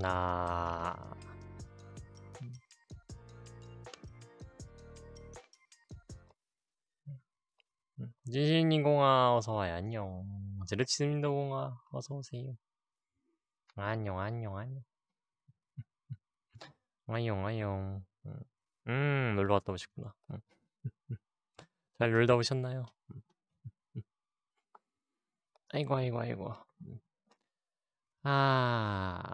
나 진신님 공아 어서와요 안녕 제르치님도 공아 어서오세요 안녕 안녕 안녕 아용 아용 음, 음 놀러왔다 오셨구나 음. 잘 놀다 오셨나요? 아이고 아이고 아이고 아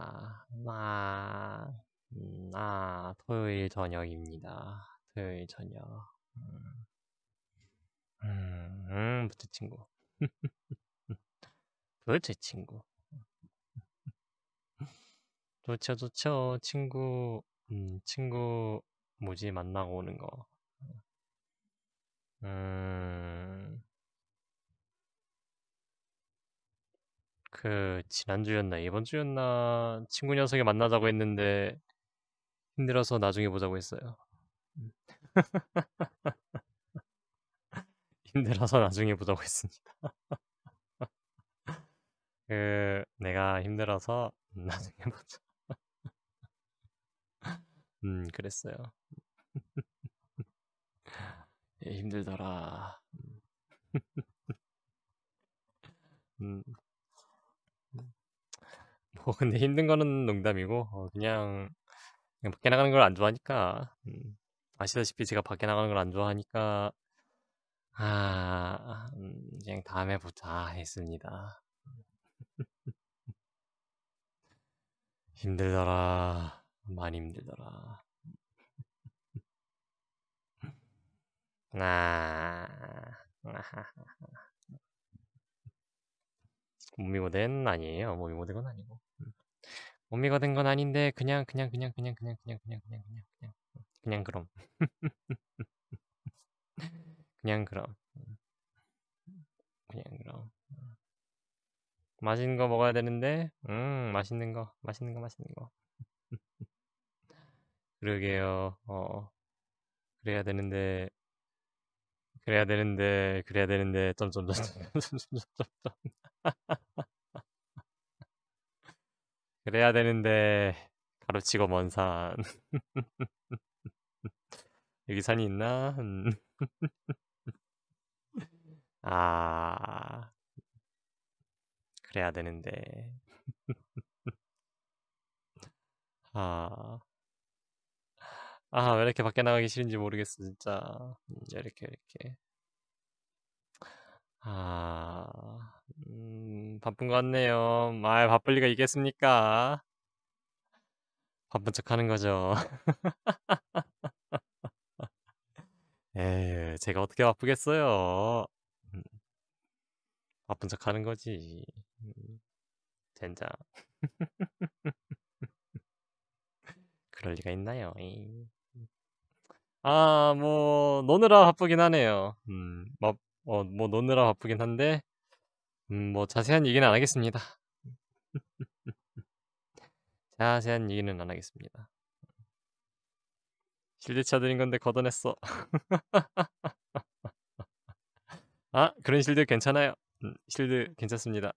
토요일 저녁입니다. 토요일 저녁. 음, 음, 부채 친구. 부채 친구. 좋죠, 좋죠. 친구, 음, 친구, 뭐지, 만나고 오는 거. 음, 그, 지난주였나, 이번주였나, 친구 녀석이 만나자고 했는데, 힘들어서 나중에 보자고 했어요. 음. 힘들어서 나중에 보자고 했습니다. 그 내가 힘들어서 나중에 보자. 음 그랬어요. 힘들더라. 음. 음. 음. 뭐 근데 힘든 거는 농담이고 어, 그냥 밖에 나가는 걸 안 좋아하니까 음, 아시다시피 제가 밖에 나가는 걸 안 좋아하니까 아 음, 그냥 다음에 보자 했습니다. 힘들더라 많이 힘들더라. 아, 몸미모된 아니에요. 몸미모된건 아니고. 오미가 된 건 아닌데 그냥 그냥 그냥 그냥 그냥 그냥 그냥 그냥 그냥 그냥 그냥 그럼 그냥 그럼 그냥 그럼 맛있는 거 먹어야 되는데 음 맛있는 거 맛있는 거 맛있는 거 그러게요 어 그래야 되는데 그래야 되는데 그래야 되는데 점점점점점점점점 그래야 되는데 가로치고 먼 산. 여기 산이 있나? 음. 아 그래야 되는데 아. 아, 왜 이렇게 밖에 나가기 싫은지 모르겠어, 진짜. 이 음, 이렇게, 이렇게. 아, 음, 바쁜 것 같네요. 말 바쁠 리가 있겠습니까? 바쁜 척 하는 거죠. 에휴, 제가 어떻게 바쁘겠어요. 음. 바쁜 척 하는 거지. 음, 젠장. 그럴 리가 있나요? 음. 아, 뭐, 노느라 바쁘긴 하네요. 음, 뭐, 어, 뭐 노느라 바쁘긴 한데 음, 뭐 자세한 얘기는 안 하겠습니다. 자세한 얘기는 안 하겠습니다. 실드차 드린 건데 걷어냈어. 아, 그런 실드 괜찮아요. 음, 실드 괜찮습니다.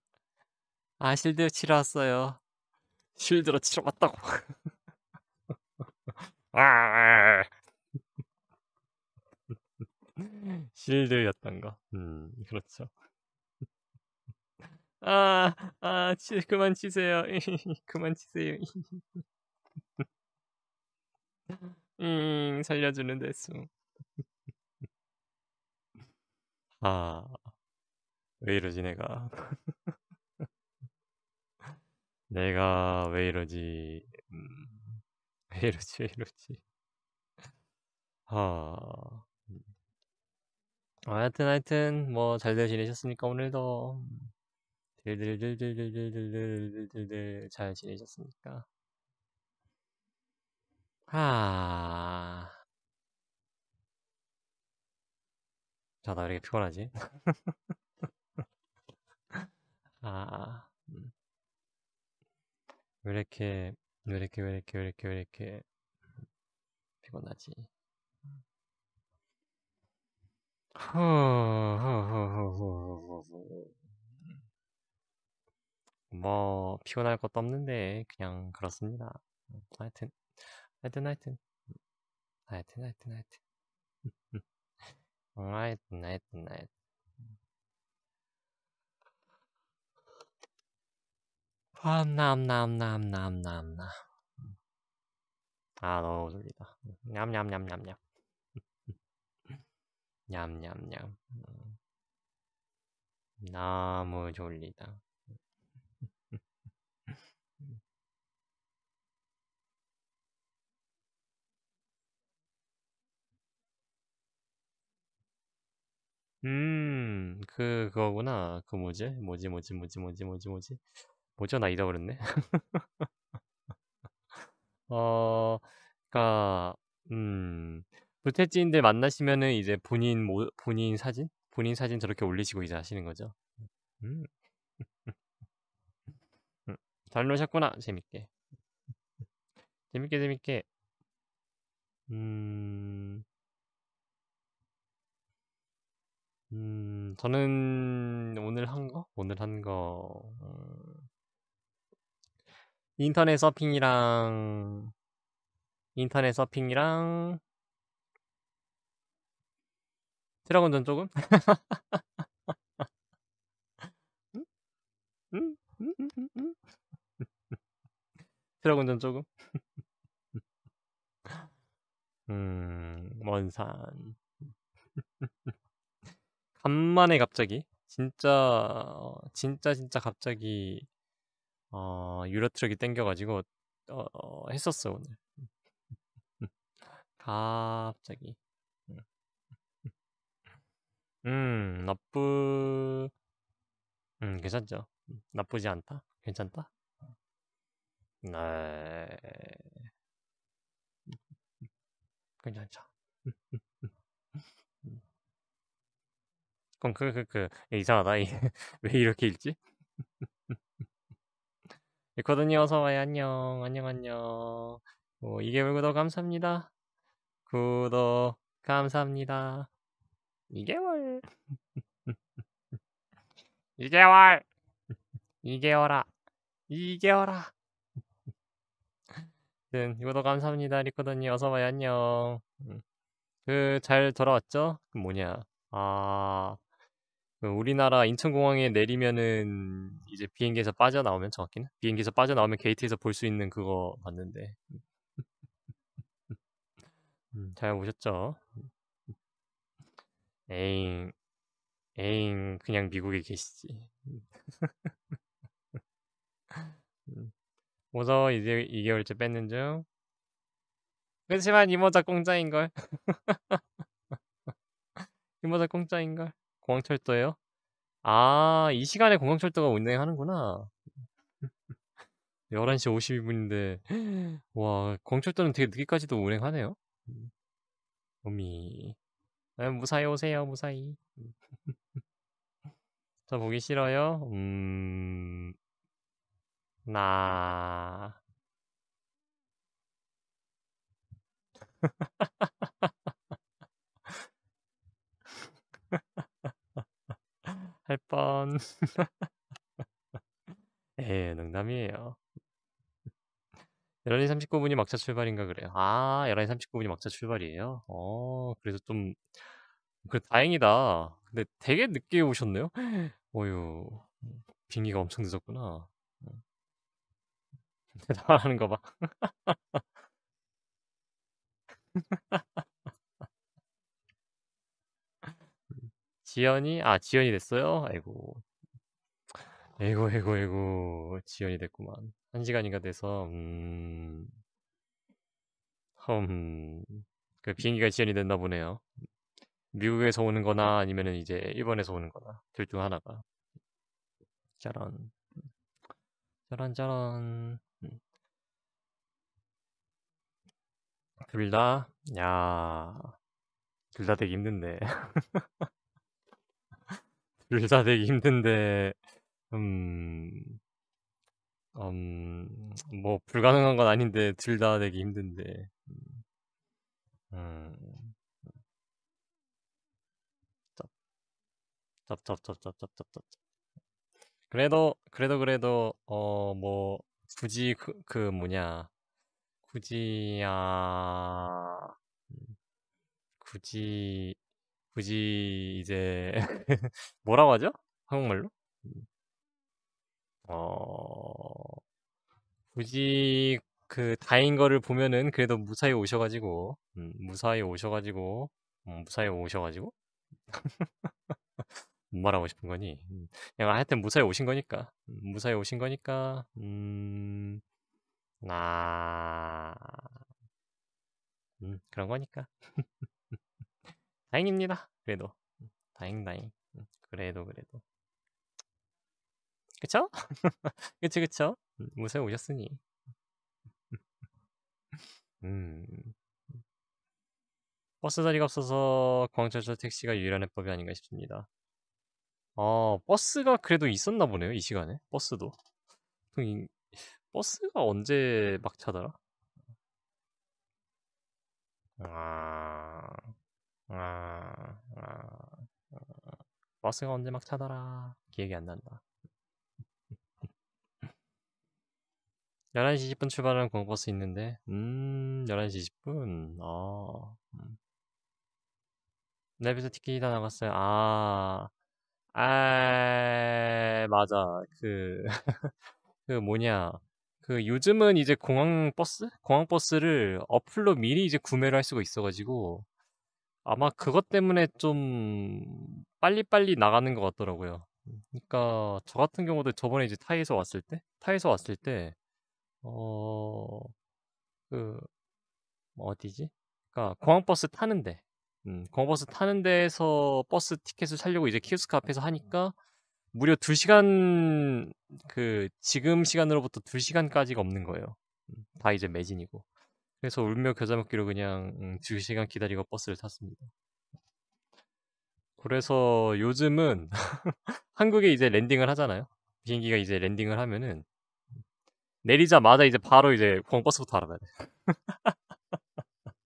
아, 실드 치러 왔어요. 실드로 치러 왔다고. 아, 아, 아. 실드였던가. 음, 그렇죠. 아, 아, 치, 그만 치세요. 그만 치세요. 음, 살려주는 대수. 아, 왜 이러지 내가? 내가 왜 이러지? 음, 왜 이러지? 왜 이러지? 아. 하여튼 하여튼 뭐 잘들 지내셨습니까 오늘도 들들들들들들들들들 잘 지내셨습니까? 하. 자, 다왜 이렇게 피곤하지? 아. 음. 왜 이렇게, 왜 이렇게, 왜 이렇게, 왜 이렇게, 왜 이렇게 피곤하지? 뭐 피곤할 것도 없는데 그냥 그렇습니다. 하여튼 하여튼 하여튼 하여튼 하여튼 하여튼 음, 하여튼 하여튼 하여튼 하여튼 하남남남남남남아 너무 졸리다 냠냠냠냠냠 냠냠냠. 음. 너무 졸리다. 음, 그, 그거구나. 그 뭐지? 뭐지, 뭐지, 뭐지, 뭐지, 뭐지, 뭐지? 뭐죠? 나 잊어버렸네. 어, 그니까, 음, 도태찌인들 만나시면은 이제 본인 모, 본인 사진? 본인 사진 저렇게 올리시고 이제 하시는 거죠. 음. 음. 잘 노셨구나. 재밌게. 재밌게 재밌게. 음. 음, 저는 오늘 한 거? 오늘 한 거. 어. 인터넷 서핑이랑 인터넷 서핑이랑 드라곤전 조금? 드라곤전 조금? 음, 먼산. 간만에 갑자기, 진짜, 어, 진짜, 진짜 갑자기, 어, 유라 트럭이 땡겨가지고, 어, 어, 했었어, 오늘. 갑자기. 음. 나쁘 음 괜찮죠. 음, 나쁘지 않다. 괜찮다. 네. 괜찮죠. 그럼 그, 그, 그, 야, 이상하다. 왜 이렇게 읽지? 있거든요. 어서 와요. 안녕. 안녕, 안녕. 오, 2개월 구독 감사합니다. 구독 감사합니다. 2개월. 2개월. 2개월아. 2개월아. 네, 이것도 감사합니다. 리코더님 어서와요. 안녕. 음. 그잘 돌아왔죠? 그 뭐냐. 아... 그 우리나라 인천공항에 내리면은 이제 비행기에서 빠져나오면 정확히는 비행기에서 빠져나오면 게이트에서 볼 수 있는 그거 봤는데 음, 잘 오셨죠? 음. 에잉, 에잉, 그냥 미국에 계시지. 모서 음. 이제 2개월째 뺐는 중. 그렇지만 이 모자 공짜인걸. 이 모자 공짜인걸. 공항철도에요 아, 이 시간에 공항철도가 운행하는구나. 11시 52분인데, 와, 공항철도는 되게 늦게까지도 운행하네요. 음. 어미. 네, 무사히 오세요, 무사히. 저 보기 싫어요? 음, 나. 할 뻔. 에, 예, 농담이에요. 11시 39분이 막차 출발인가 그래요. 아 11시 39분이 막차 출발이에요? 어 그래서 좀 그래 다행이다. 근데 되게 늦게 오셨네요? 어휴 비행기가 엄청 늦었구나. 대단하는 거 봐. 음, 지연이? 아 지연이 됐어요? 아이고. 에고 에고 에고 지연이 됐구만. 한 시간인가 돼서 음... 흠... 그 비행기가 지연이 됐나 보네요. 미국에서 오는 거나 아니면은 이제 일본에서 오는 거나 둘 중 하나가. 짜란. 짜란 짜란. 음. 둘 다? 야. 둘 다되기 힘든데. 둘 다되기 힘든데. 음. 음. 뭐 불가능한 건 아닌데 둘 다되기 힘든데. 음. 음. 짭. 짭짭짭짭짭짭 그래도 그래도 그래도 어뭐 굳이 그, 그 뭐냐 굳이 아 굳이 굳이 이제 뭐라고 하죠? 한국말로? 음. 어, 굳이 그 다인 거를 보면은 그래도 무사히 오셔가지고, 음, 무사히 오셔가지고, 음, 무사히 오셔가지고. 뭔 말하고 싶은 거니? 음, 그냥 하여튼 무사히 오신 거니까, 음, 무사히 오신 거니까, 음, 나, 아, 음, 그런 거니까. 다행입니다. 그래도. 다행, 다행. 음, 그래도, 그래도. 그쵸? 그쵸 그쵸? 음, 무서워 오셨으니 음. 버스 자리가 없어서 광철철 택시가 유일한 해법이 아닌가 싶습니다. 아, 버스가 그래도 있었나 보네요, 이 시간에. 버스도. 버스가 언제 막 차더라? 아, 아, 아, 아, 버스가 언제 막 차더라? 기억이 안 난다. 11시 1 0분 출발하는 공버스 있는데, 음, 11시 1 0분 어. 랩에서 티켓이 다 나갔어요. 아, 아, 맞아. 그, 그 뭐냐. 그 요즘은 이제 공항 버스? 공항 버스를 어플로 미리 이제 구매를 할 수가 있어가지고, 아마 그것 때문에 좀 빨리빨리 나가는 것 같더라고요. 그니까저 같은 경우도 저번에 이제 타이에서 왔을 때, 타이에서 왔을 때, 어, 그, 뭐 어디지? 그니까, 공항버스 타는데, 음, 공항버스 타는 데에서 버스 티켓을 살려고 이제 키오스크 앞에서 하니까, 무려 2시간, 그, 지금 시간으로부터 2시간까지가 없는 거예요. 음, 다 이제 매진이고. 그래서 울며 겨자 먹기로 그냥 음, 2시간 기다리고 버스를 탔습니다. 그래서 요즘은 한국에 이제 랜딩을 하잖아요. 비행기가 이제 랜딩을 하면은 내리자마자 이제 바로 이제 공버스부터 알아봐야 돼.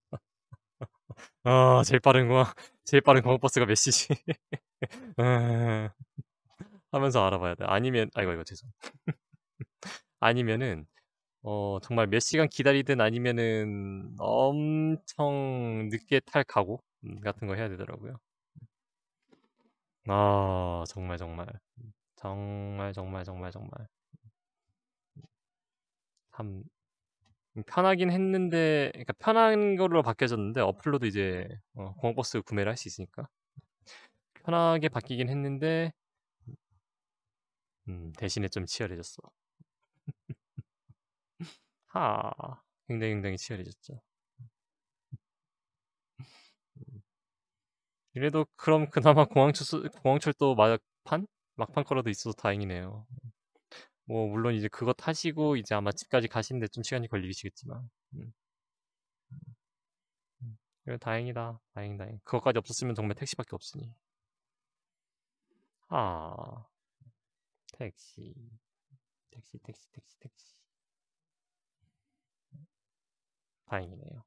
아, 제일 빠른 거야. 제일 빠른 공버스가 항몇 시지? 아, 하면서 알아봐야 돼. 아니면, 아이고, 이거 죄송. 아니면은, 어, 정말 몇 시간 기다리든 아니면은 엄청 늦게 탈 각오 음, 같은 거 해야 되더라고요. 아, 정말, 정말. 정말, 정말, 정말, 정말. 참 편하긴 했는데 그러니까 편한 걸로 바뀌어졌는데 어플로도 이제 어, 공항버스 구매를 할 수 있으니까 편하게 바뀌긴 했는데 음, 대신에 좀 치열해졌어. 하 굉장히 굉장히 치열해졌죠. 그래도 그럼 그나마 공항철도 막판 막판 거라도 있어서 다행이네요. 뭐 물론 이제 그거 타시고 이제 아마 집까지 가시는데 좀 시간이 걸리시겠지만 음. 음. 음. 그래 다행이다 다행 이 다행 그것까지 없었으면 정말 택시밖에 없으니 아 택시 택시 택시 택시 택시 다행이네요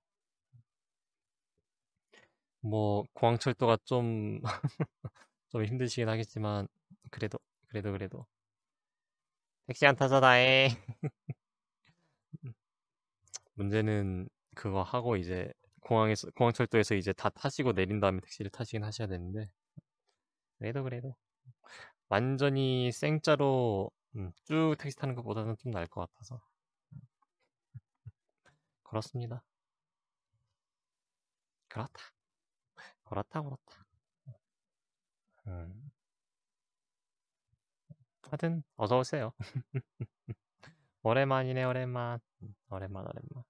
뭐 공항철도가 좀 좀 힘드시긴 하겠지만 그래도 그래도 그래도 택시 안 타서 다해. 문제는 그거 하고 이제 공항에서 공항철도에서 이제 다 타시고 내린 다음에 택시를 타시긴 하셔야 되는데 그래도 그래도 완전히 생짜로 음, 쭉 택시 타는 것보다는 좀 나을 것 같아서 그렇습니다. 그렇다. 그렇다 그렇다. 음. 하여튼 어서 오세요. 오랜만이네 오랜만. 음, 오랜만 오랜만.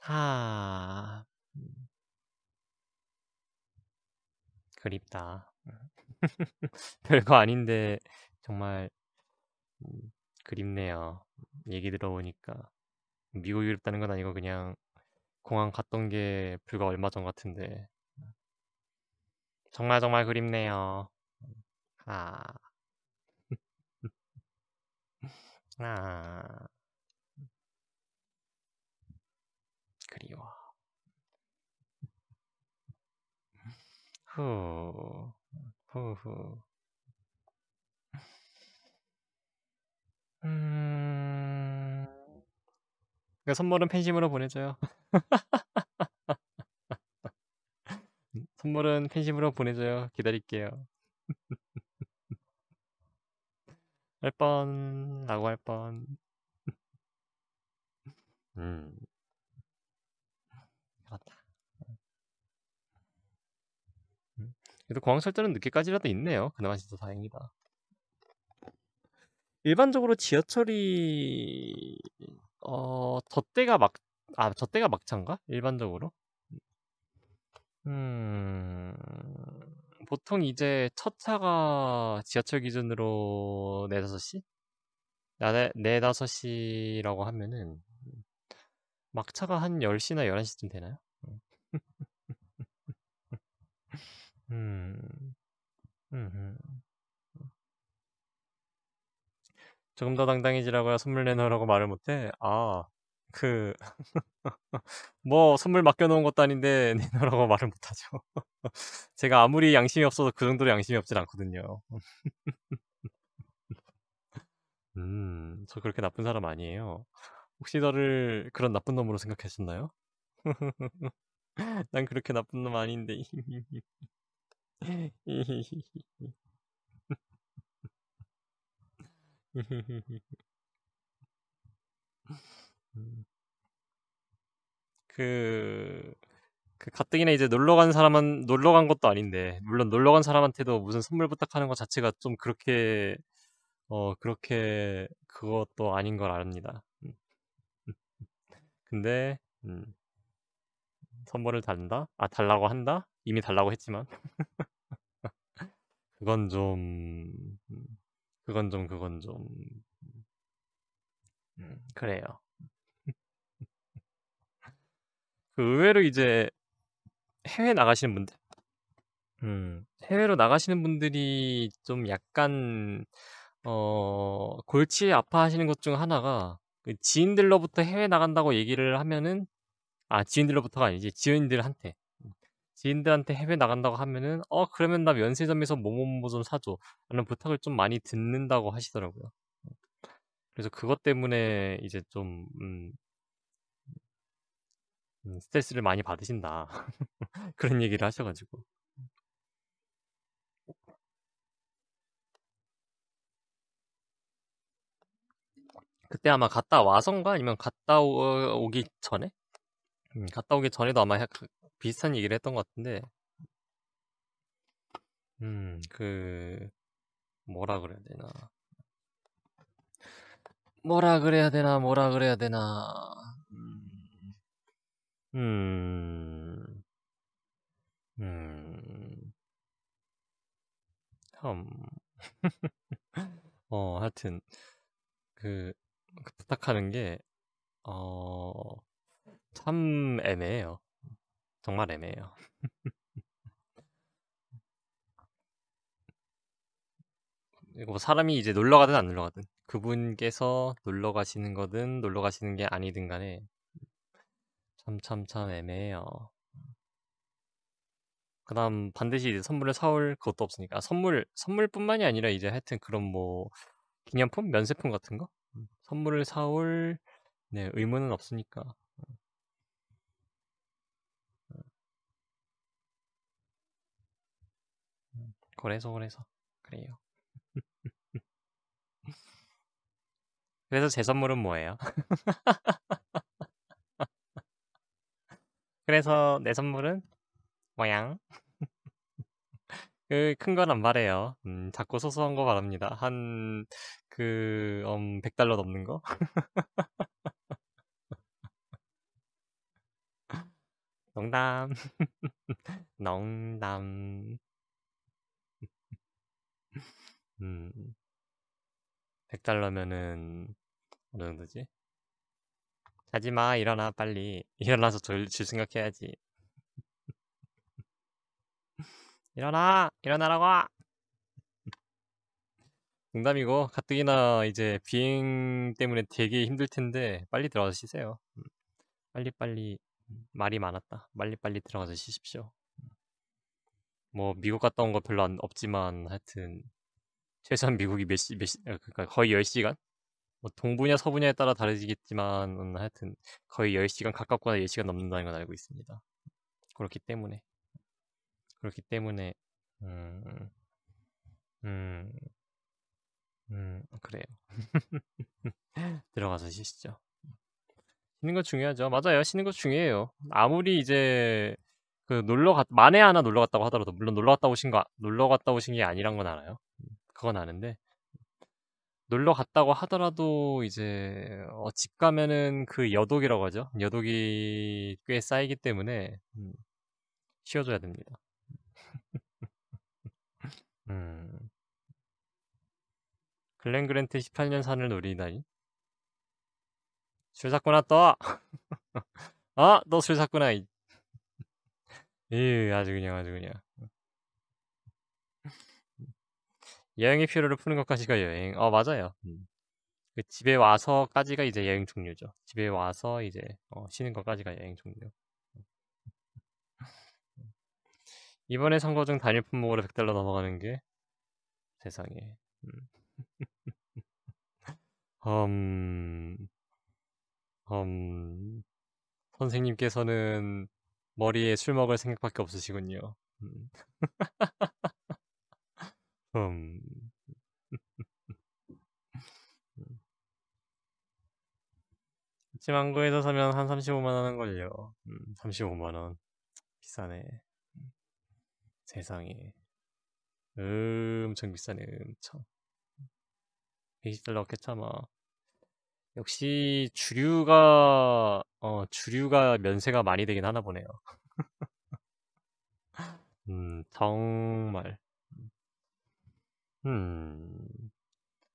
하. 음. 그립다. 별거 아닌데 정말 음, 그립네요. 얘기 들어보니까 미국이 그립다는 건 아니고 그냥 공항 갔던 게 불과 얼마 전 같은데 정말 정말 그립네요. 아. 아. 그리워. 후. 후후. 음. 그러니까 선물은 팬심으로 보내줘요. 선물은 팬심으로 보내줘요. 기다릴게요. 할 뻔, 라고 할 뻔. 음. 그렇다. 음. 그래도 공항철도는 늦게까지라도 있네요. 그나마 진짜 다행이다. 일반적으로 지하철이 어 덧대가 막아 덧대가 막창가 일반적으로 음 보통 이제 첫 차가 지하철 기준으로 4, 5시? 4, 5시라고 하면은 막차가 한 10시나 11시쯤 되나요? 음, 음, 조금 더 당당해지라고야 선물 내놓으라고 말을 못해? 아, 그, 뭐, 선물 맡겨놓은 것도 아닌데, 니노라고 네 말을 못하죠. 제가 아무리 양심이 없어도 그 정도로 양심이 없진 않거든요. 음, 저 그렇게 나쁜 사람 아니에요. 혹시 너를 그런 나쁜 놈으로 생각하셨나요난 그렇게 나쁜 놈 아닌데. 음. 그, 그 가뜩이나 이제 놀러 간 사람은 놀러 간 것도 아닌데 물론 놀러 간 사람한테도 무슨 선물 부탁하는 것 자체가 좀 그렇게 어 그렇게 그것도 아닌 걸 압니다. 음. 근데 음, 선물을 달다? 아 달라고 한다? 이미 달라고 했지만 그건 좀 음. 그건 좀 그건 좀 음, 그래요. 그 의외로 이제 해외 나가시는 분들 음. 해외로 나가시는 분들이 좀 약간 어 골치 아파하시는 것 중 하나가 그 지인들로부터 해외 나간다고 얘기를 하면은 아 지인들로부터가 아니지 지인들한테 지인들한테 해외 나간다고 하면은 어 그러면 나 면세점에서 뭐뭐뭐 좀 사줘 라는 부탁을 좀 많이 듣는다고 하시더라고요. 그래서 그것 때문에 이제 좀 음, 음, 스트레스를 많이 받으신다. 그런 얘기를 하셔가지고. 그때 아마 갔다 와선가 아니면 갔다 오, 기 전에? 음, 갔다 오기 전에도 아마 비슷한 얘기를 했던 것 같은데. 음, 그, 뭐라 그래야 되나. 뭐라 그래야 되나, 뭐라 그래야 되나. 음. 음. 어, 하여튼 그, 그 부탁하는 게 어, 참 애매해요. 정말 애매해요. 이거 뭐 사람이 이제 놀러 가든 안 놀러 가든 그분께서 놀러 가시는 거든 놀러 가시는 게 아니든 간에 참, 참, 참 애매해요. 그 다음 반드시 이제 선물을 사올 것도 없으니까. 아, 선물, 선물뿐만이 아니라 이제 하여튼 그런 뭐, 기념품? 면세품 같은 거? 음, 선물을 사올, 네, 의무는 없으니까. 그래서 거래소. 그래요. 그래서 제 선물은 뭐예요? 그래서 내 선물은 모양. 그 큰 건 안 바래요. 음, 작고 소소한 거 바랍니다. 한그 음, 100달러 넘는 거. 농담. 농담. 음. 100달러면은 어느 정도지? 자지 마, 일어나, 빨리. 일어나서 졸, 줄 생각해야지. 일어나! 일어나라고! 농담이고, 가뜩이나 이제 비행 때문에 되게 힘들 텐데, 빨리 들어가서 쉬세요. 빨리빨리, 음. 말이 많았다. 빨리빨리 들어가서 쉬십시오. 뭐, 미국 갔다 온 거 별로 안, 없지만, 하여튼, 최소한 미국이 몇 시, 몇 시, 아, 그러니까 거의 10시간? 뭐 동분야 서분야에 따라 다르겠지만 하여튼 거의 10시간 가깝거나 10시간 넘는다는 건 알고 있습니다. 그렇기 때문에 그렇기 때문에 음, 음, 음 그래요. 들어가서 쉬시죠. 쉬는 거 중요하죠. 맞아요. 쉬는 거 중요해요. 아무리 이제 그 놀러 갔 만에 하나 놀러 갔다고 하더라도 물론 놀러 갔다 오신 거 놀러 갔다 오신 게 아니란 건 알아요. 그건 아는데 놀러 갔다고 하더라도 이제 어집 가면은 그 여독이라고 하죠. 여독이 꽤 쌓이기 때문에 음 쉬어줘야 됩니다. 음. 음. 글렌 그랜트 18년 산을 노리다니. 술 샀구나 또. 아, 어? 너술 샀구나. 이 아주 그냥 아주 그냥. 여행의 필요를 푸는 것까지가 여행. 어, 맞아요. 음. 그 집에 와서까지가 이제 여행 종류죠 집에 와서 이제 어, 쉬는 것까지가 여행 종류 이번에 선거 중 단일 품목으로 100달러 넘어가는 게 세상에. 음, 음, 선생님께서는 머리에 술 먹을 생각밖에 없으시군요. 음. 음. 지망구에서 사면 한 35만 원하걸요 음, 35만 원. 비싸네. 세상에. 엄청 비싸네, 엄청. 120달러 괜찮아 역시 주류가 어 주류가 면세가 많이 되긴 하나 보네요. 음 정말 음.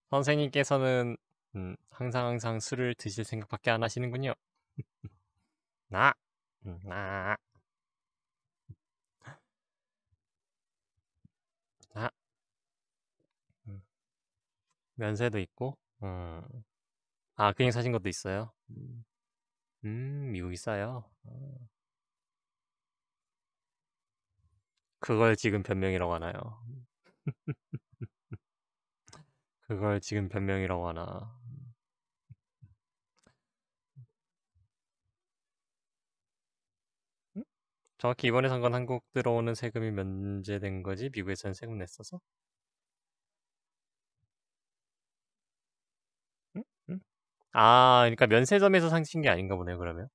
선생님께서는 음, 음, 항상 항상 술을 드실 생각밖에 안 하시는군요. 음, 나, 나, 나. 음. 면세도 있고, 음. 아, 그냥 사신 것도 있어요. 음, 미국이 싸요. 어. 그걸 지금 변명이라고 하나요? 그걸 지금 변명이라고 하나. 음? 정확히 이번에 산 건 한국 들어오는 세금이 면제된 거지 미국에서는 세금 냈어서? 음? 음? 아, 그러니까 면세점에서 사신 게 아닌가 보네요, 그러면.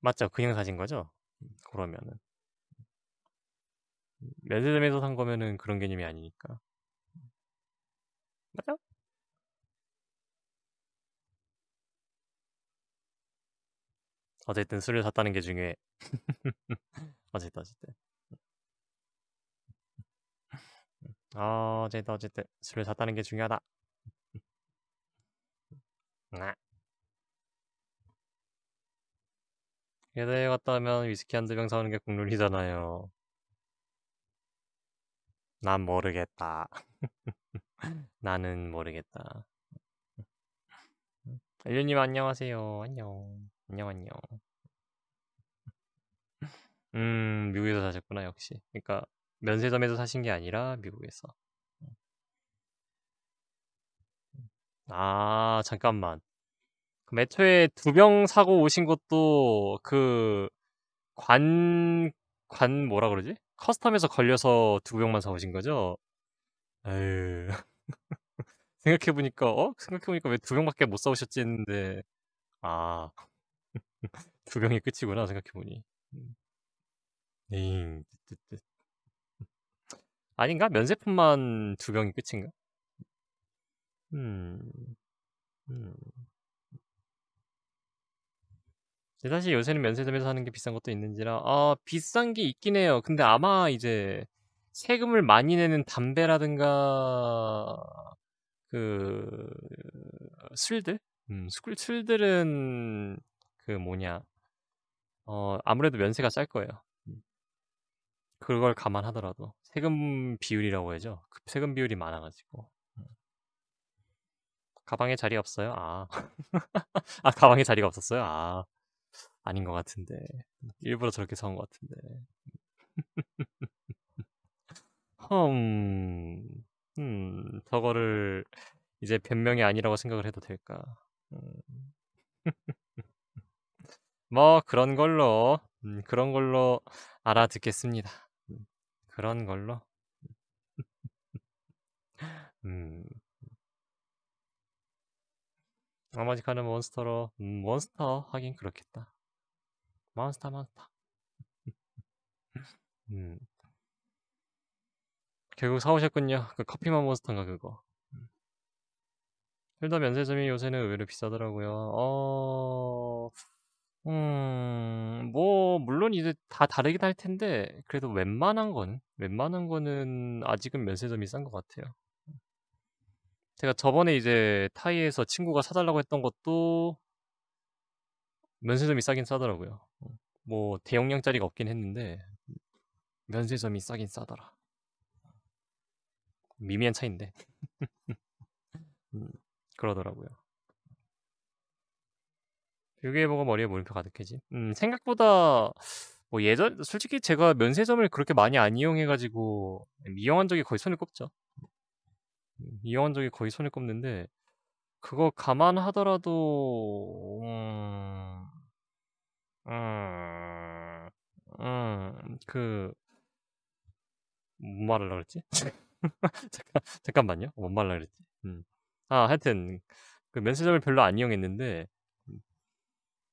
맞죠? 그냥 사신 거죠? 그러면은. 면세점에서 산 거면은 그런 개념이 아니니까. 맞아? 어쨌든 술을 샀다는 게 중요해. 어쨌든 어쨌든. 어, 어쨌든 어쨌든 술을 샀다는 게 중요하다. 아. 게다에 갔다 하면 위스키 한두 병 사오는 게 국룰이잖아요. 난 모르겠다. 나는 모르겠다. 알류님 안녕하세요. 안녕. 안녕 안녕. 음 미국에서 사셨구나 역시. 그러니까 면세점에서 사신 게 아니라 미국에서. 아 잠깐만. 그럼 애초에 두 병 사고 오신 것도 그 관 관 뭐라 그러지? 커스텀에서 걸려서 두 병만 사오신 거죠? 에휴. 생각해보니까, 어? 생각해보니까 왜두 명밖에 못 싸우셨지 했는데, 아, 두 명이 끝이구나, 생각해보니. 음. 에잉, 아닌가? 면세품만 두 명이 끝인가? 음, 음. 사실 요새는 면세점에서 하는 게 비싼 것도 있는지라 아 비싼 게 있긴 해요 근데 아마 이제 세금을 많이 내는 담배라든가 그 술들, 음, 술 술들은 그 뭐냐, 어 아무래도 면세가 짤 거예요. 음. 그걸 감안하더라도 세금 비율이라고 해야죠. 세금 비율이 많아가지고 음. 가방에 자리 없어요. 아, 아 가방에 자리가 없었어요. 아, 아닌 것 같은데 일부러 저렇게 서은 것 같은데. 음... 음, 저거를 이제 변명이 아니라고 생각을 해도 될까? 음. 뭐 그런 걸로 음, 그런 걸로 알아듣겠습니다. 음, 그런 걸로. 음. 나머지 가는 몬스터로 음, 몬스터 하긴 그렇겠다. 몬스터 몬스터. 음. 결국 사오셨군요. 그 커피만 몬스터인가 그거. 필더 음. 면세점이 요새는 의외로 비싸더라고요. 어, 음, 뭐 물론 이제 다 다르긴 할 텐데 그래도 웬만한 건 웬만한 거는 아직은 면세점이 싼 것 같아요. 제가 저번에 이제 타이에서 친구가 사달라고 했던 것도 면세점이 싸긴 싸더라고요. 뭐 대용량짜리가 없긴 했는데 면세점이 싸긴 싸더라. 미미한 차인데 음, 그러더라고요. 여기에 뭐가 머리에 물음표 가득해지. 음, 생각보다 뭐 예전 솔직히 제가 면세점을 그렇게 많이 안 이용해가지고 이용한 적이 거의 손을 꼽죠. 음, 이용한 적이 거의 손을 꼽는데 그거 감안하더라도 음... 음... 음... 그뭔 뭐 말을 하랬지? 잠깐, 잠깐만요. 뭔 말라 그랬지? 음. 아, 하여튼 그 면세점을 별로 안 이용했는데 음.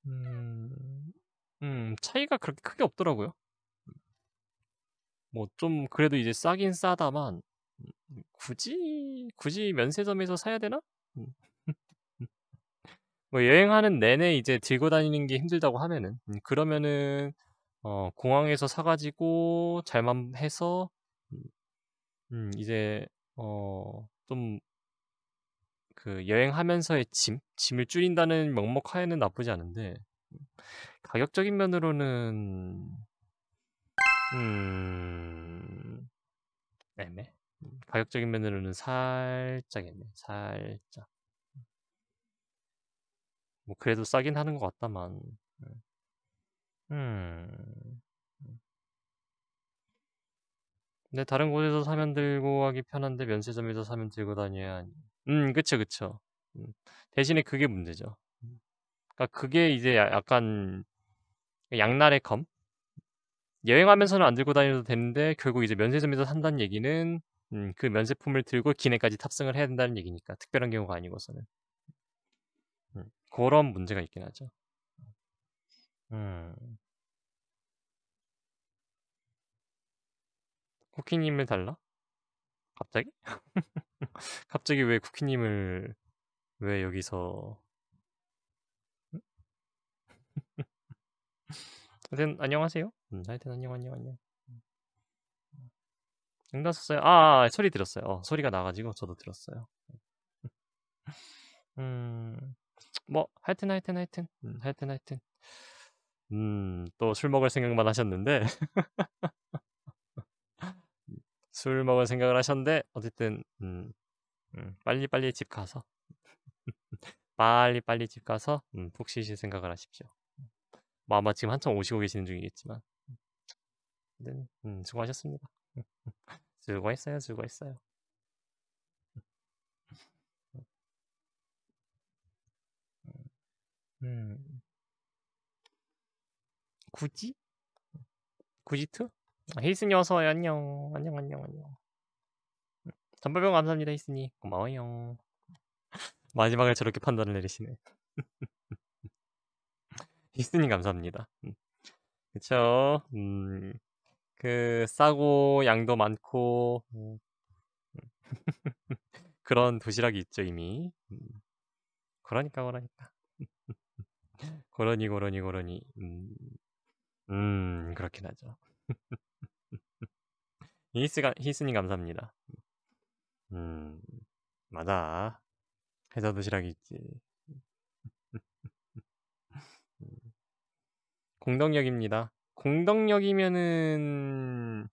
음, 음, 차이가 그렇게 크게 없더라고요. 뭐 좀 그래도 이제 싸긴 싸다만 굳이 굳이 면세점에서 사야 되나? 음. 뭐 여행하는 내내 이제 들고 다니는 게 힘들다고 하면은 음, 그러면은 어, 공항에서 사가지고 잘만 해서 음, 음 이제 어 좀 그 여행하면서의 짐, 짐을 줄인다는 명목 하에는 나쁘지 않은데 가격적인 면으로는 음 애매. 음, 가격적인 면으로는 살짝 애매. 살짝. 뭐 그래도 싸긴 하는 것 같다만. 음. 음. 근데 다른 곳에서 사면 들고 가기 편한데 면세점에서 사면 들고 다녀야 하니. 음, 그쵸, 그쵸. 음, 대신에 그게 문제죠. 음, 그러니까 그게 이제 약간 양날의 검? 여행하면서는 안 들고 다녀도 되는데 결국 이제 면세점에서 산다는 얘기는 음, 그 면세품을 들고 기내까지 탑승을 해야 된다는 얘기니까 특별한 경우가 아니고서는 음, 그런 문제가 있긴 하죠. 음. 쿠키님을 달라? 갑자기? 갑자기 왜 쿠키님을 왜 여기서 하여튼 안녕하세요. 음, 하여튼 안녕 안녕 안녕. 응답 썼어요. 아, 아, 아, 소리 들었어요. 어, 소리가 나가지고 저도 들었어요. 음, 뭐 하여튼 하여튼 하여튼 음, 하여튼 하여튼. 음, 또 술 먹을 생각만 하셨는데 술 먹을 생각을 하셨는데 어쨌든 음, 음, 빨리 빨리 집 가서 빨리 빨리 집 가서 음, 푹 쉬실 생각을 하십시오. 뭐 아마 지금 한참 오시고 계시는 중이겠지만 네, 음, 수고하셨습니다. 수고했어요, 수고했어요. 음, 음. 굳이? 굳이 트? 히스님 어서와요 안녕 안녕 안녕 안녕 전발병 감사합니다 히스님 고마워요 마지막을 저렇게 판단을 내리시네 히스님 감사합니다 음. 그쵸 음, 그 싸고 양도 많고 음. 그런 도시락이 있죠 이미 음. 그러니까 그러니까 그러니 그러니 그러니 음, 음 그렇긴 하죠 히스가 히스님 감사합니다. 음 맞아 회사 도시락이 있지. 공덕역입니다. 공덕역이면은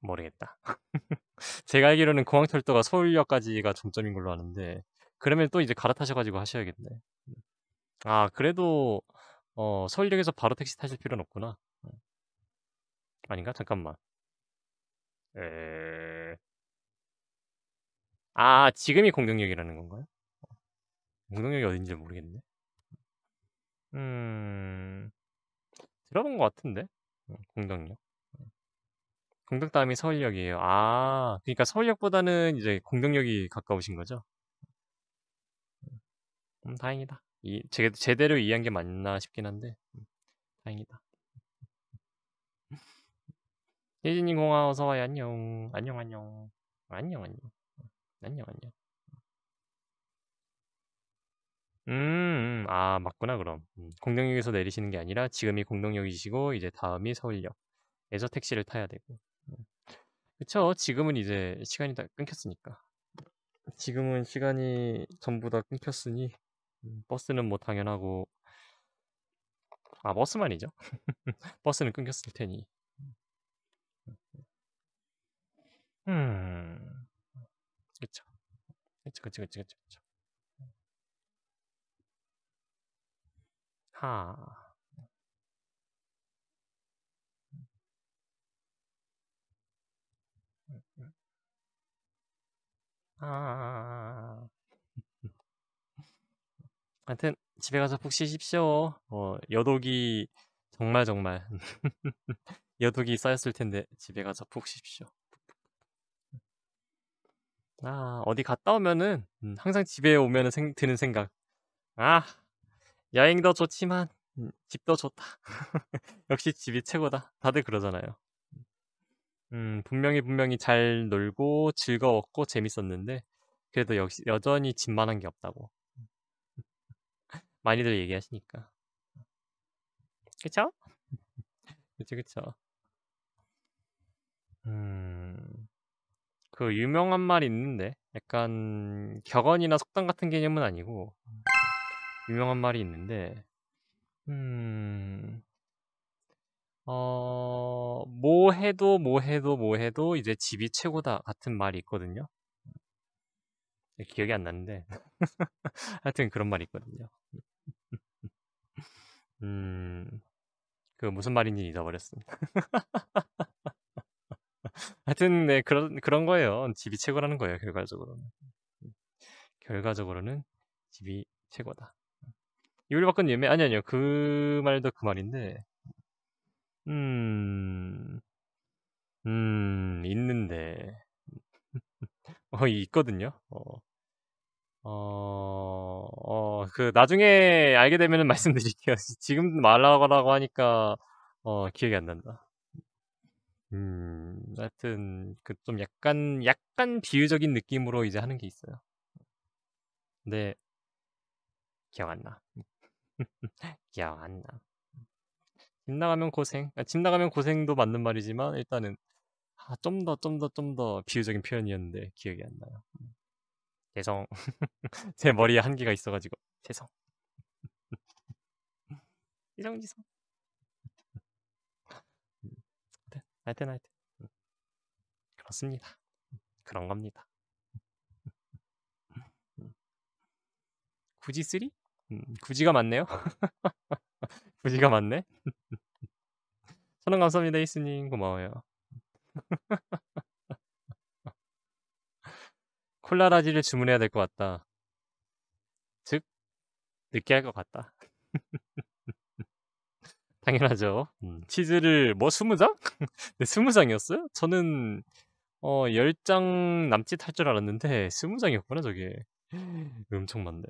모르겠다. 제가 알기로는 공항철도가 서울역까지가 종점인 걸로 아는데 그러면 또 이제 갈아타셔가지고 하셔야겠네. 음. 아 그래도 어, 서울역에서 바로 택시 타실 필요는 없구나. 아닌가? 잠깐만. 에... 아, 지금이 공격력이라는 건가요? 공격력이 어딘지 모르겠네. 음... 들어본 것 같은데? 음, 공격력. 공격 다음이 서울역이에요. 아, 그러니까 서울역보다는 이제 공격력이 가까우신 거죠? 음, 다행이다. 이, 제, 제대로 이해한 게 맞나 싶긴 한데, 음, 다행이다. 예진이 공항 어서 와요. 안녕. 안녕 안녕. 안녕 안녕. 안녕 안녕. 음, 음, 아, 맞구나, 그럼. 음. 공동역에서 내리시는 게 아니라 지금이 공동역이시고, 이제 다음이 서울역에서 택시를 타야 되고. 음. 그쵸, 지금은 이제 시간이 다 끊겼으니까. 지금은 시간이 전부 다 끊겼으니, 버스는 뭐 당연하고, 아, 버스만이죠. 버스는 끊겼을 테니. 음, 그쵸. 그쵸, 그쵸, 그쵸, 그쵸, 그쵸. 하, 아. 하여튼, 아, 아, 아. 집에 가서 푹 쉬십시오. 뭐, 여독이, 정말 정말. 여독이 쌓였을 텐데, 집에 가서 푹 쉬십시오. 아, 어디 갔다 오면은 음, 항상 집에 오면은 생, 드는 생각. 아, 여행도 좋지만 음, 집도 좋다. 역시 집이 최고다. 다들 그러잖아요. 음, 분명히 분명히 잘 놀고 즐거웠고 재밌었는데 그래도 역시 여전히 집만한 게 없다고. 많이들 얘기하시니까. 그쵸? 그쵸, 그쵸. 음. 그 유명한 말이 있는데 약간 격언이나 속담 같은 개념은 아니고 유명한 말이 있는데 음... 어, 뭐 해도 뭐 해도 뭐 해도 이제 집이 최고다 같은 말이 있거든요. 예, 기억이 안 나는데 하여튼 그런 말이 있거든요. 음, 그 무슨 말인지 잊어버렸습니다. 하여튼 네 그런 그런 거예요. 집이 최고라는 거예요. 결과적으로는 결과적으로는 집이 최고다. 이불 밖은 예매 아니 아니요 그 말도 그 말인데 음, 음, 있는데. 어, 있거든요. 어, 어, 어, 그 나중에 알게 되면 말씀드릴게요. 지금 말라고 하니까, 어, 기억이 안 난다. 음. 하여튼 그 좀 약간 약간 비유적인 느낌으로 이제 하는 게 있어요. 근데 네. 기억 안 나. 기억 안 나. 집 나가면 고생. 아, 집 나가면 고생도 맞는 말이지만 일단은 아, 좀더 좀 더 좀 더 비유적인 표현이었는데 기억이 안 나요. 죄송. 제 머리에 한계가 있어가지고 죄송. 이성지성. 하여튼 하여튼 음. 그렇습니다. 음, 그런 겁니다. 음. 굳이 쓰리? 굳이가 맞네요. 굳이가 맞네. 저는 감사합니다 이스님 고마워요. 콜라라지를 주문해야 될 것 같다. 즉 늦게 할 것 같다. 당연하죠. 음. 치즈를 뭐 스무 장? 네, 스무 장이었어요? 저는 어, 10장 남짓 할 줄 알았는데 20장이었구나 저게. 엄청 많네.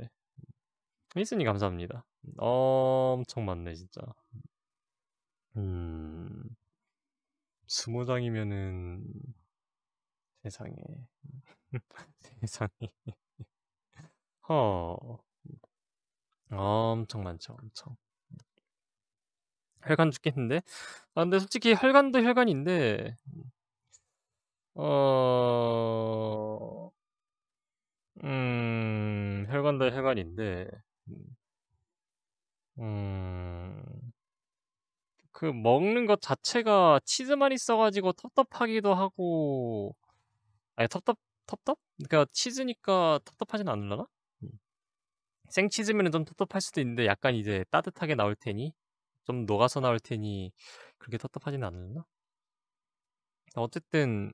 미스님 감사합니다. 어, 엄청 많네 진짜. 음. 20장이면은 세상에. 세상에. 허. 어, 엄청 많죠. 엄청. 혈관 죽겠는데? 아, 근데 솔직히 혈관도 혈관인데, 어, 음, 혈관도 혈관인데, 음, 음 그 먹는 것 자체가 치즈 만있어가지고 텁텁하기도 하고, 아니, 텁텁, 텁텁? 그러니까 치즈니까 텁텁하진 않을라나? 음. 생치즈면은 좀 텁텁할 수도 있는데 약간 이제 따뜻하게 나올 테니 좀 녹아서 나올 테니 그렇게 답답하진 않나 어쨌든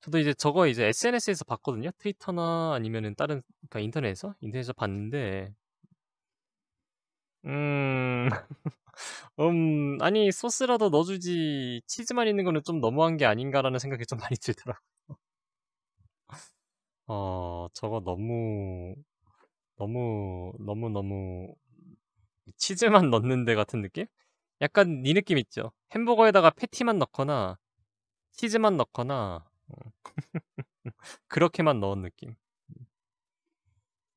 저도 이제 저거 이제 SNS에서 봤거든요. 트위터나 아니면은 다른 그러니까 인터넷에서 인터넷에서 봤는데 음, 음 아니 소스라도 넣어주지 치즈만 있는 거는 좀 너무한 게 아닌가라는 생각이 좀 많이 들더라고요. 어 저거 너무 너무 너무 너무 치즈만 넣는 데 같은 느낌? 약간 이 네 느낌 있죠. 햄버거에다가 패티만 넣거나 치즈만 넣거나 어. 그렇게만 넣은 느낌.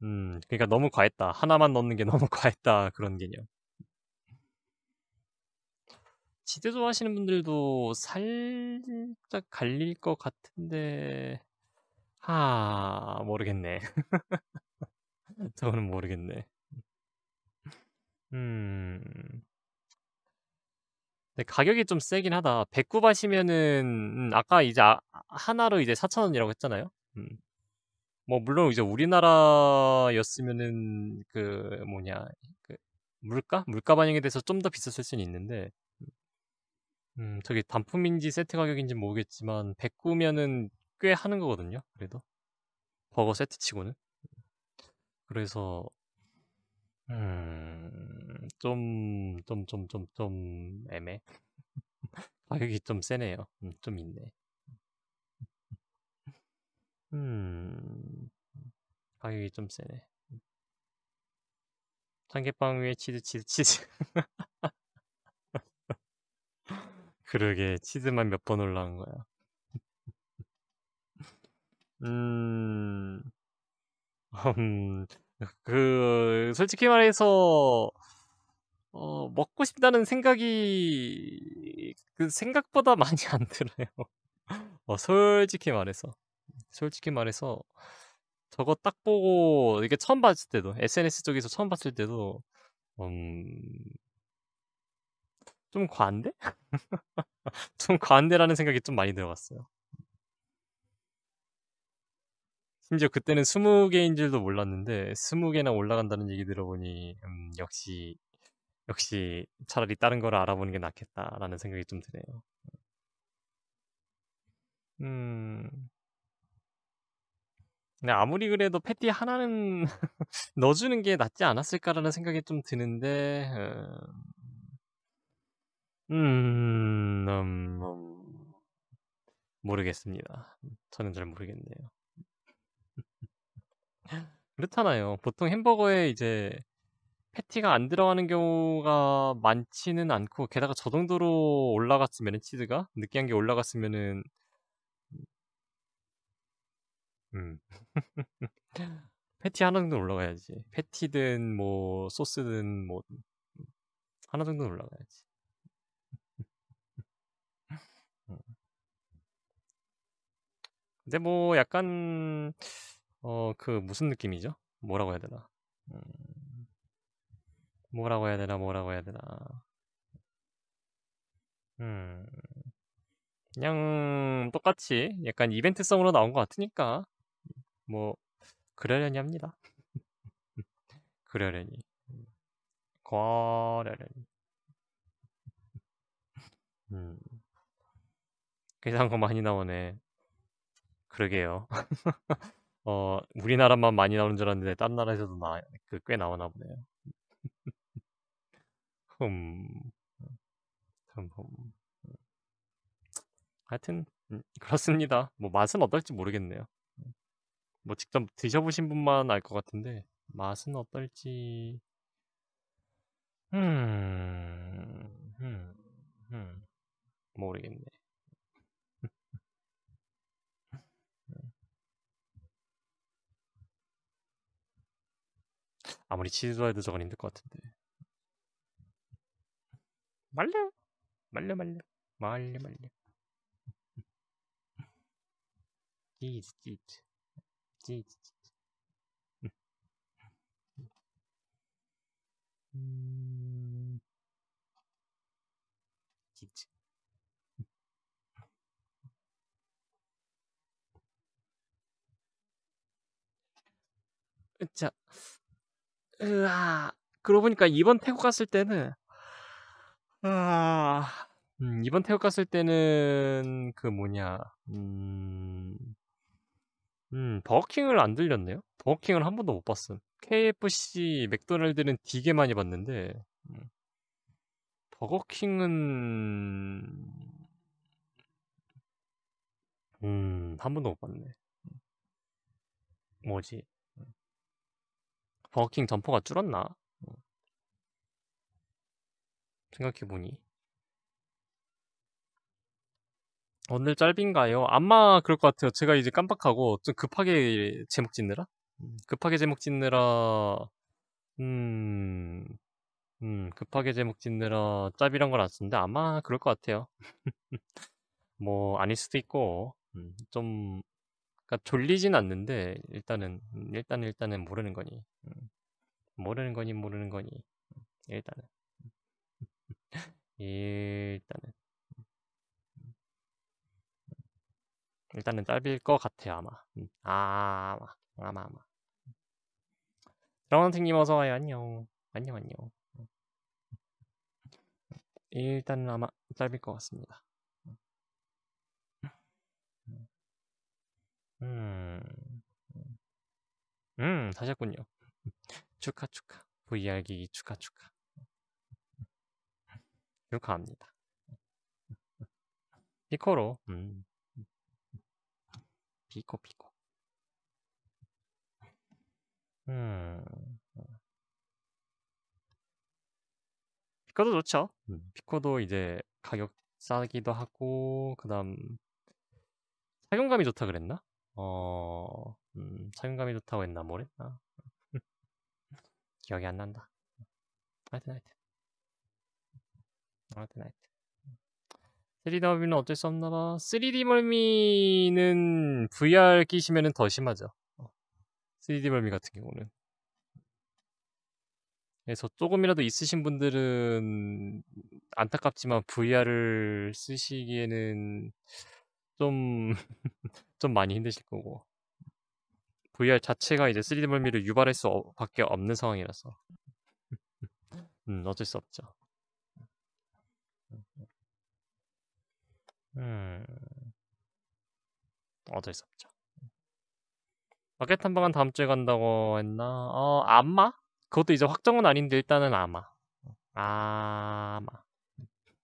음, 그러니까 너무 과했다. 하나만 넣는 게 너무 과했다. 그런 개념. 치즈 좋아하시는 분들도 살짝 갈릴 것 같은데, 아 모르겠네. 저는 모르겠네. 음, 네, 가격이 좀 세긴 하다. 1 0하시면은 음, 아까 이제 아, 아 하나로 이제 4천원이라고 했잖아요. 음. 뭐 물론 이제 우리나라였으면은 그 뭐냐 그 물가 물가 반영에 대해서 좀 더 비쌌을 수는 있는데 음. 음 저기 단품인지 세트 가격인지 모르겠지만 1 0면은꽤 하는 거거든요. 그래도 버거 세트치고는 그래서 음 좀, 좀, 좀, 좀, 좀 애매. 가격이 좀 세네요. 음, 좀 있네. 음, 가격이 좀 세네. 삼계빵 위에 치즈, 치즈, 치즈. 그러게, 치즈만 몇 번올라간 거야. 음, 음, 그, 솔직히 말해서, 어, 먹고 싶다는 생각이 그 생각보다 많이 안 들어요. 어, 솔직히 말해서 솔직히 말해서 저거 딱 보고 이게 처음 봤을 때도 SNS 쪽에서 처음 봤을 때도 음, 좀 과한데? 좀 과한데라는 생각이 좀 많이 들어갔어요. 심지어 그때는 20개인 줄도 몰랐는데 20개나 올라간다는 얘기 들어보니 음, 역시 역시 차라리 다른 거를 알아보는 게 낫겠다라는 생각이 좀 드네요. 음. 근데 아무리 그래도 패티 하나는 넣어주는 게 낫지 않았을까라는 생각이 좀 드는데, 음, 음, 음, 음. 모르겠습니다. 저는 잘 모르겠네요. 그렇잖아요. 보통 햄버거에 이제 패티가 안 들어가는 경우가 많지는 않고 게다가 저 정도로 올라갔으면 치즈가 느끼한 게 올라갔으면은 음 패티 하나 정도 올라가야지 패티든 뭐 소스든 뭐 하나 정도 올라가야지 음. 근데 뭐 약간 어 그 무슨 느낌이죠? 뭐라고 해야 되나 음... 뭐라고 해야 되나 뭐라고 해야 되나 음 그냥 똑같이 약간 이벤트성으로 나온 것 같으니까 뭐 그러려니 합니다 그러려니 그러려니음 괜찮은 거 많이 나오네 그러게요 어 우리나라만 많이 나오는 줄 알았는데 다른 나라에서도 나, 그, 꽤 나오나 보네요 흠. 흠, 흠. 하여튼 음, 그렇습니다. 뭐 맛은 어떨지 모르겠네요. 뭐 직접 드셔보신 분만 알 것 같은데 맛은 어떨지. 음, 음, 음. 모르겠네. 아무리 치즈도 해도 저건 힘들 것 같은데. 말려 말려 말려 말려 말려 찌즈 찌즈 찌즈 찌즈 음 찌즈 자, 으아. 그러고 보니까 이번 태국 갔을 때는 아. 음 이번 태국 갔을 때는 그 뭐냐 음. 음 버거킹을 안 들렸네요. 버거킹을 한 번도 못 봤음. KFC, 맥도날드는 되게 많이 봤는데 음, 버거킹은 음1 번도 못 봤네. 뭐지? 버거킹 점포가 줄었나? 생각해보니 오늘 짧은가요? 아마 그럴 것 같아요. 제가 이제 깜빡하고 좀 급하게 제목 짓느라 음, 급하게 제목 짓느라 음, 음 급하게 제목 짓느라 짧이란걸안 쓰는데 아마 그럴 것 같아요. 뭐 아닐 수도 있고 음, 좀 그러니까 졸리진 않는데 일단은 일단 음, 은 일단은 모르는 거니 모르는 거니 모르는 거니 일단은 일단은 일단은 짧을 것 같아요 아마 음. 아, 아마 아마 드라마선생님 어서와요 안녕 안녕 안녕 일단은 아마 짧을 것 같습니다 음, 음, 다셨군요. 축하, 축하. VR 기기 축하, 축하. 축하합니다. 피코로, 음. 피코, 피코. 음. 피코도 좋죠. 음. 피코도 이제 가격 싸기도 하고, 그 다음, 착용감이 좋다 그랬나? 어, 음, 착용감이 좋다고 했나, 뭐랬나? 아. 기억이 안 난다. 하여튼, 하여튼. 아라이트 나이트 3D멀미는 어쩔 수 없나봐 3D멀미는 VR 끼시면 더 심하죠 3D멀미 어. 같은 경우는 그래서 네, 조금이라도 있으신 분들은 안타깝지만 VR을 쓰시기에는 좀, 좀 많이 힘드실 거고. VR 자체가 이제 3D 멀미를 유발할 수 어, 밖에 없는 상황이라서. 음, 어쩔 수 없죠. 음, 어쩔 수 없죠. 마켓 탐방은 다음 주에 간다고 했나? 어, 아마? 그것도 이제 확정은 아닌데 일단은 아마. 아마.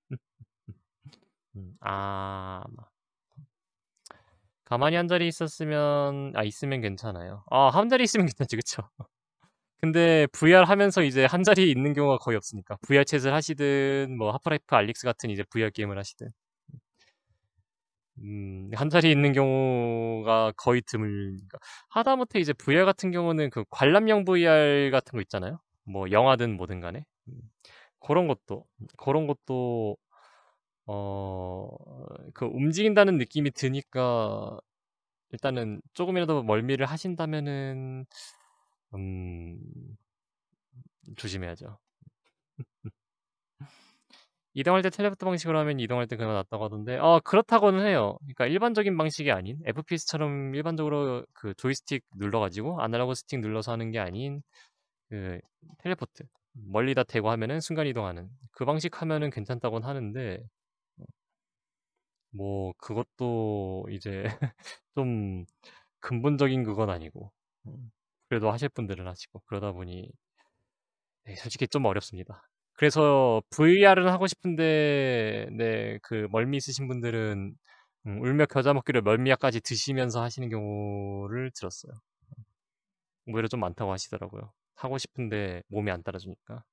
음, 아마. 가만히 한 자리 있었으면, 아, 있으면 괜찮아요. 아, 한 자리 있으면 괜찮지, 그쵸? 근데 VR 하면서 이제 한 자리에 있는 경우가 거의 없으니까 VR 챗을 하시든 뭐 하프라이프 알릭스 같은 이제 VR 게임을 하시든 음, 한 자리에 있는 경우가 거의 드물 하다못해 이제 VR 같은 경우는 그 관람형 VR 같은 거 있잖아요 뭐 영화든 뭐든 간에 음, 그런 것도 그런 것도 어 그 움직인다는 느낌이 드니까 일단은 조금이라도 멀미를 하신다면은 음, 조심해야죠. 이동할 때 텔레포트 방식으로 하면 이동할 때 그나마 낫다고 하던데 어 그렇다고는 해요 그러니까 일반적인 방식이 아닌 FPS처럼 일반적으로 그 조이스틱 눌러가지고 아날로그 스틱 눌러서 하는 게 아닌 그 텔레포트 멀리다 대고 하면은 순간 이동하는 그 방식 하면은 괜찮다고는 하는데 뭐 그것도 이제 좀 근본적인 그건 아니고 음. 그래도 하실 분들은 하시고 그러다 보니 네, 솔직히 좀 어렵습니다. 그래서 VR은 하고 싶은데 네, 그 멀미 있으신 분들은 음, 울며 겨자 먹기로 멀미약까지 드시면서 하시는 경우를 들었어요. 오히려 좀 많다고 하시더라고요. 하고 싶은데 몸이 안 따라주니까.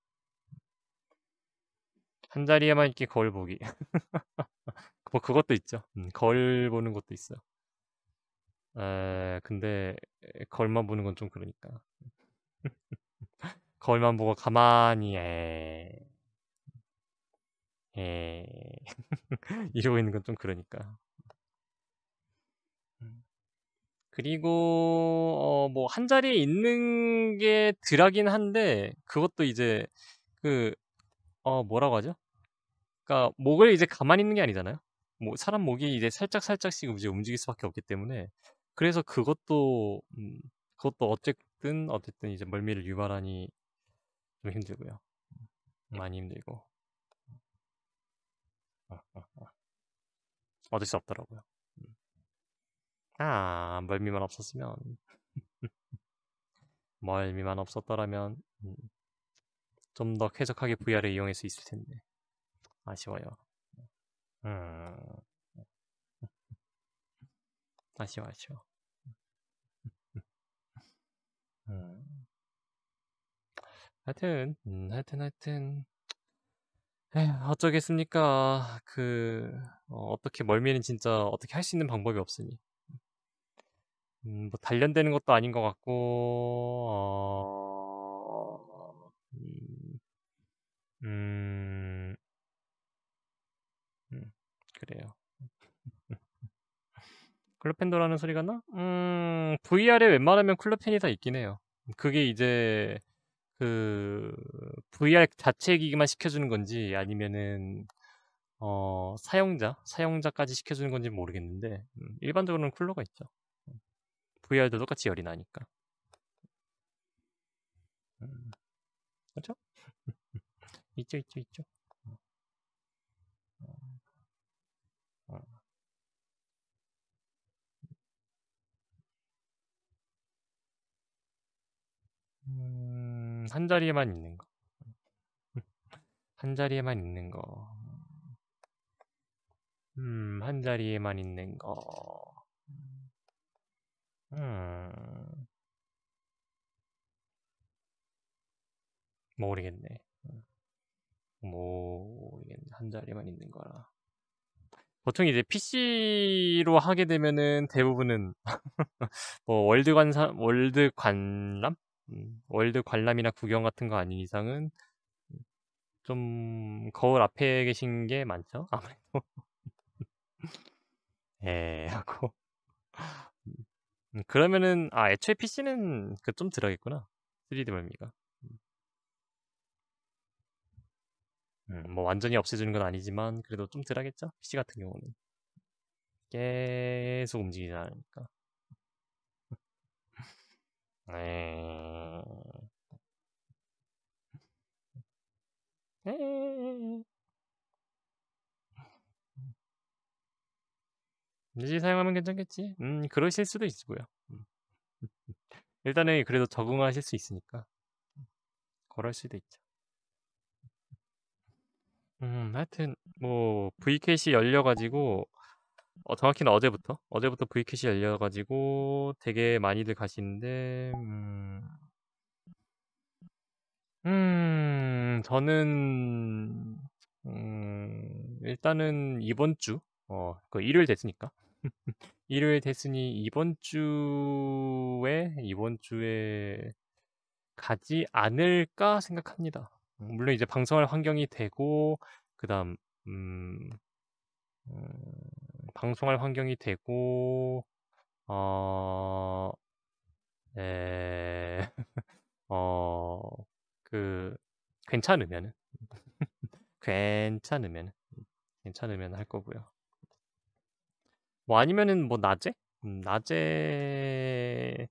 한 자리에만 이렇게 거울 보기. 뭐 그것도 있죠. 음, 거울 보는 것도 있어요. 에 근데 걸만 보는 건 좀 그러니까. 걸만 보고 가만히 에. 에. 이러고 있는 건 좀 그러니까. 음. 그리고 어 뭐 한 자리에 있는 게드라긴 한데 그것도 이제 그 어 뭐라고 하죠? 그러니까 목을 이제 가만히 있는 게 아니잖아요. 뭐 사람 목이 이제 살짝 살짝씩 이제 움직일 수밖에 없기 때문에 그래서 그것도 음, 그것도 어쨌든 어쨌든 이제 멀미를 유발하니 좀 힘들고요. 예. 많이 힘들고. 어쩔 수 없더라고요. 음. 아, 멀미만 없었으면. 멀미만 없었더라면, 음, 좀더 쾌적하게 VR을 이용할 수 있을 텐데. 아쉬워요. 음. 아쉬워, 아쉬워. 음. 하여튼, 음, 하여튼, 하여튼. 에휴, 어쩌겠습니까. 그, 어, 떻게 멀미는 진짜 어떻게 할 수 있는 방법이 없으니. 음, 뭐, 단련되는 것도 아닌 것 같고, 어, 음, 음, 음 그래요. 클럽펜더라는 소리가 나? 음, VR에 웬만하면 클럽펜이다 있긴 해요. 그게 이제 그 VR 자체 기기만 시켜주는 건지 아니면은 어, 사용자 사용자까지 시켜주는 건지 모르겠는데 음, 일반적으로는 쿨러가 있죠. VR도 똑같이 열이 나니까. 음, 그렇죠? 있죠, 있죠, 있죠. 음, 한 자리에만 있는 거. 한 자리에만 있는 거. 음, 한 자리에만 있는 거. 음. 모르겠네. 모르겠네. 한 자리만 있는 거라. 보통 이제 PC로 하게 되면은 대부분은 뭐 월드 관 월드 관람 음, 월드 관람이나 구경 같은 거 아닌 이상은 좀 거울 앞에 계신 게 많죠 아무래도 에 예, 하고 음, 그러면은 아 애초에 PC는 그 좀 들어겠구나 3D 멀미가 음, 뭐 완전히 없애주는 건 아니지만 그래도 좀 덜하겠죠 PC 같은 경우는 계속 움직이지 않으니까 네. 네. 이제 사용하면 괜찮겠지. 음, 그러실 수도 있고요. 음. 일단은 그래도 적응하실 수 있으니까 그럴 수도 있죠. 음, 하여튼 뭐 v c 시 열려가지고 어 정확히는 어제부터. 어제부터 브이캣이 열려 가지고 되게 많이들 가시는데 음. 음, 저는 음, 일단은 이번 주 어, 그 일요일 됐으니까. 일요일 됐으니 이번 주에 이번 주에 가지 않을까 생각합니다. 물론 이제 방송할 환경이 되고 그다음 음, 음 방송할 환경이 되고 어, 에, 어, 그괜찮으면괜찮으면 괜찮으면 할 거고요. 뭐 아니면은 뭐 낮에 음, 낮에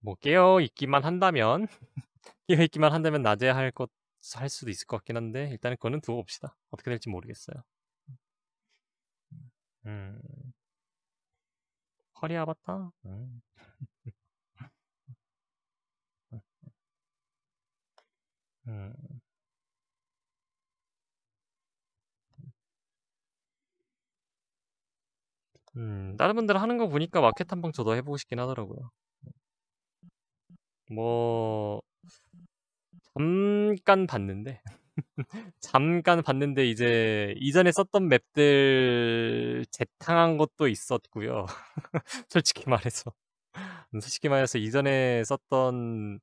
뭐 깨어 있기만 한다면 깨어 있기만 한다면 낮에 할것 할 수도 있을 것 같긴 한데 일단은 그거는 두고 봅시다. 어떻게 될지 모르겠어요. 음. 허리 아팠다 음. 음. 음. 다른 분들 하는 거 보니까 마켓 한 방 저도 해보고 싶긴 하더라고요. 뭐, 잠깐 봤는데. 잠깐 봤는데 이제 이전에 썼던 맵들 재탕한 것도 있었고요. 솔직히 말해서 음, 솔직히 말해서 이전에 썼던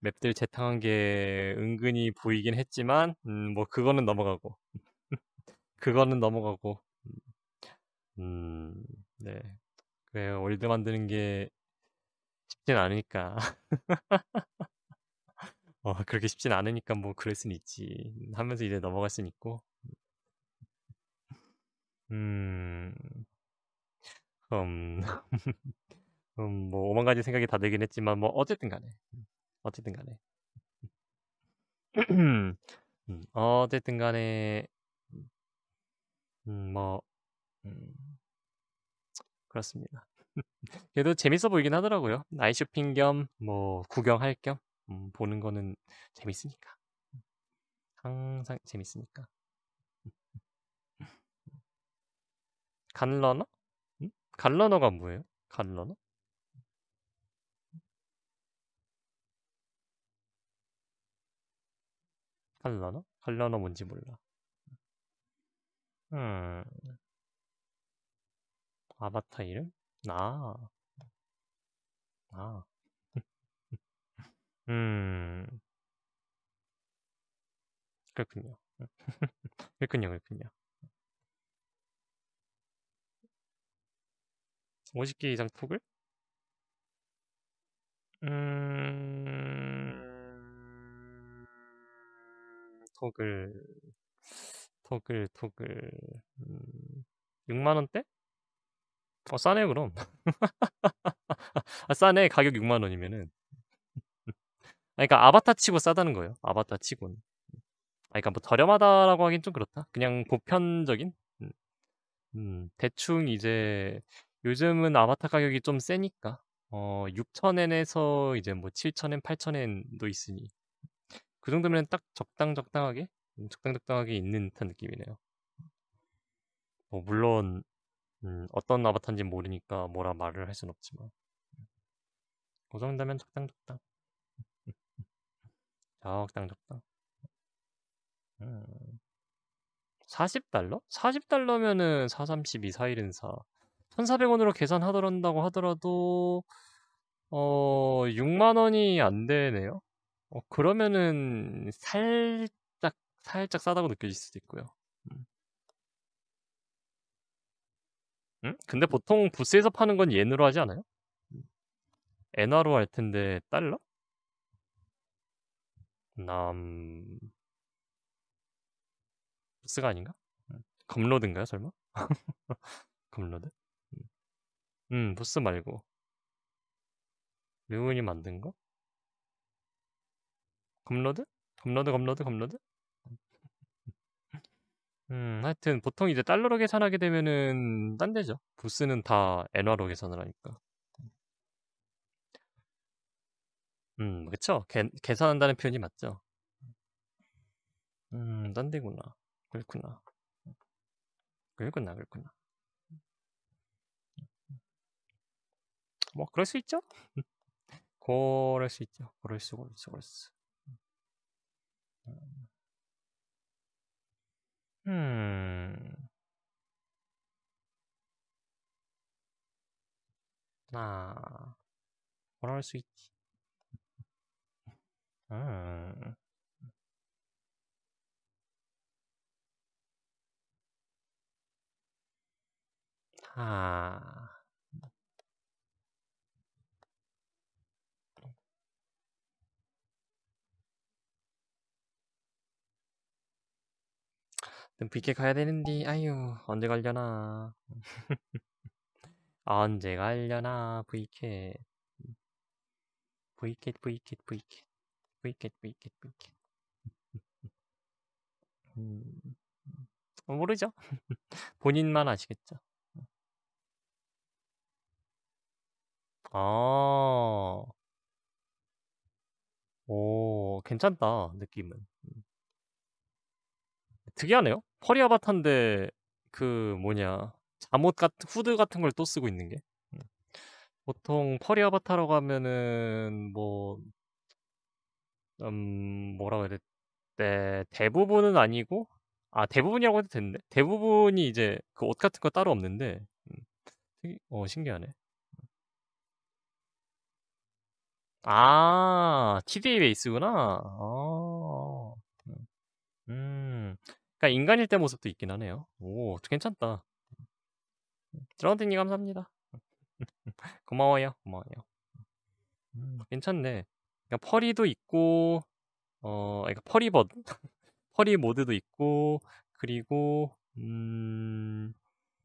맵들 재탕한 게 은근히 보이긴 했지만 음, 뭐 그거는 넘어가고 그거는 넘어가고 음, 음 네 그래 월드 만드는 게 쉽진 않으니까 어, 그렇게 쉽진 않으니까 뭐 그럴 순 있지 음, 하면서 이제 넘어갈 순 있고 음, 음, 음, 뭐 오만 가지 생각이 다 들긴 했지만 뭐 어쨌든 간에 음, 어쨌든 간에 음, 어쨌든 간에 음, 뭐 음, 그렇습니다. 그래도 재밌어 보이긴 하더라고요. 나이 쇼핑 겸 뭐 구경할 겸 음, 보는 거는 재밌으니까. 항상 재밌으니까. 갈러너갈 간러너가 뭐예요? 갈러너갈러너갈러너 뭔지 몰라. 음. 아바타 이름? 나. 아. 아. 음. 그렇군요. 그렇군요, 그렇군요. 50개 이상 톡을? 음... 톡을 톡을 톡을 음... 6만 원대? 어 싸네 그럼. 아, 싸네 가격 6만 원이면은. 그러니까 아바타치고 싸다는 거예요. 아바타치고는. 아, 그러니까 뭐 저렴하다라고 하긴 좀 그렇다. 그냥 보편적인. 음, 음 대충 이제 요즘은 아바타 가격이 좀 세니까 어 6천엔에서 이제 뭐 7천엔, 8천엔도 있으니 그 정도면 딱 적당 적당하게 음, 적당 적당하게 있는 듯한 느낌이네요. 뭐 물론 음, 어떤 아바타인지 모르니까 뭐라 말을 할 순 없지만 고 음. 그 정도면 적당 적당. 정확당 적당. 음. 40달러? 40달러면은 432, 4 1인사 1400원으로 계산하더란다고 하더라도, 어, 6만원이 안 되네요. 어, 그러면은 살짝, 살짝 싸다고 느껴질 수도 있고요. 음. 음? 근데 보통 부스에서 파는 건 엔으로 하지 않아요? 엔화로 할 텐데 달러? 남 보스가 아닌가? 검로드인가요 설마? 검로드? 음 보스 음, 말고 류운이 만든 거? 검로드? 검로드 검로드 검로드? 음 하여튼 보통 이제 달러로 계산하게 되면은 딴 데죠 부스는다 엔화로 계산을 하니까 음 그쵸. 계 계산한다는 표현이 맞죠. 음딴 데구나. 그렇구나. 그랬구나, 그랬구나. 뭐 그럴 수 있죠. 그럴 수 있죠. 그럴 수, 그럴 수, 그럴 수. 음. 음. 아, 나 뭐라 할수 있지? 음. 아. 아. 눈빛게 가야 되는데 아유 언제 갈려나 언제 갈려나 VK VK VK VK 위켓 위켓 위켓 음, 어, 모르죠 본인만 아시겠죠 아, 오, 괜찮다, 느낌은. 음. 특이하네요. 퍼리 아바타인데, 그, 뭐냐, 잠옷 같은, 후드 같은 걸 또 쓰고 있는 게. 음. 보통 퍼리 아바타라고 하면은, 뭐, 음, 뭐라고 해야 돼? 네, 대부분은 아니고, 아, 대부분이라고 해도 되는데, 대부분이 이제 그 옷 같은 거 따로 없는데, 되게, 음, 어, 신기하네. 아, TDA 베이스구나. 아, 음, 음, 그러니까 인간일 때 모습도 있긴 하네요. 오, 괜찮다. 드라운드님 감사합니다. 고마워요, 고마워요. 음, 괜찮네. 그러니까 펄이도 있고 어 그러니까 펄이버 펄이 모드도 있고 그리고 음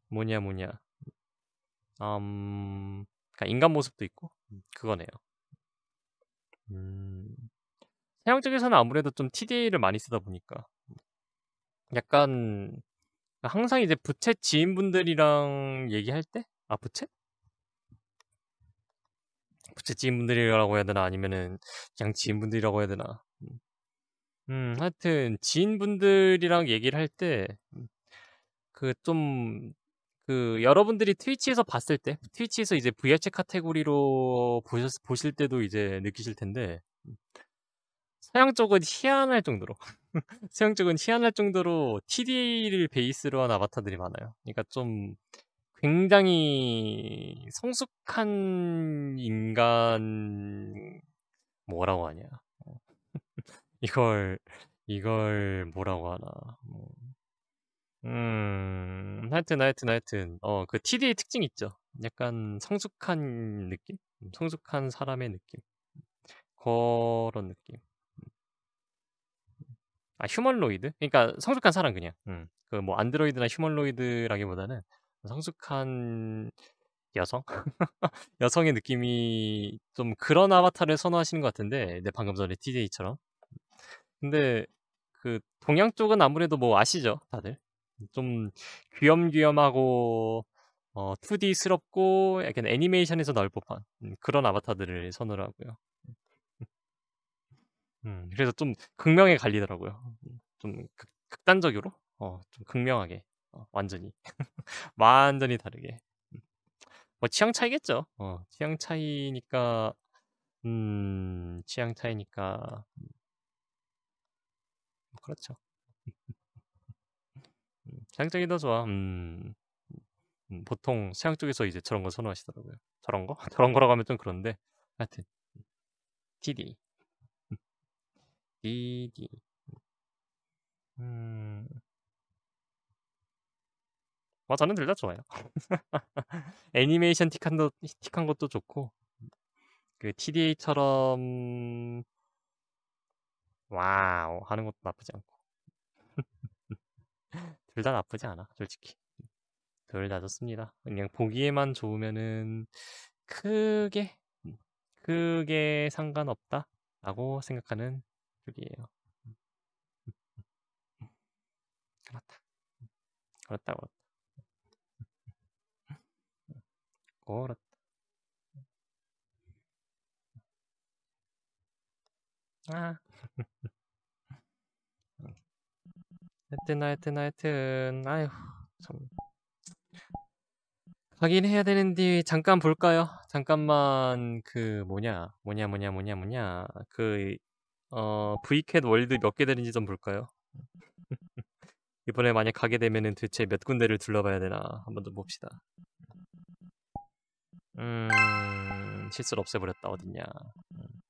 뭐냐 뭐냐 음 그러니까 인간 모습도 있고 음, 그거네요. 음사용 쪽에서는 아무래도 좀 TDA를 많이 쓰다 보니까 약간 항상 이제 부채 지인분들이랑 얘기할 때? 아 부채? 부채 지인분들이라고 해야 되나 아니면은 그냥 지인분들이라고 해야 되나 음, 음 하여튼 지인분들이랑 얘기를 할 때그 음, 좀그 그 여러분들이 트위치에서 봤을 때 트위치에서 이제 VR챗 카테고리로 보셨, 보실 때도 이제 느끼실 텐데 음, 서양 쪽은 희한할 정도로 서양 쪽은 희한할 정도로 t d 를 베이스로 한 아바타들이 많아요. 그러니까 좀 굉장히 성숙한 인간 뭐라고 하냐 어. 이걸 이걸 뭐라고 하나 뭐. 음 하여튼 하여튼 하여튼 어 그 TD의 특징 있죠 약간 성숙한 느낌 음, 성숙한 사람의 느낌 그런 느낌 아 휴멀로이드 그러니까 성숙한 사람 그냥 음. 그뭐 안드로이드나 휴멀로이드라기보다는 성숙한 여성? 여성의 느낌이 좀 그런 아바타를 선호하시는 것 같은데, 네, 방금 전에 TJ처럼. 근데 그 동양 쪽은 아무래도 뭐 아시죠, 다들? 좀 귀염귀염하고 어, 2D스럽고 약간 애니메이션에서 나올 법한 음, 그런 아바타들을 선호를 하고요. 음, 그래서 좀 극명에 갈리더라고요. 좀 극, 단적으로 어, 좀 극명하게. 어. 완전히 완전히 다르게 음. 뭐 취향 차이겠죠. 어, 취향 차이니까 음 취향 차이니까 음. 음, 그렇죠. 서양 쪽이 더 좋아. 음, 음, 보통 서양 쪽에서 이제 저런 거 선호하시더라고요. 저런 거? 저런 거라고 하면 좀 그런데 하여튼 t d DD 음뭐 저는 둘 다 좋아요. 애니메이션 틱한도, 틱한 것도 좋고, 그 TDA처럼, 와우, 하는 것도 나쁘지 않고. 둘 다 나쁘지 않아, 솔직히. 둘 다 좋습니다. 그냥 보기에만 좋으면은, 크게, 크게 상관없다? 라고 생각하는 쪽이에요. 그렇다. 그렇다, 그렇다. Город. 아. 하여튼 하여튼 하여튼 아휴 참 가긴 해야 되는데 잠깐 볼까요? 잠깐만 그 뭐냐 뭐냐 뭐냐 뭐냐 뭐냐 그어 브이캣 월드 몇 개 되는지 좀 볼까요? 이번에 만약 가게 되면은 도대체 몇 군데를 둘러봐야 되나 한번 더 봅시다. 음, 실수를 없애버렸다, 어딨냐. 음.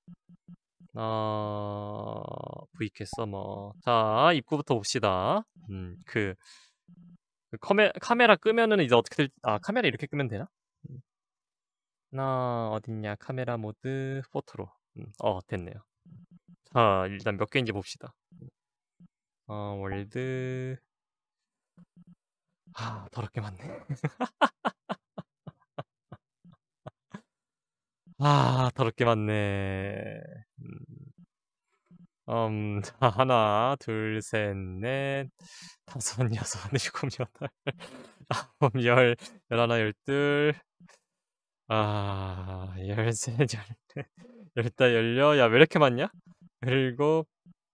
어, 이캐서뭐 자, 입구부터 봅시다. 음, 그, 그 카메, 카메라 끄면은 이제 어떻게 될, 아, 카메라 이렇게 끄면 되나? 음. 나, 어딨냐. 카메라 모드, 포토로. 음, 어, 됐네요. 자, 일단 몇 개인지 봅시다. 어, 월드. 하, 아, 더럽게 많네. 아, 더럽게 많네. 음. 음, 자, 하나, 둘, 셋, 넷, 다섯, 여섯, 일곱, 여덟, 아홉, 열, 열하나, 열둘, 아, 열셋, 열넷, 열 다, 열 여, 야, 왜 이렇게 많냐? 열일곱,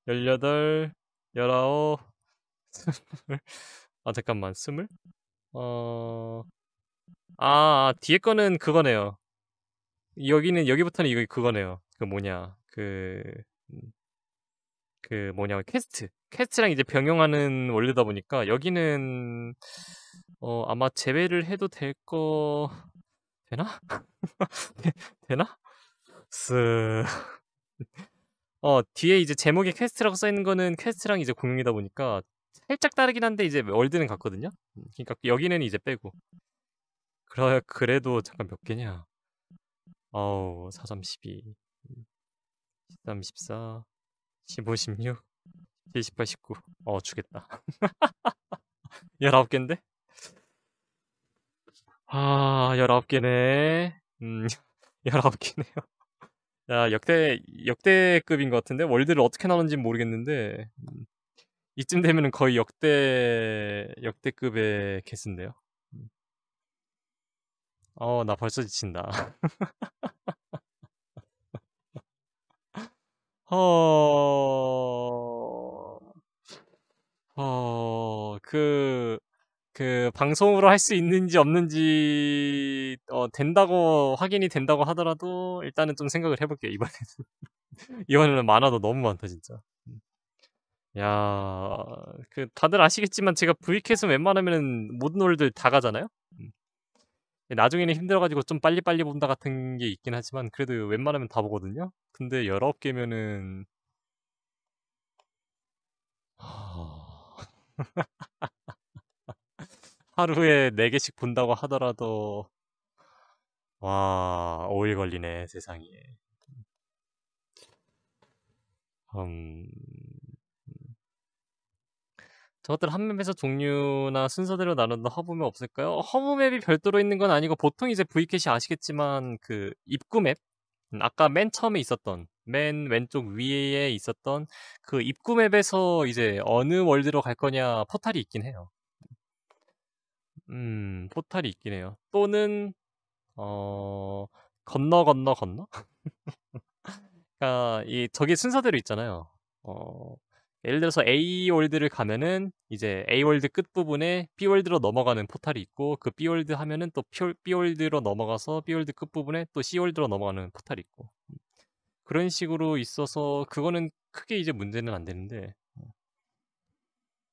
열여덟, 열아홉, 스물, 아, 잠깐만, 스물? 어, 아, 아 뒤에 거는 그거네요. 여기는 여기부터는 이거 그거네요. 그 뭐냐 그그 그 뭐냐 캐스트캐스트랑 이제 병용하는 원리다 보니까 여기는 어 아마 재배를 해도 될 거 되나 되나 쓰. 어 뒤에 이제 제목에 캐스트라고써 있는 거는 캐스트랑 이제 공용이다 보니까 살짝 다르긴 한데 이제 월드는 같거든요. 그러니까 여기는 이제 빼고. 그래 그래도 잠깐 몇 개냐? 어우, 4, 3, 12. 13, 14, 15, 16, 17, 18, 19. 어, 주겠다. 19개인데? 아, 19개네. 음, 19개네요. 야, 역대, 역대급인 것 같은데? 월드를 어떻게 나누는지 모르겠는데, 음, 이쯤 되면은 거의 역대, 역대급의 개수인데요. 어, 나 벌써 지친다. 어, 어, 그, 그, 방송으로 할 수 있는지 없는지, 어, 된다고, 확인이 된다고 하더라도, 일단은 좀 생각을 해볼게요, 이번에는. 이번에는 많아도 너무 많다, 진짜. 음. 야, 그, 다들 아시겠지만, 제가 브이켓은 웬만하면 모든 홀들 다 가잖아요? 음. 나중에는 힘들어가지고 좀 빨리빨리 본다 같은 게 있긴 하지만 그래도 웬만하면 다 보거든요. 근데 19개면은 하루에 4개씩 본다고 하더라도 와 5일 걸리네 세상에 음... 저것들 한 맵에서 종류나 순서대로 나눈다 허브맵 없을까요? 어, 허브맵이 별도로 있는 건 아니고 보통 이제 브이캣이 아시겠지만 그 입구맵 음, 아까 맨 처음에 있었던 맨 왼쪽 위에 있었던 그 입구맵에서 이제 어느 월드로 갈 거냐 포탈이 있긴 해요. 음 포탈이 있긴 해요. 또는 어 건너 건너 건너. 그니까이 저기 순서대로 있잖아요. 어 예를 들어서 A 월드를 가면은 이제 A 월드 끝 부분에 B 월드로 넘어가는 포탈이 있고 그 B 월드 하면은 또 B 월드로 넘어가서 B 월드 끝 부분에 또 C 월드로 넘어가는 포탈이 있고 그런 식으로 있어서 그거는 크게 이제 문제는 안 되는데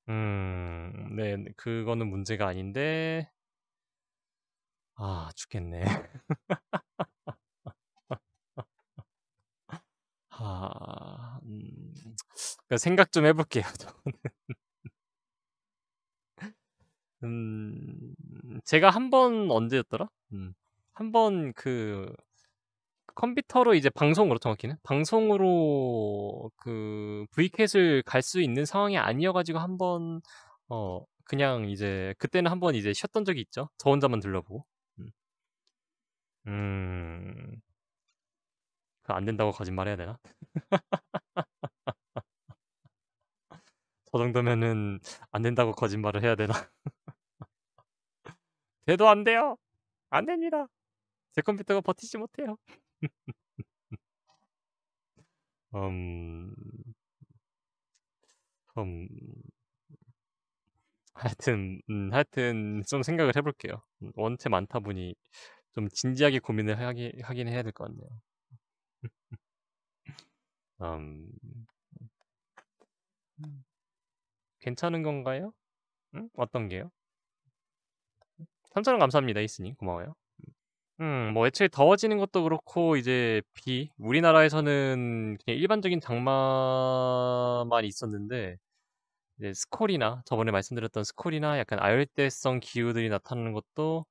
음, 네, 그거는 문제가 아닌데 아 죽겠네. 아 그러니까 생각 좀 해볼게요. 음, 제가 한 번 언제였더라? 음, 한 번 그 컴퓨터로 이제 방송으로 정확히는 방송으로 그브이캣을갈 수 있는 상황이 아니어가지고 한번어 그냥 이제 그때는 한 번 이제 쉬었던 적이 있죠. 저 혼자만 들러보고. 음, 음... 안 된다고 거짓말해야 되나? 그 정도면은 안 된다고 거짓말을 해야 되나? 돼도 안 돼요. 안 됩니다. 제 컴퓨터가 버티지 못해요. 음, 음, 하여튼, 음, 하여튼 좀 생각을 해볼게요. 음, 원체 많다 보니 좀 진지하게 고민을 하기, 하긴 해야 될 것 같네요. 음, 괜찮은 건가요? 응? 어떤 게요? 3,000원 감사합니다, 이스님. 고마워요. 음, 뭐 애초에 더워지는 것도 그렇고 이제 비 우리나라에서는 그냥 일반적인 장마만 있었는데 이제 스콜이나 저번에 말씀드렸던 스콜이나 약간 아열대성 기후들이 나타나는 것도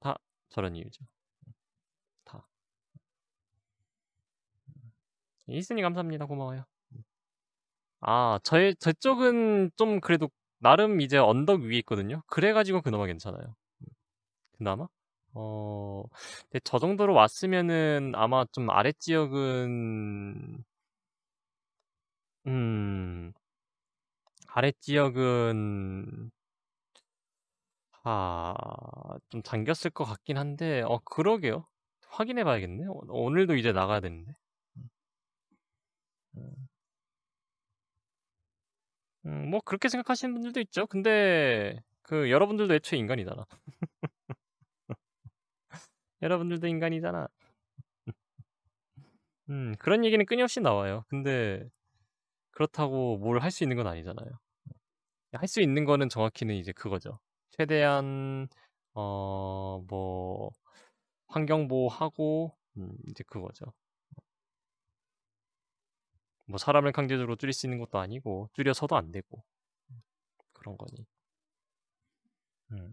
다 저런 이유죠. 다. 이스님 감사합니다. 고마워요. 아 저의 제 쪽은 좀 그래도 나름 이제 언덕 위에 있거든요. 그래가지고 그나마 괜찮아요. 음. 그나마? 어, 근데 저 정도로 왔으면은 아마 좀 아래 지역은 음 아래 지역은 아, 좀 잠겼을 것 같긴 한데, 어, 그러게요. 확인해 봐야겠네. 오늘도 이제 나가야 되는데. 음. 음. 음, 뭐 그렇게 생각하시는 분들도 있죠. 근데 그 여러분들도 애초에 인간이잖아. 여러분들도 인간이잖아. 음, 그런 얘기는 끊임없이 나와요. 근데 그렇다고 뭘 할 수 있는 건 아니잖아요. 할 수 있는 거는 정확히는 이제 그거죠. 최대한 어 뭐 환경 보호하고 음, 이제 그거죠. 뭐 사람을 강제적으로 줄일 수 있는 것도 아니고 줄여서도 안 되고 그런 거니. 음.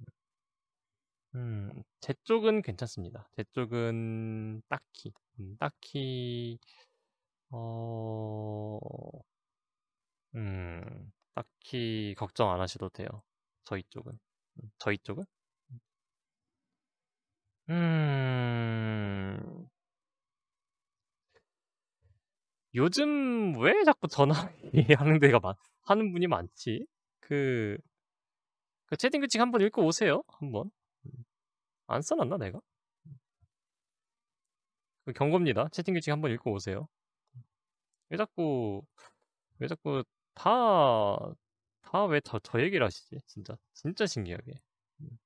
음, 제 쪽은 괜찮습니다. 제 쪽은 딱히, 음, 딱히, 어, 음, 딱히 걱정 안 하셔도 돼요. 저희 쪽은. 음, 저희 쪽은? 음, 요즘 왜 자꾸 전화 하는 데가 많, 하는 분이 많지? 그, 그 채팅 규칙 한번 읽고 오세요. 한번. 안 써놨나, 내가? 그 경고입니다. 채팅 규칙 한번 읽고 오세요. 왜 자꾸, 왜 자꾸 다, 다왜다저 얘기를 하시지? 진짜, 진짜 신기하게. 음.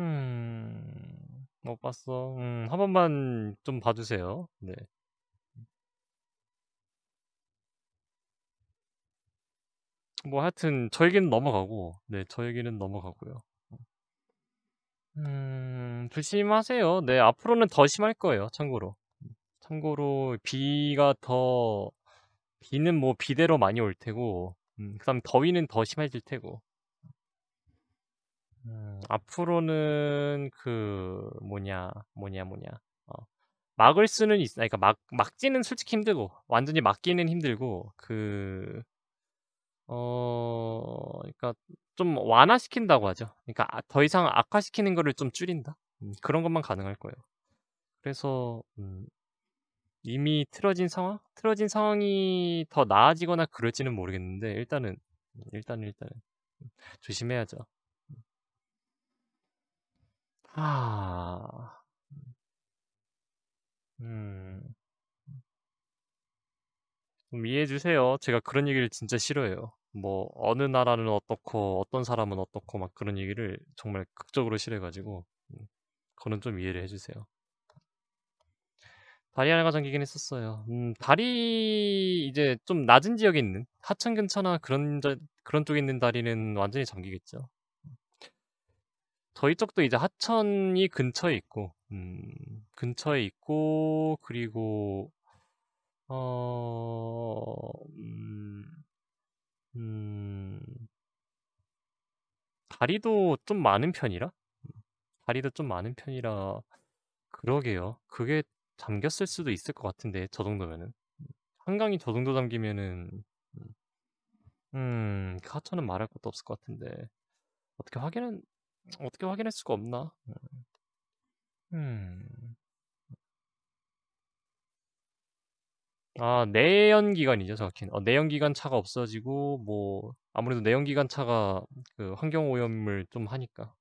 음. 못 어, 봤어. 음, 한 번만 좀 봐주세요. 네. 뭐 하여튼 저 얘기는 넘어가고, 네, 저 얘기는 넘어가고요. 음, 조심하세요. 네, 앞으로는 더 심할 거예요. 참고로. 참고로 비가 더 비는 뭐 비대로 많이 올 테고, 음, 그다음 더위는 더 심해질 테고. 음, 앞으로는 그 뭐냐, 뭐냐, 뭐냐. 어. 막을 수는 있, 그러니까 막 막지는 솔직히 힘들고 완전히 막기는 힘들고 그 어, 그러니까 좀 완화시킨다고 하죠. 그러니까 아, 더 이상 악화시키는 거를 좀 줄인다. 음, 그런 것만 가능할 거예요. 그래서 음, 이미 틀어진 상황, 틀어진 상황이 더 나아지거나 그럴지는 모르겠는데 일단은 일단 음, 일단은 음, 조심해야죠. 아, 음, 좀 이해해 주세요. 제가 그런 얘기를 진짜 싫어해요. 뭐, 어느 나라는 어떻고, 어떤 사람은 어떻고, 막 그런 얘기를 정말 극적으로 싫어해가지고, 음. 그거는 좀 이해를 해 주세요. 다리 하나가 잠기긴 했었어요. 음, 다리 이제 좀 낮은 지역에 있는 하천 근처나 그런 저- 그런 쪽에 있는 다리는 완전히 잠기겠죠. 저희 쪽도 이제 하천이 근처에 있고, 음, 근처에 있고, 그리고, 어, 음, 음, 다리도 좀 많은 편이라? 다리도 좀 많은 편이라, 그러게요. 그게 잠겼을 수도 있을 것 같은데, 저 정도면은. 한강이 저 정도 잠기면은, 음, 그 하천은 말할 것도 없을 것 같은데. 어떻게 확인은 어떻게 확인할 수가 없나? 음. 음. 아, 내연 기관이죠 정확히는. 어, 내연 기관 차가 없어지고 뭐 아무래도 내연 기관 차가 그 환경 오염을 좀 하니까.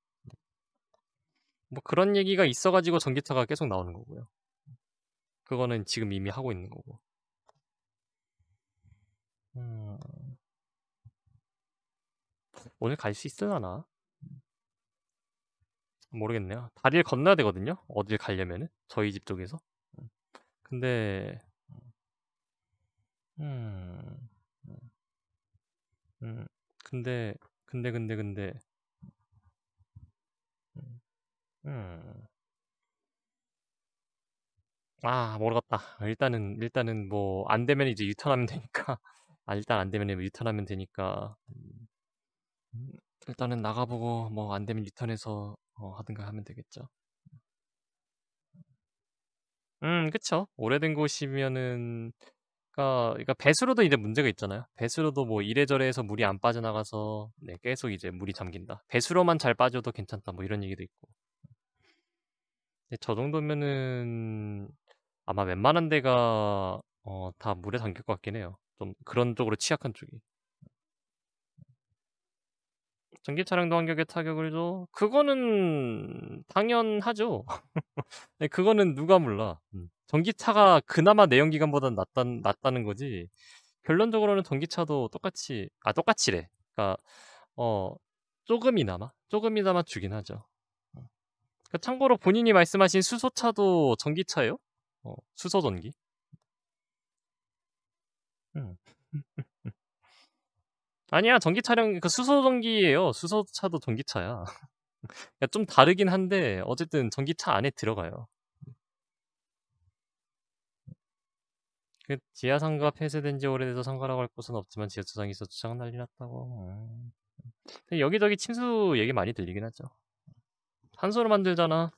뭐 그런 얘기가 있어 가지고 전기차가 계속 나오는 거고요. 그거는 지금 이미 하고 있는 거고. 음... 오늘 갈 수 있으려나? 모르겠네요. 다리를 건너야 되거든요. 어딜 가려면은 저희 집 쪽에서. 근데 음. 음. 음 근데 근데 근데 근데 음. 음. 아, 모르겠다. 일단은 일단은 뭐 안 되면 이제 유턴하면 되니까. 아, 일단 안 되면 유턴하면 되니까. 음. 음. 일단은 나가보고 뭐 안되면 리턴해서 어, 하든가 하면 되겠죠 음 그쵸 오래된 곳이면은 그러니까, 그러니까 배수로도 이제 문제가 있잖아요 배수로도 뭐 이래저래 해서 물이 안 빠져나가서 네, 계속 이제 물이 잠긴다 배수로만 잘 빠져도 괜찮다 뭐 이런 얘기도 있고 저 정도면은 아마 웬만한 데가 어, 다 물에 잠길 것 같긴 해요 좀 그런 쪽으로 취약한 쪽이 전기 차량도 환경에 타격을 줘. 그거는 당연하죠. 네, 그거는 누가 몰라. 음, 전기차가 그나마 내연기관보다 낫다, 낫다는 거지. 결론적으로는 전기차도 똑같이 아 똑같이래. 그러니까 어 조금이나마 조금이나마 주긴 하죠. 어, 그러니까 참고로 본인이 말씀하신 수소차도 전기차예요. 어, 수소 전기. 음. 아니야 전기차량 그 수소전기예요. 수소차도 전기차야. 그러니까 좀 다르긴 한데 어쨌든 전기차 안에 들어가요. 그 지하상가 폐쇄된 지 오래돼서 상가라고 할 곳은 없지만 지하주상이 있어 주장은 난리 났다고. 음. 여기저기 침수 얘기 많이 들리긴 하죠. 탄소로 만들잖아.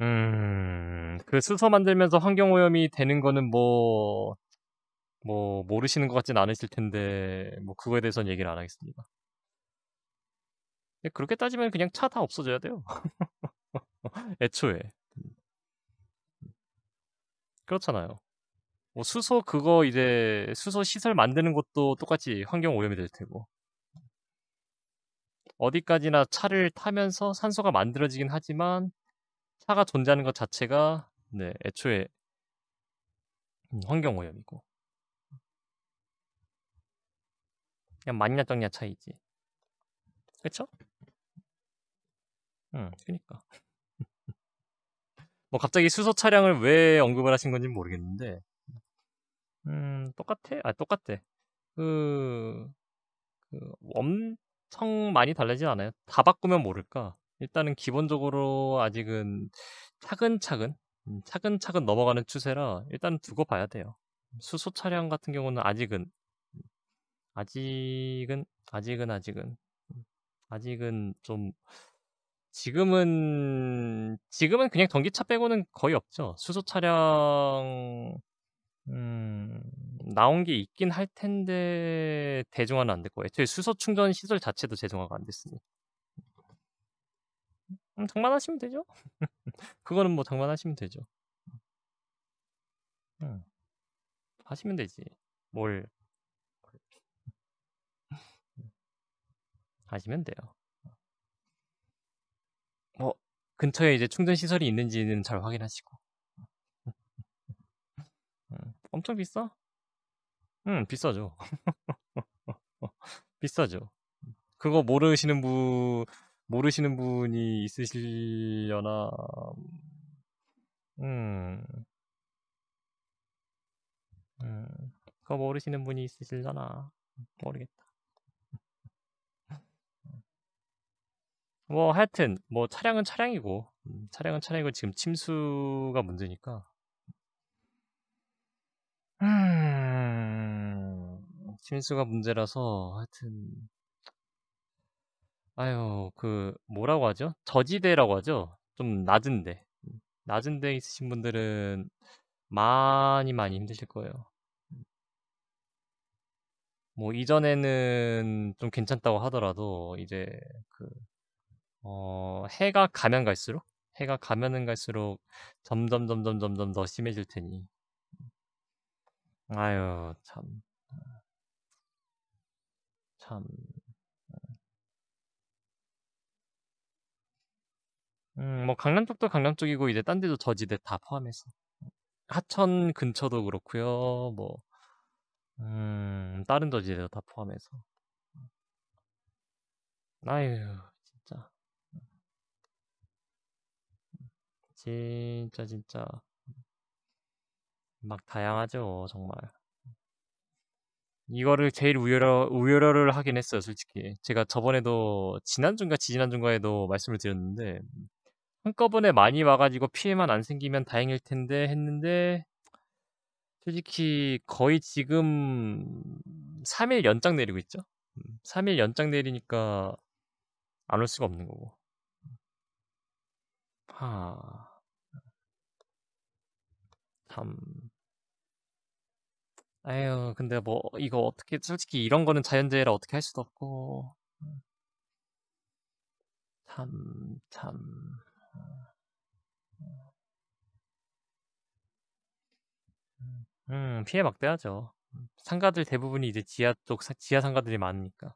음, 그 수소 만들면서 환경오염이 되는 거는 뭐, 뭐 모르시는 것 같진 않으실 텐데 뭐 그거에 대해서는 얘기를 안 하겠습니다. 그렇게 따지면 그냥 차 다 없어져야 돼요. 애초에 그렇잖아요. 뭐 수소 그거 이제 수소 시설 만드는 것도 똑같이 환경 오염이 될 테고 어디까지나 차를 타면서 산소가 만들어지긴 하지만 차가 존재하는 것 자체가 네 애초에 환경 오염이고 그냥 많이냐 적냐 차이지. 그쵸? 응, 그니까. 뭐 갑자기 수소 차량을 왜 언급을 하신 건지 모르겠는데, 음, 똑같아? 아, 똑같아. 그, 그, 엄청 많이 달라지진 않아요. 다 바꾸면 모를까. 일단은 기본적으로 아직은 차근차근, 음, 차근차근 넘어가는 추세라 일단 두고 봐야 돼요. 수소 차량 같은 경우는 아직은 아직은 아직은 아직은 음, 아직은 좀 지금은 지금은 그냥 전기차 빼고는 거의 없죠. 수소 차량 음, 나온 게 있긴 할 텐데 대중화는 안 됐고 애초에 수소 충전 시설 자체도 대중화가 안 됐으니 음, 장만하시면 되죠. 그거는 뭐 장만하시면 되죠. 음, 하시면 되지. 뭘 하시면 돼요. 뭐 근처에 이제 충전 시설이 있는지는 잘 확인하시고. 음. 음, 엄청 비싸? 응, 음, 비싸죠. 비싸죠. 그거 모르시는 분 모르시는 분이 있으시려나 음. 음. 그거 모르시는 분이 있으시려나 모르겠다. 뭐 하여튼 뭐 차량은 차량이고 음, 차량은 차량이고 지금 침수가 문제니까 음, 침수가 문제라서 하여튼 아유 그 뭐라고 하죠 저지대라고 하죠 좀 낮은데 낮은데 있으신 분들은 많이 많이 힘드실 거예요 뭐 이전에는 좀 괜찮다고 하더라도 이제 그 어, 해가 가면 갈수록 해가 가면은 갈수록 점점 점점 점점 더 심해질 테니. 아유 참. 참. 음, 뭐 강남 쪽도 강남 쪽이고 이제 딴 데도 저지대 다 포함해서 하천 근처도 그렇고요. 뭐 음, 다른 저지대도 다 포함해서. 아유. 진짜 진짜 막 다양하죠 정말 이거를 제일 우열어 우려를 하긴 했어요 솔직히 제가 저번에도 지난주인가 지난주인가에도 말씀을 드렸는데 한꺼번에 많이 와가지고 피해만 안 생기면 다행일 텐데 했는데 솔직히 거의 지금 3일 연장 내리고 있죠 3일 연장 내리니까 안 올 수가 없는 거고 하... 참. 에휴, 근데 뭐, 이거 어떻게, 솔직히 이런 거는 자연재해라 어떻게 할 수도 없고. 참, 참. 음, 피해 막대하죠. 상가들 대부분이 이제 지하 쪽, 지하 상가들이 많으니까.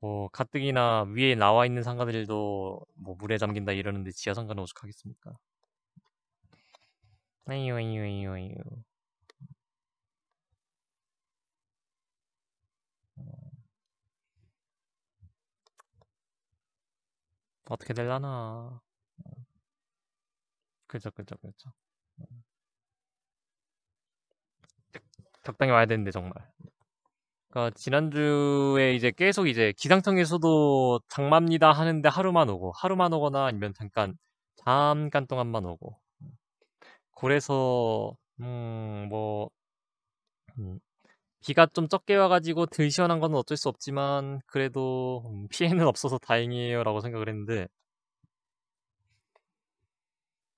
뭐, 가뜩이나 위에 나와 있는 상가들도 뭐 물에 잠긴다 이러는데 지하 상가는 오죽하겠습니까? 아유 아유 아유 아유 어떻게 될라나 그죠 그죠 그죠 적당히 와야 되는데 정말 그러니까 지난주에 이제 계속 이제 기상청에서도 장맙니다 하는데 하루만 오고 하루만 오거나 아니면 잠깐 잠깐 동안만 오고 그래서 음뭐 음, 비가 좀 적게 와 가지고 덜 시원한 건 어쩔 수 없지만 그래도 음, '피해는 없어서 다행이에요.'라고 생각을 했는데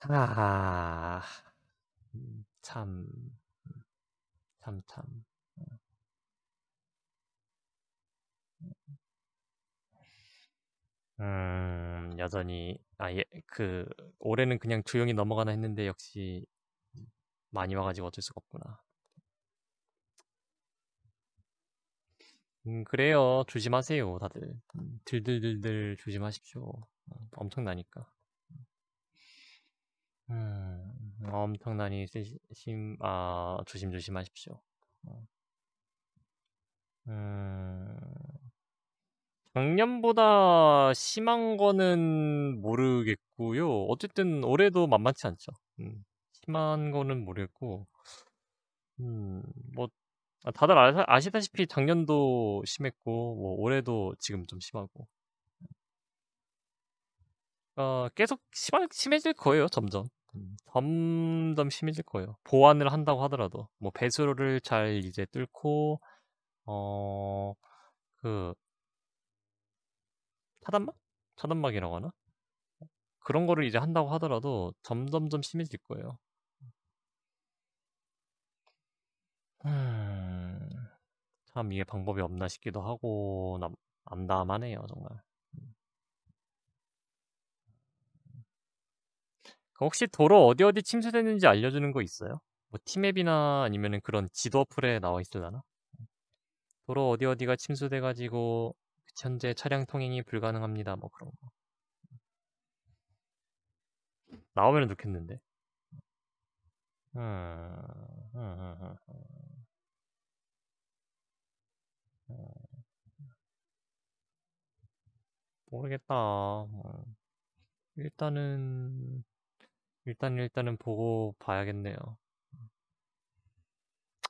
아음 참. 음. 참, 참. 음 여전히 아예 그 올해는 그냥 조용히 넘어가나 했는데 역시 많이 와 가지고 어쩔 수가 없구나. 음 그래요. 조심하세요, 다들. 음, 들들들들 조심하십시오. 어, 엄청나니까. 음, 엄청나니 쓰심, 아, 조심조심하십시오. 어. 음, 작년보다 심한 거는 모르겠고요. 어쨌든 올해도 만만치 않죠. 음, 심한 거는 모르겠고, 음, 뭐, 아, 다들 아, 시다시피 작년도 심했고, 뭐, 올해도 지금 좀 심하고. 어, 계속 심하, 심해질 거예요, 점점. 음, 점점 심해질 거예요. 보완을 한다고 하더라도. 뭐, 배수를 로잘 이제 뚫고, 어, 그, 차단막? 차단막이라고 하나? 그런 거를 이제 한다고 하더라도 점점점 심해질 거예요. 음... 참 이게 방법이 없나 싶기도 하고 남, 암담하네요 정말. 음. 그 혹시 도로 어디 어디 침수됐는지 알려주는 거 있어요? 뭐 티맵이나 아니면 그런 지도 어플에 나와 있을라나? 도로 어디 어디가 침수돼가지고 현재 차량 통행이 불가능합니다. 뭐 그런 거. 나오면 좋겠는데. 음, 음, 음, 모르겠다. 뭐. 일단은 일단 일단은 보고 봐야겠네요.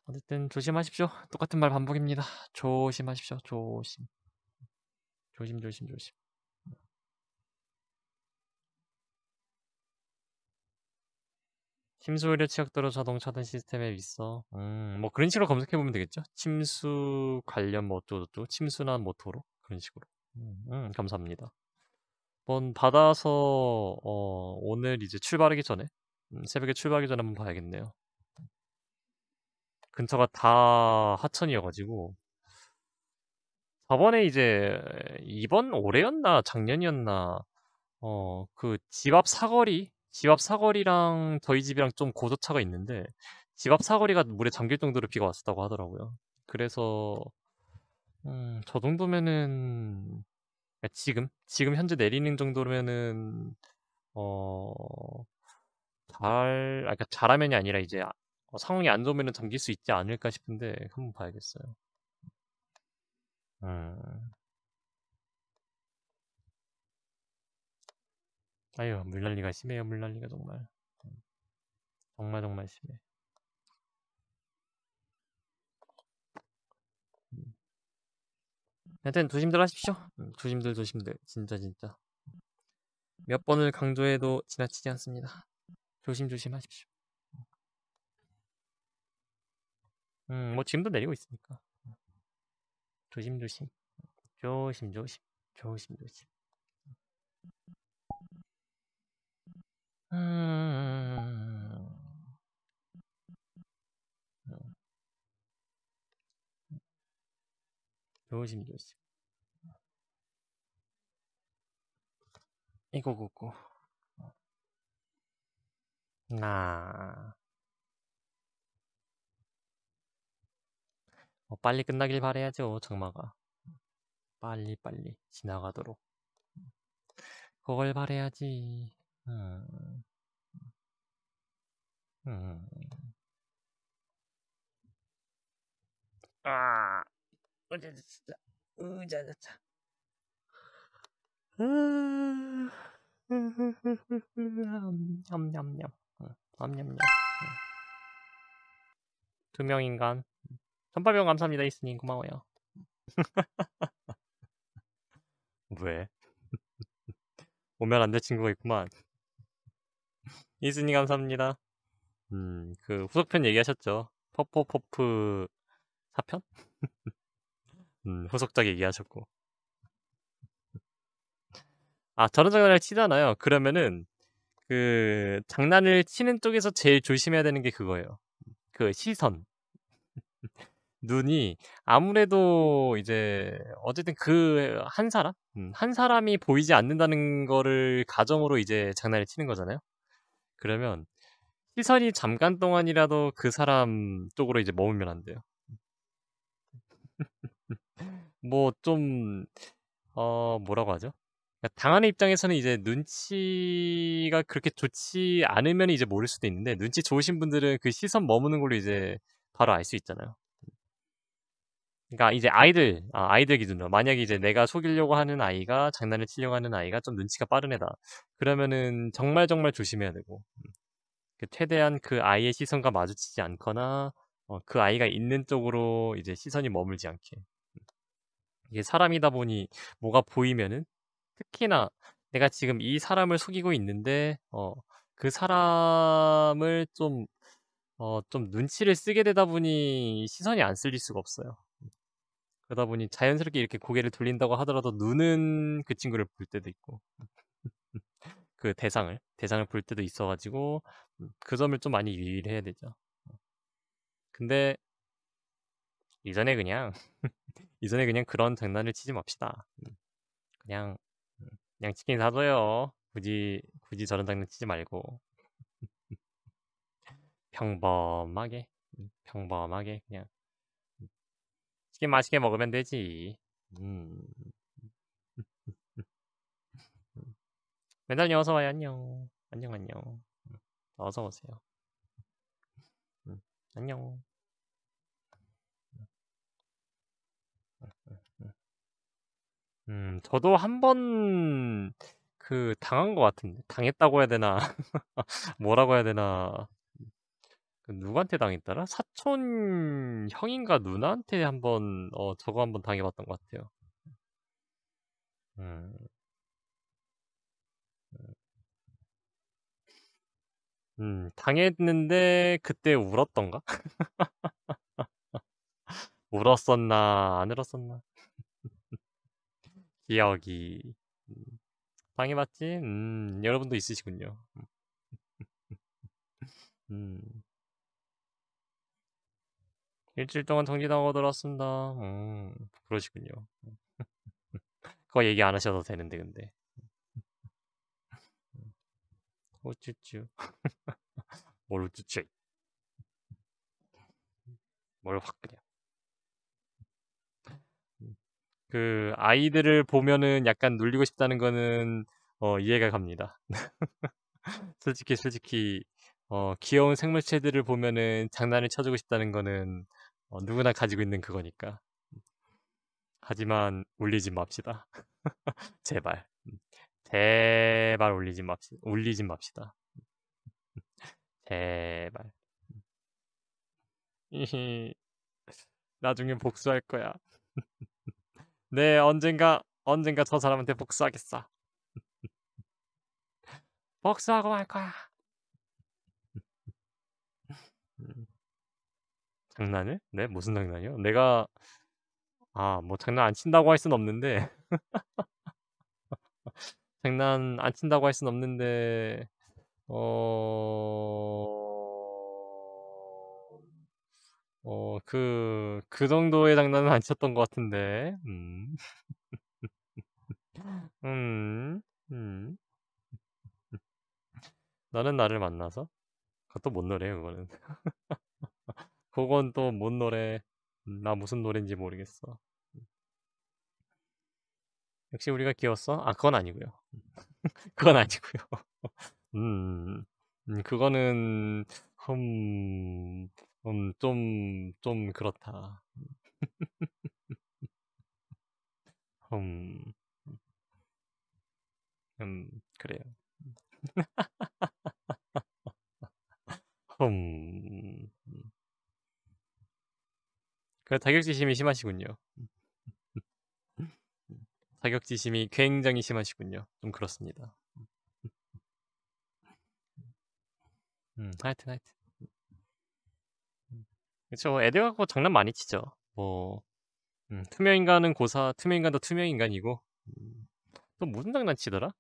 어쨌든 조심하십시오. 똑같은 말 반복입니다. 조심하십시오. 조심. 조심 조심 조심. 침수 의료 치약도로 자동 차등 시스템에 있어. 음, 뭐 그런 식으로 검색해 보면 되겠죠. 침수 관련 뭐어쩌고 침수나 모토로 뭐 그런 식으로. 음, 음, 감사합니다. 한번 받아서 어, 오늘 이제 출발하기 전에 음, 새벽에 출발하기 전에 한번 봐야겠네요. 근처가 다 하천이어가지고 저번에 이제 이번 올해였나 작년이었나 어그집 앞 사거리 집 앞 사거리랑 저희 집이랑 좀 고도차가 있는데 집 앞 사거리가 물에 잠길 정도로 비가 왔었다고 하더라고요. 그래서 음, 저 정도면은 아, 지금 지금 현재 내리는 정도면은 어 잘, 아까 그러니까 잘하면이 아니라 이제 상황이 안 좋으면 잠길 수 있지 않을까 싶은데 한번 봐야겠어요. 음. 아유 물난리가 심해요 물난리가 정말 정말 정말 심해 하여튼 조심들 하십시오 음, 조심들 조심들 진짜 진짜 몇 번을 강조해도 지나치지 않습니다 조심조심 하십시오 음 뭐 지금도 내리고 있으니까 조심조심. 조심조심. 조심조심. 음... 조심조심. 이거 굽고. 어. 나. 어, 빨리 끝나길 바래야죠 정마가 빨리 빨리 지나가도록 그걸 바래야지 음. 음. 아 으자자자 으자자자 냠냠냠 냠냠냠 두명 인간 전파병 감사합니다 이스님 고마워요. 왜? 오면 안 될 친구가 있구만. 이스님 감사합니다. 음, 그 후속편 얘기하셨죠? 퍼포퍼프 4편? 음, 후속작 얘기하셨고. 아, 저런 장난을 치잖아요. 그러면은 그 장난을 치는 쪽에서 제일 조심해야 되는 게 그거예요. 그 시선. 눈이 아무래도 이제 어쨌든 그 한 사람? 음한 사람이 보이지 않는다는 거를 가정으로 이제 장난을 치는 거잖아요. 그러면 시선이 잠깐 동안이라도 그 사람 쪽으로 이제 머물면 안 돼요. 뭐 좀 어 뭐라고 하죠? 그러니까 당하는 입장에서는 이제 눈치가 그렇게 좋지 않으면 이제 모를 수도 있는데 눈치 좋으신 분들은 그 시선 머무는 걸로 이제 바로 알 수 있잖아요. 그러니까 이제 아이들 아, 아 이들 기준으로 만약에 이제 내가 속이려고 하는 아이가 장난을 치려고 하는 아이가 좀 눈치가 빠른 애다 그러면은 정말 정말 조심해야 되고 음. 그 최대한 그 아이의 시선과 마주치지 않거나 어, 그 아이가 있는 쪽으로 이제 시선이 머물지 않게 음. 이게 사람이다 보니 뭐가 보이면은 특히나 내가 지금 이 사람을 속이고 있는데 어, 그 사람을 좀 어, 좀 눈치를 쓰게 되다 보니 시선이 안 쓸릴 수가 없어요. 그러다 보니 자연스럽게 이렇게 고개를 돌린다고 하더라도 눈은 그 친구를 볼 때도 있고 그 대상을 대상을 볼 때도 있어가지고 음, 그 점을 좀 많이 유의를 해야 되죠. 근데 이전에 그냥 이전에 그냥 그런 장난을 치지 맙시다. 음, 그냥 음, 그냥 치킨 사줘요. 굳이 굳이 저런 장난 치지 말고 평범하게 평범하게 그냥 맛있게 맛있게 먹으면 되지. 음. 매달 어서 와요. 안녕. 안녕 안녕. 음. 어서 오세요. 음. 안녕. 음, 저도 한 번 그 당한 것 같은데 당했다고 해야 되나 뭐라고 해야 되나 그 누구한테 당했더라? 사촌 형인가 누나한테 한번 어 저거 한 번 당해봤던 것 같아요. 음. 음, 당했는데 그때 울었던가? 울었었나 안 울었었나? 기억이 음, 당해봤지? 음, 여러분도 있으시군요. 음. 음. 일주일 동안 정지당하고 들어왔습니다 음, 그러시군요. 그거 얘기 안 하셔도 되는데, 근데. 음. 우쭈쭈. 뭘 우쭈쭈. 뭘 확 그냥. 그, 아이들을 보면은 약간 놀리고 싶다는 거는, 어, 이해가 갑니다. 솔직히, 솔직히, 어, 귀여운 생물체들을 보면은 장난을 쳐주고 싶다는 거는, 어, 누구나 가지고 있는 그거니까. 하지만 올리지 맙시다. 제발. 제발 올리지 맙시다. 올리지 맙시다. 제발. 나중에 복수할 거야. 네, 언젠가 언젠가 저 사람한테 복수하겠어. 복수하고 말 거야. 장난을? 네? 무슨 장난이요? 내가 아뭐 장난 안 친다고 할 순 없는데 장난 안 친다고 할 순 없는데 어... 어, 그, 그 정도의 장난은 안 쳤던 것 같은데, 음. 음, 음. 나는 나를 만나서? 그것도 못 노래요, 그거는. 그건 또 뭔 노래 음, 나 무슨 노래인지 모르겠어 역시 우리가 귀여웠어? 아 그건 아니고요 그건 아니고요 음, 음, 음, 음 그거는 흠, 음, 좀, 좀 그렇다. 음, 음, 그래요. 음. 그 자격지심이 심하시군요. 자격지심이 굉장히 심하시군요. 좀 그렇습니다. 음, 하여튼 하여튼. 그렇죠 애들 갖고 장난 많이 치죠. 뭐 음, 투명 인간은 고사, 투명 인간도 투명 인간이고 음, 또 무슨 장난치더라?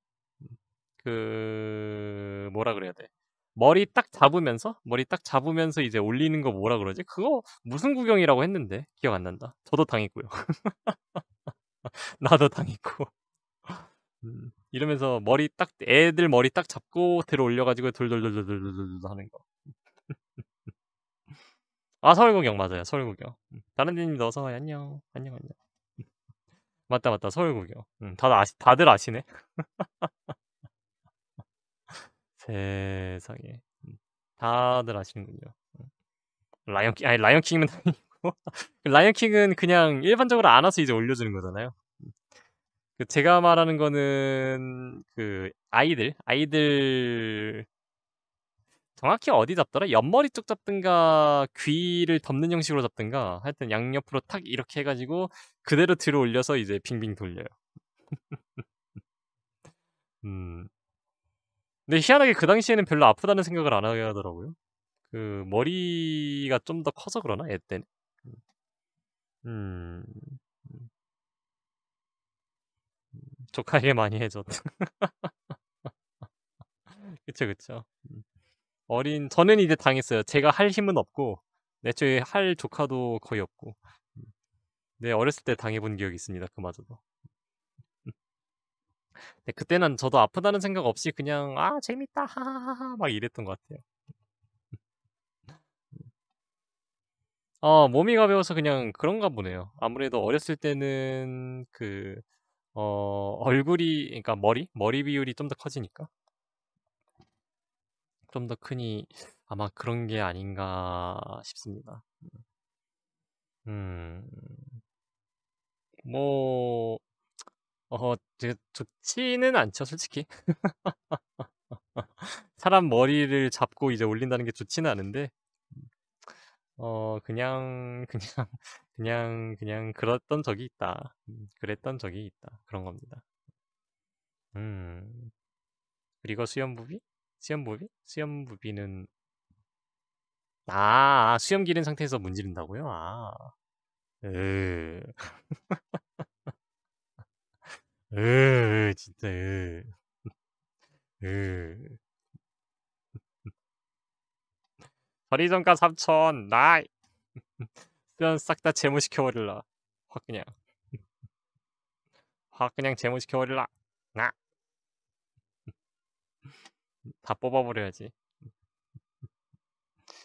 그 뭐라 그래야 돼? 머리 딱 잡으면서 머리 딱 잡으면서 이제 올리는 거 뭐라 그러지? 그거 무슨 구경이라고 했는데 기억 안 난다. 저도 당했고요. 나도 당했고. 음, 이러면서 머리 딱 애들 머리 딱 잡고 들어 올려가지고 돌돌돌돌돌돌 돌 하는 거. 아 서울구경 맞아요 서울구경. 음, 다른 데님넣 어서 안녕 안녕 안녕. 맞다 맞다 서울구경. 음, 다들 아시 다들 아시네. 세상에. 음, 다들 아시는군요. 음. 라이언킹, 아니, 라이언킹은 아니고. 그 라이언킹은 그냥 일반적으로 안아서 이제 올려주는 거잖아요. 음. 그 제가 말하는 거는 그 아이들, 아이들 정확히 어디 잡더라? 옆머리 쪽 잡든가 귀를 덮는 형식으로 잡든가 하여튼 양옆으로 탁 이렇게 해가지고 그대로 들어 올려서 이제 빙빙 돌려요. 음, 근데 희한하게 그 당시에는 별로 아프다는 생각을 안 하게 하더라고요. 그 머리가 좀 더 커서 그러나 애 때는. 음. 조카에게 많이 해줬. 그쵸 그쵸. 어린 저는 이제 당했어요. 제가 할 힘은 없고 애초에 할 조카도 거의 없고. 네 어렸을 때 당해본 기억이 있습니다. 그마저도. 근데 그때는 저도 아프다는 생각 없이 그냥 아 재밌다 하하하 막 이랬던 것 같아요. 어 몸이 가벼워서 그냥 그런가 보네요. 아무래도 어렸을 때는 그 어, 얼굴이 그러니까 머리 머리 비율이 좀 더 커지니까 좀 더 크니 아마 그런 게 아닌가 싶습니다. 음. 음. 뭐, 어, 되게 좋지는 않죠, 솔직히. 사람 머리를 잡고 이제 올린다는 게 좋지는 않은데, 어, 그냥, 그냥, 그냥, 그냥, 그랬던 적이 있다. 음, 그랬던 적이 있다. 그런 겁니다. 음. 그리고 수염부비? 수염부비? 수염부비는, 아, 수염 기른 상태에서 문지른다고요? 아. 으. 으, 예, 예, 진짜 으. 예. 으. 저리정가 3천 나이 수연 싹다제무시켜버릴라확 그냥 확 그냥 제무시켜버릴라나다 뽑아버려야지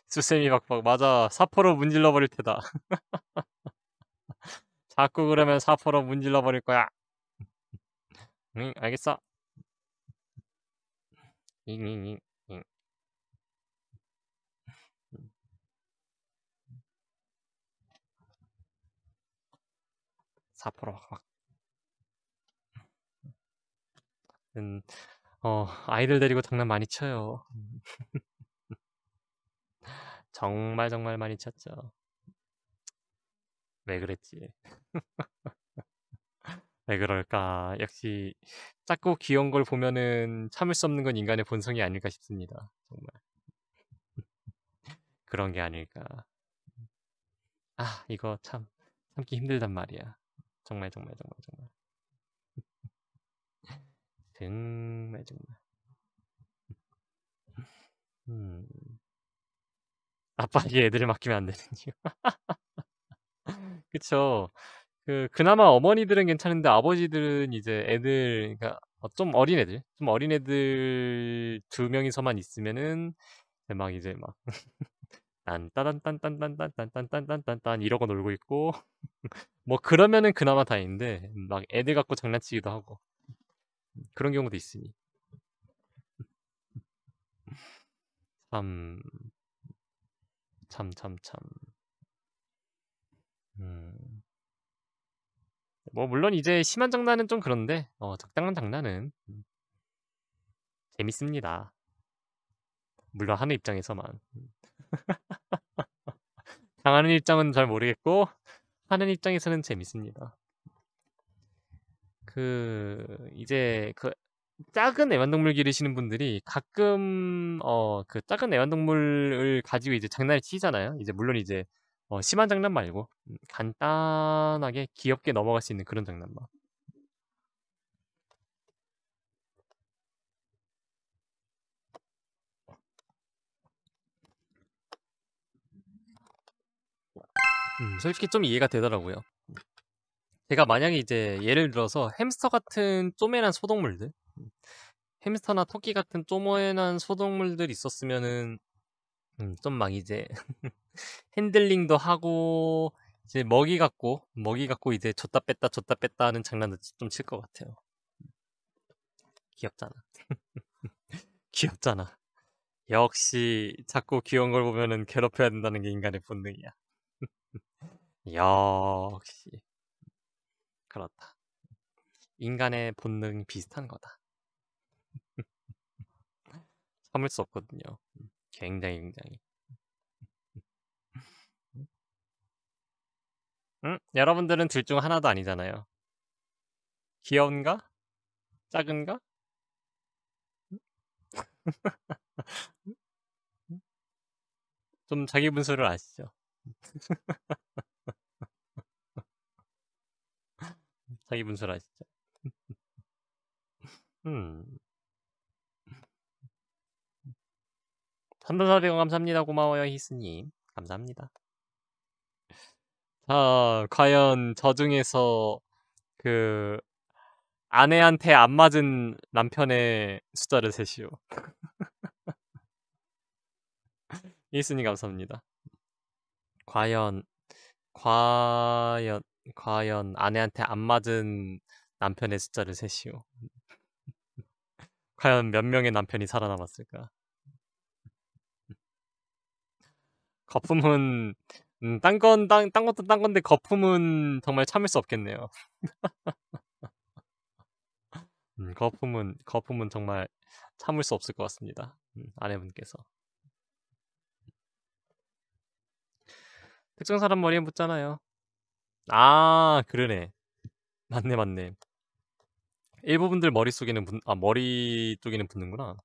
수세미 박박 맞아 사포로 문질러버릴 테다 자꾸 그러면 사포로 문질러버릴 거야 응, 알겠어. 잉잉잉. 잉. 사포 음, 어, 아이들 데리고 장난 많이 쳐요. 정말 정말 많이 쳤죠. 왜 그랬지? 왜 그럴까? 역시 작고 귀여운 걸 보면은 참을 수 없는 건 인간의 본성이 아닐까 싶습니다. 정말. 그런 게 아닐까. 아, 이거 참 참기 힘들단 말이야. 정말 정말 정말 정말. 정말 정말. 음. 아빠에게 애들을 맡기면 안 되는 이유. 그쵸. 그 그나마 어머니들은 괜찮은데 아버지들은 이제 애들 그러니까 어, 좀 어린 애들 좀 어린 애들 두 명이서만 있으면은 막 이제 막 딴따단딴딴딴딴딴딴딴딴딴딴 이러고 놀고 있고 뭐 그러면은 그나마 다행인데 막 애들 갖고 장난치기도 하고 그런 경우도 있으니 참 참 참참 음뭐 물론 이제 심한 장난은 좀 그런데 어, 적당한 장난은 음, 재밌습니다. 물론 하는 입장에서만 음. 당하는 입장은 잘 모르겠고 하는 입장에서는 재밌습니다. 그 이제 그 작은 애완동물 기르시는 분들이 가끔 어 그 작은 애완동물을 가지고 이제 장난을 치잖아요. 이제 물론 이제 어, 심한 장난 말고 음, 간단하게 귀엽게 넘어갈 수 있는 그런 장난만. 음, 솔직히 좀 이해가 되더라고요. 음. 제가 만약에 이제 예를 들어서 햄스터 같은 쪼매난 소동물들, 음, 햄스터나 토끼 같은 쪼매난 소동물들 있었으면은 음, 좀 막 이제 핸들링도 하고 이제 먹이 갖고 먹이 갖고 이제 줬다 뺐다 줬다 뺐다 하는 장난도 좀 칠 것 같아요. 귀엽잖아. 귀엽잖아. 역시 자꾸 귀여운 걸 보면은 괴롭혀야 된다는 게 인간의 본능이야. 역시 그렇다. 인간의 본능 비슷한 거다. 참을 수 없거든요. 굉장히 굉장히. 응? 여러분들은 둘 중 하나도 아니잖아요. 귀여운가? 작은가? 좀 자기 분수를 아시죠? 자기 분수를 아시죠? 음. 3단0 0원 감사합니다. 고마워요, 히스님. 감사합니다. 자, 과연 저 중에서 그 아내한테 안 맞은 남편의 숫자를 세시오. 히스님 감사합니다. 과연 과연 과연 아내한테 안 맞은 남편의 숫자를 세시오. 과연 몇 명의 남편이 살아남았을까? 거품은 음, 딴건 딴, 딴 것도 딴 건데 거품은 정말 참을 수 없겠네요. 음, 거품은 거품은 정말 참을 수 없을 것 같습니다. 음, 아내분께서 특정 사람 머리에 묻잖아요. 아 그러네. 맞네 맞네. 일부분들 머리 속에는 아 머리 쪽에는 붙는구나.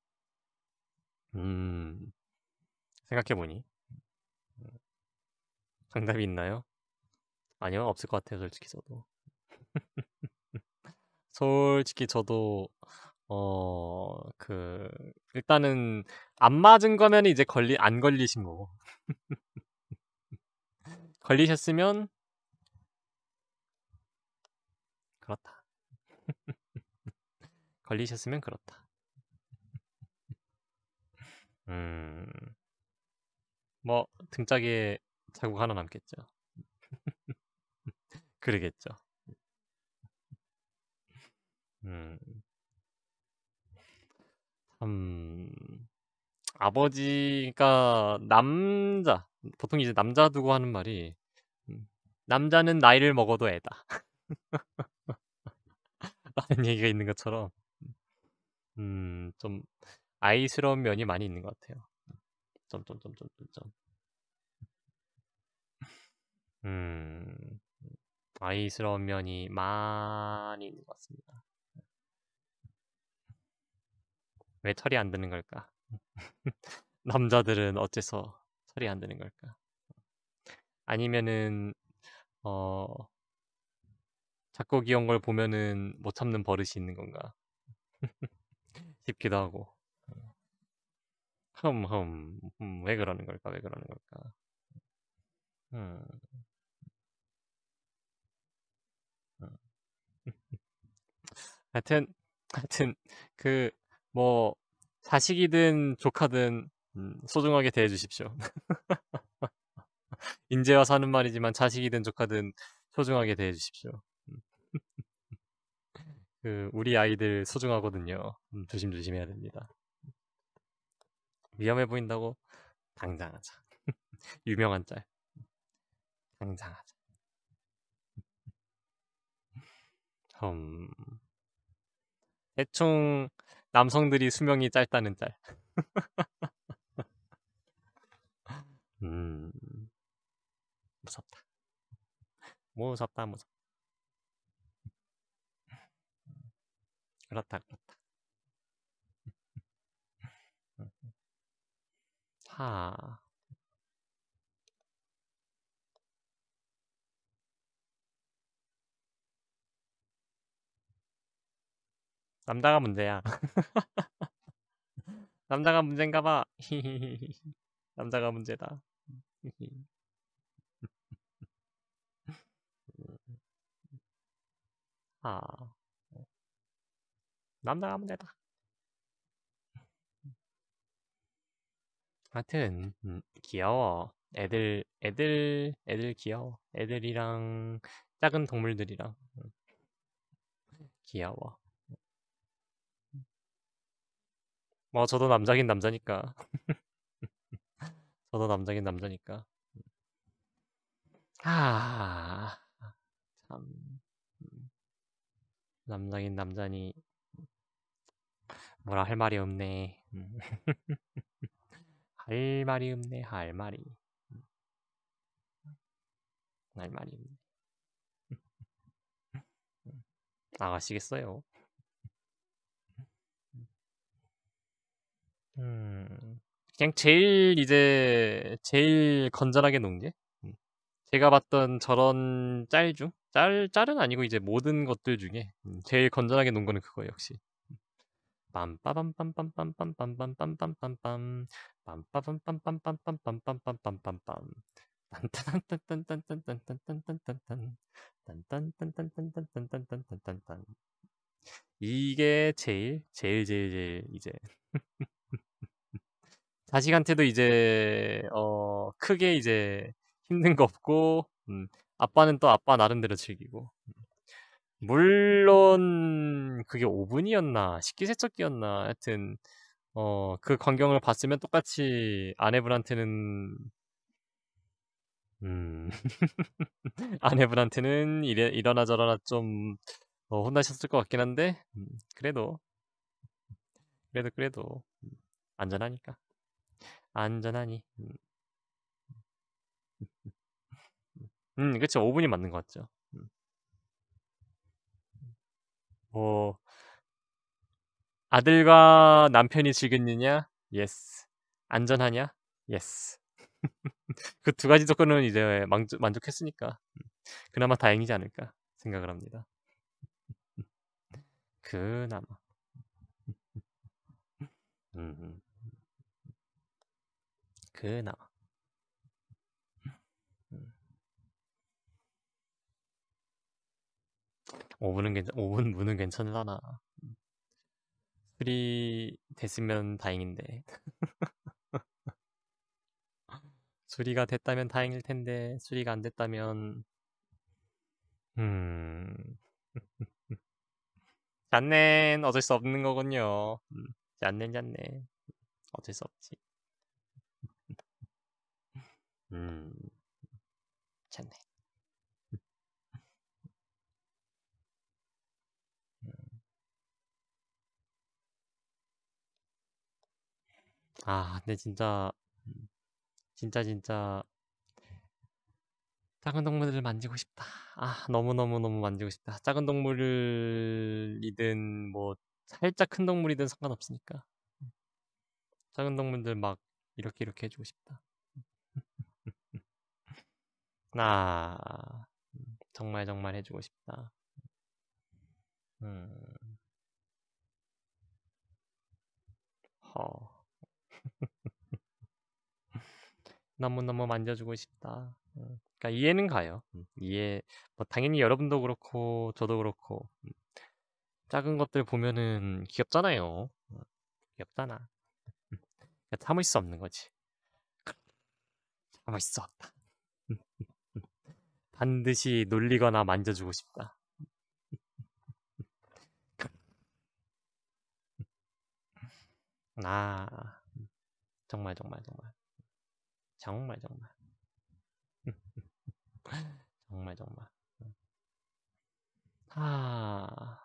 음 생각해 보니 정답이 있나요? 아니요, 없을 것 같아요, 솔직히 저도. 솔직히 저도 어 그 일단은 안 맞은 거면 이제 걸리 안 걸리신 거고 걸리셨으면 그렇다. 걸리셨으면 그렇다. 음, 뭐 등짝에 자국 하나 남겠죠. 그러겠죠. 음. 참 음. 아버지가 남자 보통 이제 남자 두고 하는 말이 음, 남자는 나이를 먹어도 애다. 라는 얘기가 있는 것처럼 음, 좀 아이스러운 면이 많이 있는 것 같아요. 점점점점점점. 음, 아이스러운 면이 많이 있는 것 같습니다. 왜 철이 안 드는 걸까? 남자들은 어째서 철이 안 드는 걸까? 아니면은 어작곡이여운걸 보면은 못 참는 버릇이 있는 건가? 싶기도 하고. 흠흠 흠, 음, 왜 그러는 걸까? 왜 그러는 걸까? 음. 하여튼 하여튼 그 뭐 자식이든 조카든 음, 소중하게 대해 주십시오. 인재와 사는 말이지만 자식이든 조카든 소중하게 대해 주십시오. 음. 그 우리 아이들 소중하거든요. 음, 조심조심해야 됩니다. 위험해 보인다고 당장 하자. 유명한 짤. 당장 하자. 음. 대충 남성들이 수명이 짧다는 짤. 음. 무섭다. 무섭다, 무섭다. 그렇다, 그렇다. 하. 남자가 문제야. 남자가 문제인가 봐. 남자가 문제다. 아. 남자가 문제다. 하여튼 음, 귀여워. 애들 애들 애들 귀여워. 애들이랑 작은 동물들이랑 음, 귀여워. 뭐 저도 남자긴 남자니까. 저도 남자긴 남자니까. 아, 참. 남자긴 남자니. 뭐라 할 말이 없네. 할 말이 없네, 할 말이. 할 말이 없네. 나가시겠어요? 그냥 제일 이제 제일 건전하게 놓은 게 제가 봤던 저런 짤 중, 짤 짤은 아니고 이제 모든 것들 중에 제일 건전하게 놓은 거는 그거 역시. 빰빠밤빰빰빰빰빰빰빰빰빰빰빰빰 빰빠밤빰빰빰빰빰빰빰빰빰빰빰 딴딴딴딴딴딴딴딴딴딴딴딴 딴딴딴딴딴딴딴딴딴딴 이게 제일 제일 제일 제일 이제 자식한테도 이제 어 크게 이제 힘든 거 없고 음, 아빠는 또 아빠 나름대로 즐기고 음, 물론 그게 오븐이었나 식기세척기였나 하여튼 어그 광경을 봤으면 똑같이 아내분한테는 음 아내분한테는 이래 이러나 저러나 좀 어, 혼나셨을 것 같긴 한데 음, 그래도 그래도 그래도 음, 안전하니까. 안전하니? 음, 음 그쵸. 5분이 맞는 것 같죠. 음. 뭐, 아들과 남편이 즐겼느냐? 예스. 안전하냐? 예스. 그 두 가지 조건은 이제 만족, 만족했으니까. 음. 그나마 다행이지 않을까 생각을 합니다. 그나마. 그나 5분은 음. 괜찮, 5분 무는 괜찮을라나. 3 음. 됐으면 다행인데. 수리가 됐다면 다행일 텐데, 수리가 안 됐다면, 음. 잔넨, 어쩔 수 없는 거군요. 잔넨, 음. 잔넨. 어쩔 수 없지. 음. 찾네. 음. 아, 근데 진짜 진짜 진짜 작은 동물을 들 만지고 싶다. 아, 너무너무너무 만지고 싶다. 작은 동물이든 뭐 살짝 큰 동물이든 상관없으니까. 작은 동물들 막 이렇게 이렇게 해주고 싶다. 나 아, 정말 정말 해주고 싶다. 음. 허. 너무너무 만져주고 싶다. 음, 그러니까 이해는 가요. 음, 이해. 뭐 당연히 여러분도 그렇고 저도 그렇고 음, 작은 것들 보면은 귀엽잖아요. 귀엽잖아. 그러니까 참을 수 없는 거지. 참을 수 없다. 반드시 놀리거나 만져주고 싶다. 아, 정말, 정말, 정말. 정말, 정말. 정말, 정말. 아.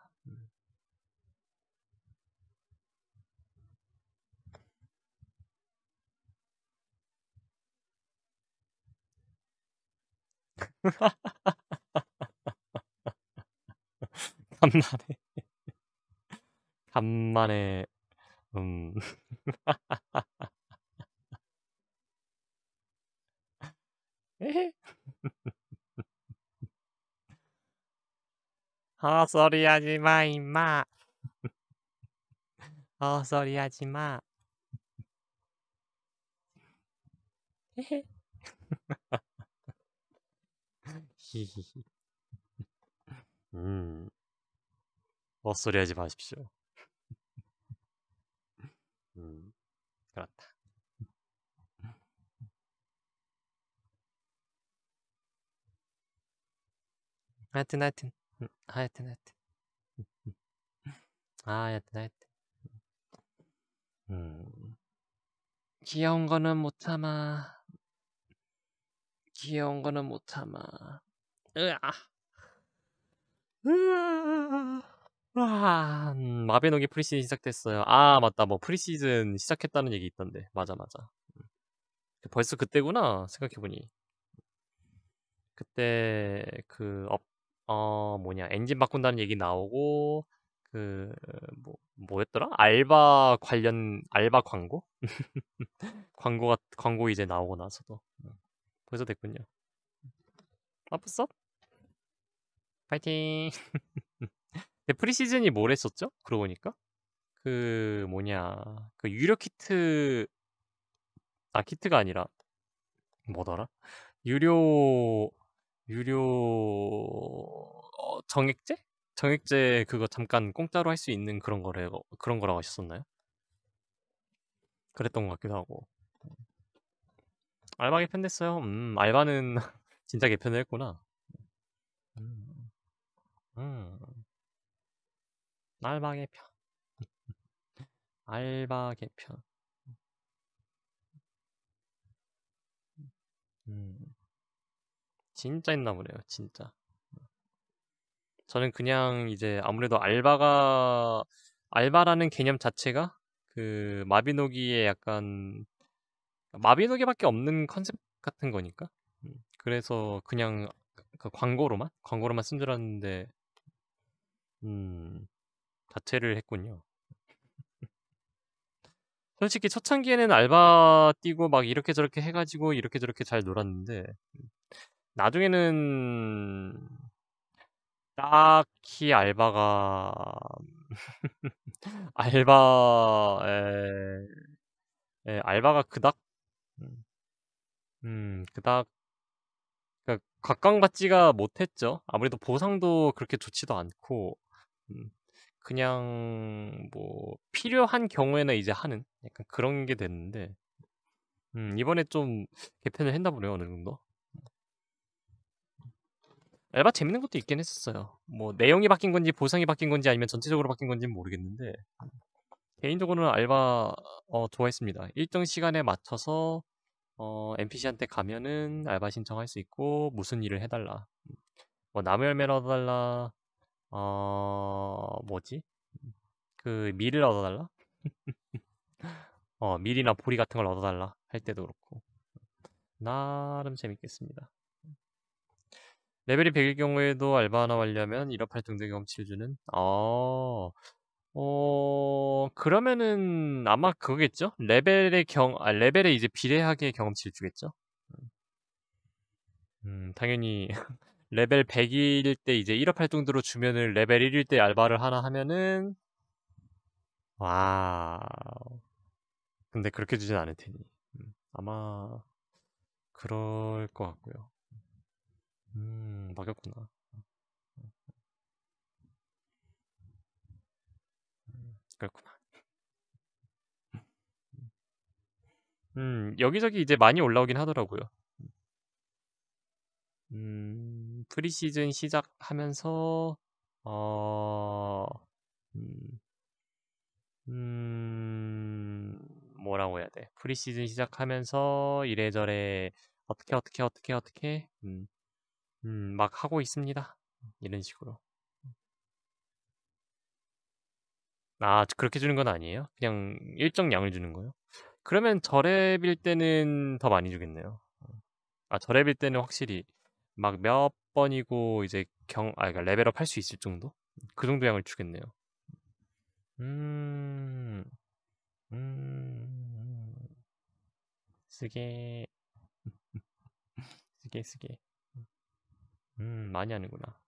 か んまねかんまねうん。えハ ーソリアジマイマハーソリアジマえへ 히히히. 음. 헛소리 하지 마십시오. 음. 그렇다. 하여튼 하여튼 음, 하여튼 하여튼 아 하여튼 하여튼 음. 귀여운 거는 못 참아 귀여운 거는 못 참아 으아. 마비노기 프리시즌 시작됐어요. 아 맞다 뭐 프리시즌 시작했다는 얘기 있던데 맞아 맞아. 음. 벌써 그때구나 생각해보니. 그때 그업 어 뭐냐 엔진 바꾼다는 얘기 나오고 그 뭐 뭐였더라 알바 관련 알바 광고 광고가 광고 이제 나오고 나서도 음. 벌써 됐군요. 아프어 파이팅! 근데 프리시즌이 뭘 했었죠? 그러고 보니까? 그, 뭐냐. 그 유료 키트, 아, 키트가 아니라, 뭐더라? 유료, 유료, 어, 정액제? 정액제 그거 잠깐 공짜로 할 수 있는 그런 거래, 그런 거라고 하셨었나요? 그랬던 것 같기도 하고. 알바 개편됐어요. 음, 알바는 진짜 개편을 했구나. 음. 음. 알바 개편. 알바 개편. 음. 진짜 있나 보네요, 진짜. 저는 그냥 이제 아무래도 알바가 알바라는 개념 자체가 그 마비노기의 약간 마비노기밖에 없는 컨셉 같은 거니까. 음. 그래서 그냥 그 광고로만 광고로만 쓴 줄 알았는데 음, 자퇴를 했군요. 솔직히 초창기에는 알바 뛰고 막 이렇게 저렇게 해가지고 이렇게 저렇게 잘 놀았는데 나중에는 딱히 알바가 알바 에... 에... 알바가 그닥 음 그닥 그러니까 각광받지가 못했죠. 아무래도 보상도 그렇게 좋지도 않고 음. 그냥 뭐 필요한 경우에는 이제 하는 약간 그런 게 됐는데 음, 이번에 좀 개편을 했나 보네요 어느 정도. 알바 재밌는 것도 있긴 했었어요. 뭐 내용이 바뀐 건지 보상이 바뀐 건지 아니면 전체적으로 바뀐 건지는 모르겠는데 개인적으로는 알바 어, 좋아했습니다. 일정 시간에 맞춰서 어, NPC한테 가면은 알바 신청할 수 있고 무슨 일을 해달라, 뭐 나무 열매를 달라, 어, 뭐지? 그 밀을 얻어달라? 어, 밀이나 보리 같은 걸 얻어달라 할 때도 그렇고 나름 재밌겠습니다. 레벨이 100일 경우에도 알바 하나 완료하면 1업 8등등 경험치를 주는 어... 어... 그러면은 아마 그거겠죠? 레벨의 경... 아, 레벨에 이제 비례하게 경험치를 주겠죠? 음, 당연히 레벨 100일 때 이제 1억활정도로 주면은 레벨 1일 때 알바를 하나 하면은 와 근데 그렇게 주진 않을 테니 음, 아마 그럴 것 같고요 음 막였구나 그렇구나 음 여기저기 이제 많이 올라오긴 하더라고요 음 프리 시즌 시작하면서 어 음, 음, 뭐라고 해야 돼? 프리 시즌 시작하면서 이래저래 어떻게 어떻게 어떻게 어떻게 음, 음, 막 하고 있습니다. 이런 식으로. 아, 그렇게 주는 건 아니에요? 그냥 일정 양을 주는 거예요? 그러면 저랩일 때는 더 많이 주겠네요. 어. 아, 저랩일 때는 확실히 막몇 번이고 이제 경, 아, 그러니까 레벨업 할 수 있을 정도? 그 정도 양을 주겠네요. 음, 음, 쓰게, 쓰게, 쓰게. 음, 많이 하는구나.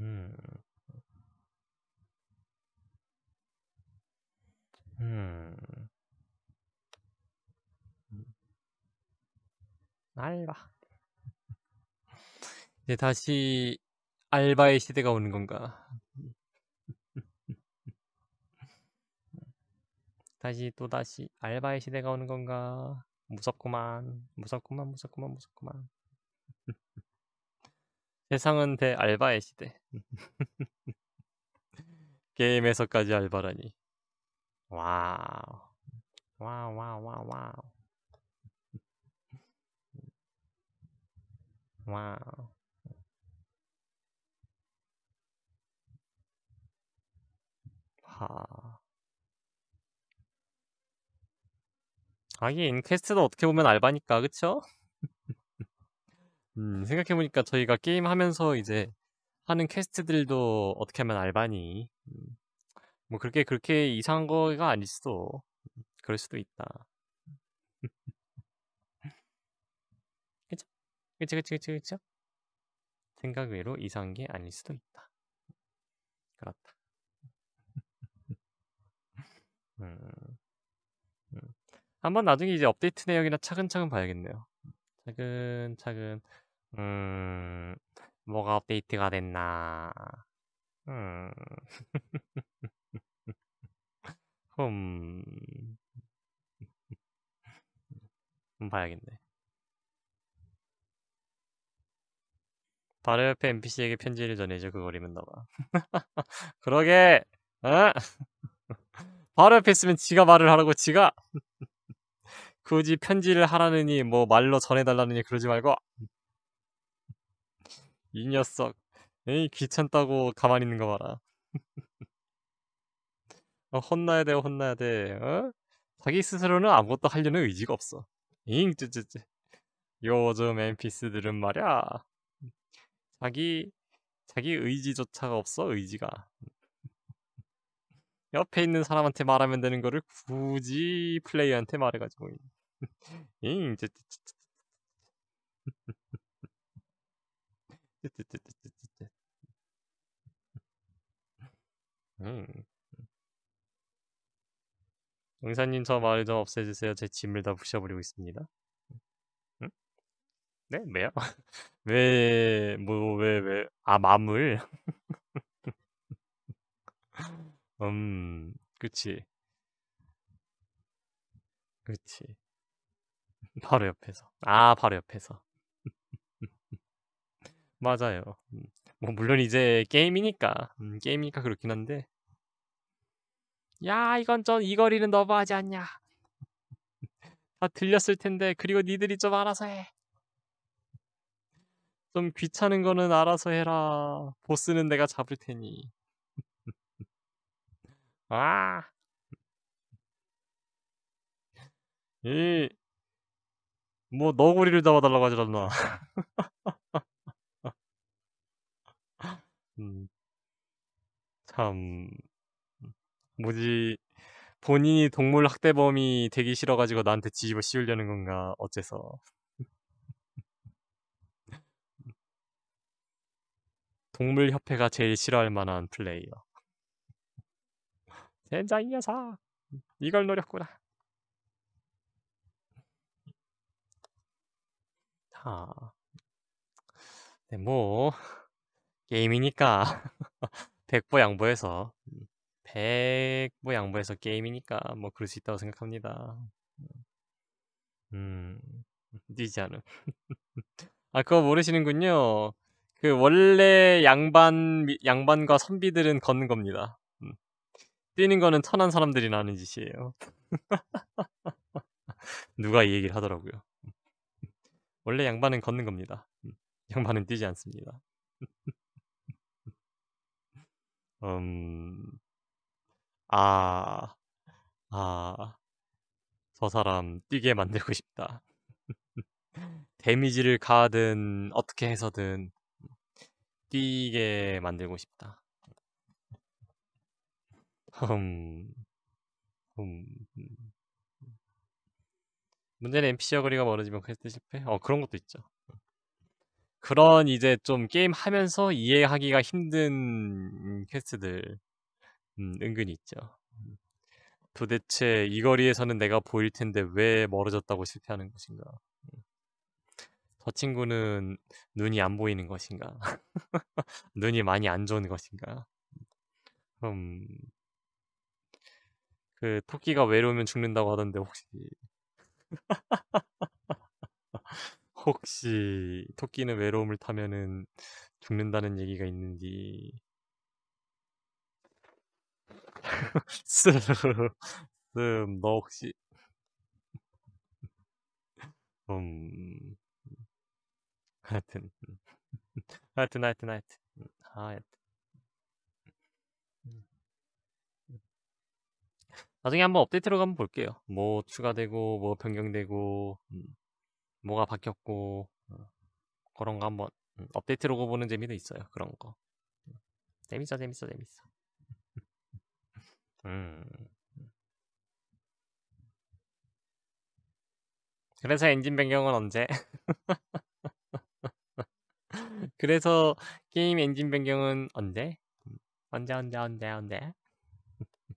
음, 음. 알바. 이제 다시 알바의 시대가 오는 건가? 다시 또 다시 알바의 시대가 오는 건가? 무섭구만, 무섭구만, 무섭구만, 무섭구만. 세상은 대 알바의 시대. 게임에서까지 알바라니. 와우. 와우, 와우, 와우, 와우. 하. 아기 인퀘스트도 어떻게 보면 알바니까 그쵸? 음, 생각해보니까 저희가 게임하면서 이제 하는 퀘스트들도 어떻게 하면 알바니 음, 뭐 그렇게 그렇게 이상한 거가 아닐 수도 음, 그럴 수도 있다 그치, 그치, 그치, 그치? 생각 외로 이상한 게 아닐 수도 있다. 그렇다. 음, 음. 한번 나중에 이제 업데이트 내역이나 차근차근 봐야겠네요. 차근차근, 음, 뭐가 업데이트가 됐나. 음. 흠. 봐야겠네. 바로 옆에 NPC에게 편지를 전해줘 그거리면 나가 그러게 바로 어? 옆에 있으면 지가 말을 하라고 지가 굳이 편지를 하라느니 뭐 말로 전해달라느니 그러지 말고 이 녀석 에이 귀찮다고 가만히 있는 거 봐라 어, 혼나야 돼 혼나야 돼 어? 자기 스스로는 아무것도 하려는 의지가 없어 잉 쯔쯔쯔 요즘 NPC들은 말야 자기 자기 의지조차가 없어 의지가 옆에 있는 사람한테 말하면 되는 거를 굳이 플레이한테 말해가지고 잉 음. 용사님 저 말을 좀 없애주세요. 제 짐을 다 부셔버리고 있습니다. 네? 왜요? 왜, 뭐, 왜, 왜, 아, 마물? 음, 그치. 그치. 바로 옆에서. 아, 바로 옆에서. 맞아요. 음, 뭐, 물론 이제 게임이니까. 음, 게임이니까 그렇긴 한데. 야, 이건 좀이 거리는 너무하지 않냐. 다 들렸을 텐데, 그리고 니들이 좀 알아서 해. 좀 귀찮은 거는 알아서 해라. 보스는 내가 잡을 테니. 아! 이, 뭐, 너구리를 잡아달라고 하질 않나. 음, 참, 뭐지, 본인이 동물 학대범이 되기 싫어가지고 나한테 뒤집어 씌우려는 건가, 어째서. 동물협회가 제일 싫어할 만한 플레이어. 젠장 이 녀석! 이걸 노렸구나. 아, 네, 뭐, 게임이니까, 백보 양보해서, 백보 양보해서 게임이니까, 뭐, 그럴 수 있다고 생각합니다. 음, 뛰지 않음. 아, 그거 모르시는군요. 그 원래 양반 양반과 선비들은 걷는 겁니다. 음. 뛰는 거는 천한 사람들이나 는 짓이에요. 누가 이 얘기를 하더라고요. 원래 양반은 걷는 겁니다. 음. 양반은 뛰지 않습니다. 음, 아, 아, 저 사람 뛰게 만들고 싶다. 데미지를 가하든 어떻게 해서든 뛰게 만들고 싶다. 흠. 흠. 문제는 NPC와 거리가 멀어지면 퀘스트 실패? 어, 그런 것도 있죠. 그런 이제 좀 게임 하면서 이해하기가 힘든 퀘스트들 음, 은근히 있죠. 도대체 이 거리에서는 내가 보일 텐데 왜 멀어졌다고 실패하는 것인가? 저 친구는 눈이 안 보이는 것인가? 눈이 많이 안 좋은 것인가? 그럼 음. 그 토끼가 외로우면 죽는다고 하던데 혹시 혹시 토끼는 외로움을 타면은 죽는다는 얘기가 있는지 스름 너 혹시 음 음. 하여튼 하여튼 하여튼 음. 아, 하여튼 하여튼 음. 나중에 한번 업데이트로 한번 볼게요. 뭐 추가되고 뭐 변경되고 뭐가 바뀌었고 어. 그런 거 한번 업데이트 로 보는 재미도 있어요. 그런 거 재밌어 재밌어 재밌어. 음. 그래서 엔진 변경은 언제? 그래서 게임 엔진 변경은 언제? 언제 언제 언제 언제?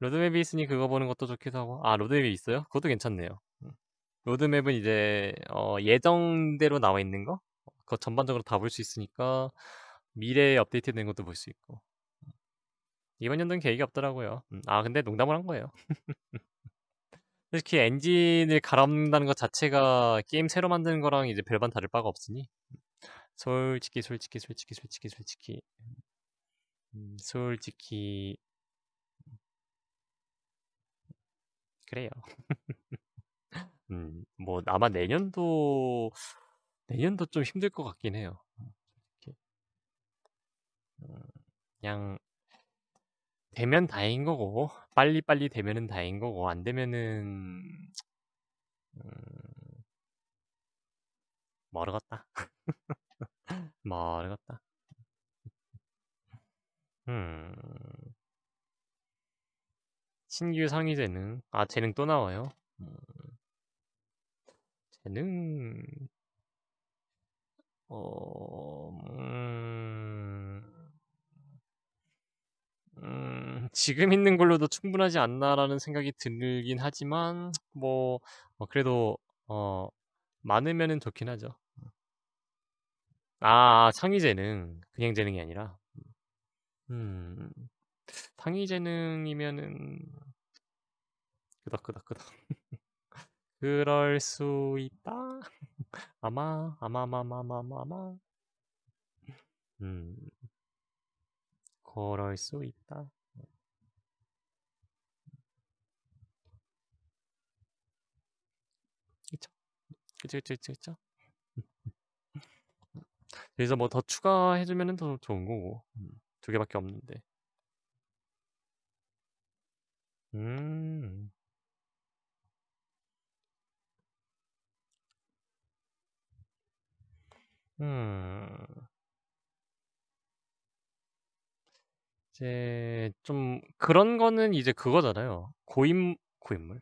로드맵이 있으니 그거 보는 것도 좋기도 하고 아 로드맵이 있어요? 그것도 괜찮네요. 음. 로드맵은 이제 어, 예정대로 나와 있는 거 그거 전반적으로 다 볼 수 있으니까 미래에 업데이트된 것도 볼 수 있고 음. 이번 연도는 계획이 없더라고요. 음. 아 근데 농담을 한 거예요. 솔직히 엔진을 갈아엎는다는 것 자체가 게임 새로 만드는 거랑 이제 별반 다를 바가 없으니 솔직히 솔직히 솔직히 솔직히 솔직히 음, 솔직히 그래요. 음, 뭐 아마 내년도 내년도 좀 힘들 것 같긴 해요. 어, 어, 그냥 되면 다행인 거고 빨리빨리 되면은 다행인 거고 안 되면은 음... 멀었다 멀었다 음 신규 상위 재능 아 재능 또 나와요 음. 재능 어 음... 음, 지금 있는 걸로도 충분하지 않나라는 생각이 들긴 하지만 뭐, 뭐 그래도 어, 많으면은 좋긴 하죠. 아, 창의 아, 재능. 그냥 재능이 아니라. 음. 창의 재능이면은 끄덕끄덕끄덕. 그럴 수 있다. 아마 아마아마마마아마 음. 걸을 수 있다. 그쵸? 그쵸, 그쵸, 그쵸, 그쵸? 그래서뭐 더 추가해주면 더 좋은 거고. 음, 두 개밖에 없는데. 음. 음. 이제 좀 그런 거는 이제 그거잖아요. 고인 고인물.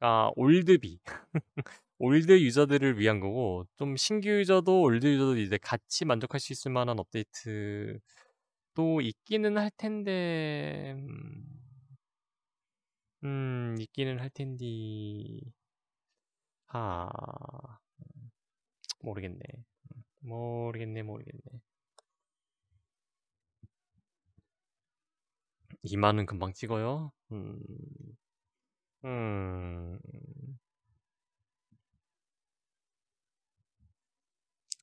아, 올드비. 올드 유저들을 위한 거고 좀 신규 유저도 올드 유저도 이제 같이 만족할 수 있을 만한 업데이트도 있기는 할 텐데 음, 음 있기는 할텐디아 음, 음, 모르겠네 모르겠네 모르겠네 2만은 금방 찍어요? 음, 음,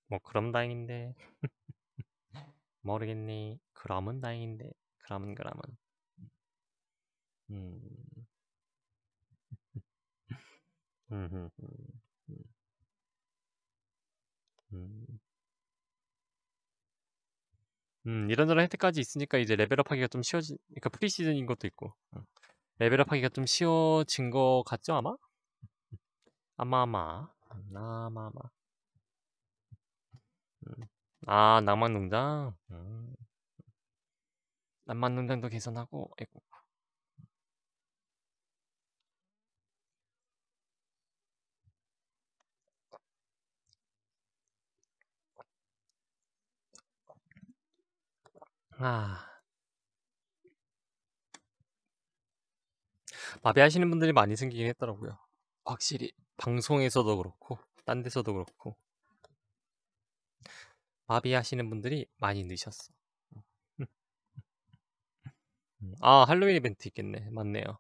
뭐, 그럼 다행인데. 모르겠니. 그럼은 다행인데. 그럼은, 그럼은. 음. 음. 음. 음, 음. 음. 음, 이런저런 혜택까지 있으니까 이제 레벨업하기가 좀 쉬워진, 그러니까 프리시즌인 것도 있고 어, 레벨업하기가 좀 쉬워진 것 같죠 아마? 아마마, 음. 아 아마마. 아아 낭만농장. 음. 낭만농장도 개선하고, 아이고. 아. 마비하시는 분들이 많이 생기긴 했더라고요. 확실히 방송에서도 그렇고 딴 데서도 그렇고 마비하시는 분들이 많이 늦었어아 음. 할로윈 이벤트 있겠네. 맞네요.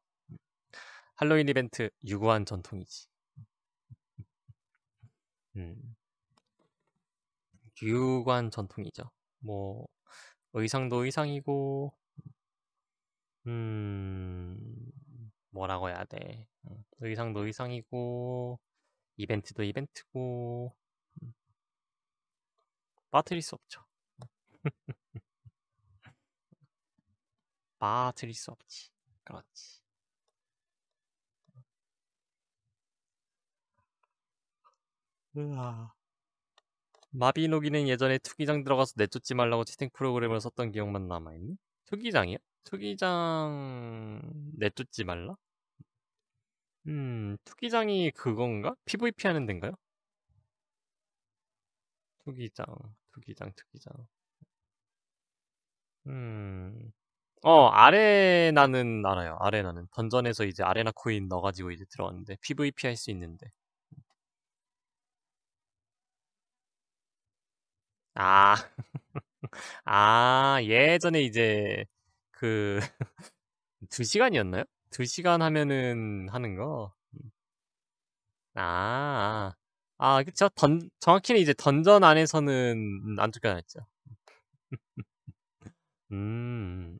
할로윈 이벤트 유구한 전통이지. 음. 유구한 전통이죠. 뭐 의상도 의상이고 음 뭐라고 해야 돼 의상도 의상이고 이벤트도 이벤트고 빠뜨릴 수 없죠 빠뜨릴 수 없지 그렇지 으아 마비노기는 예전에 투기장 들어가서 내쫓지 말라고 채팅 프로그램을 썼던 기억만 남아있니? 투기장이야? 투기장... 내쫓지 말라? 음... 투기장이 그건가? PVP 하는 데인가요? 투기장... 투기장... 투기장... 음... 어, 아레나는 알아요. 아레나는. 던전에서 이제 아레나 코인 넣어가지고 이제 들어왔는데, PVP 할 수 있는데. 아. 아, 예전에 이제 그2 시간이었나요? 2 시간 하면은 하는 거. 음. 아. 아 그쵸. 던 정확히는 이제 던전 안에서는 음, 안 쫓겨났죠. 음.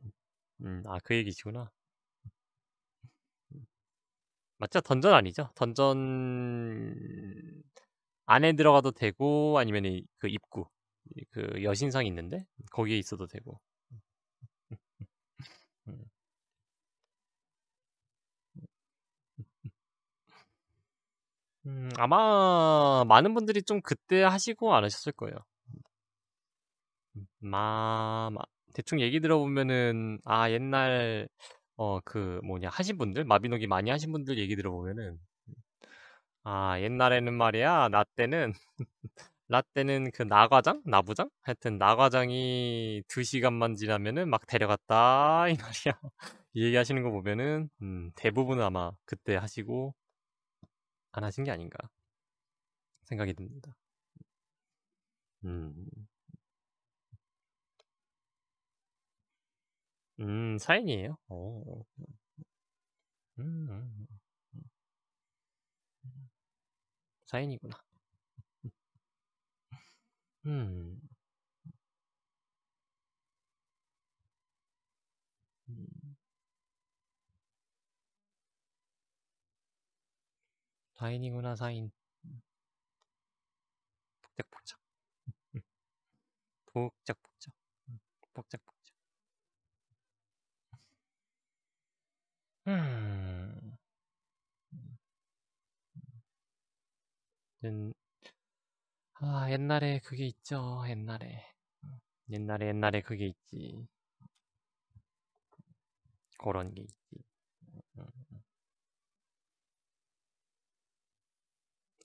음. 아 그 얘기시구나. 맞죠? 던전 아니죠? 던전 안에 들어가도 되고 아니면그 입구. 그 여신상 있는데 거기에 있어도 되고. 음. 음, 아마 많은 분들이 좀 그때 하시고 안 하셨을 거예요. 음, 마, 마 대충 얘기 들어보면은 아 옛날 어 그 뭐냐 하신 분들 마비노기 많이 하신 분들 얘기 들어보면은 아 옛날에는 말이야 나 때는 라떼는 그 나과장? 나부장? 하여튼 나과장이 2시간만 지나면은 막 데려갔다 이 말이야 이 얘기 하시는 거 보면은 음, 대부분 아마 그때 하시고 안 하신 게 아닌가 생각이 듭니다 음, 음 사인이에요? 오. 어, 음, 음, 음, 사인이구나 음. 음. 다행이구나, 사인. 음. 복작복작. 음. 복작복작. 음. 복작복작. 음. 음. 음. 음. 아, 옛날에 그게 있죠. 옛날에. 옛날에 옛날에 그게 있지. 그런 게 있지.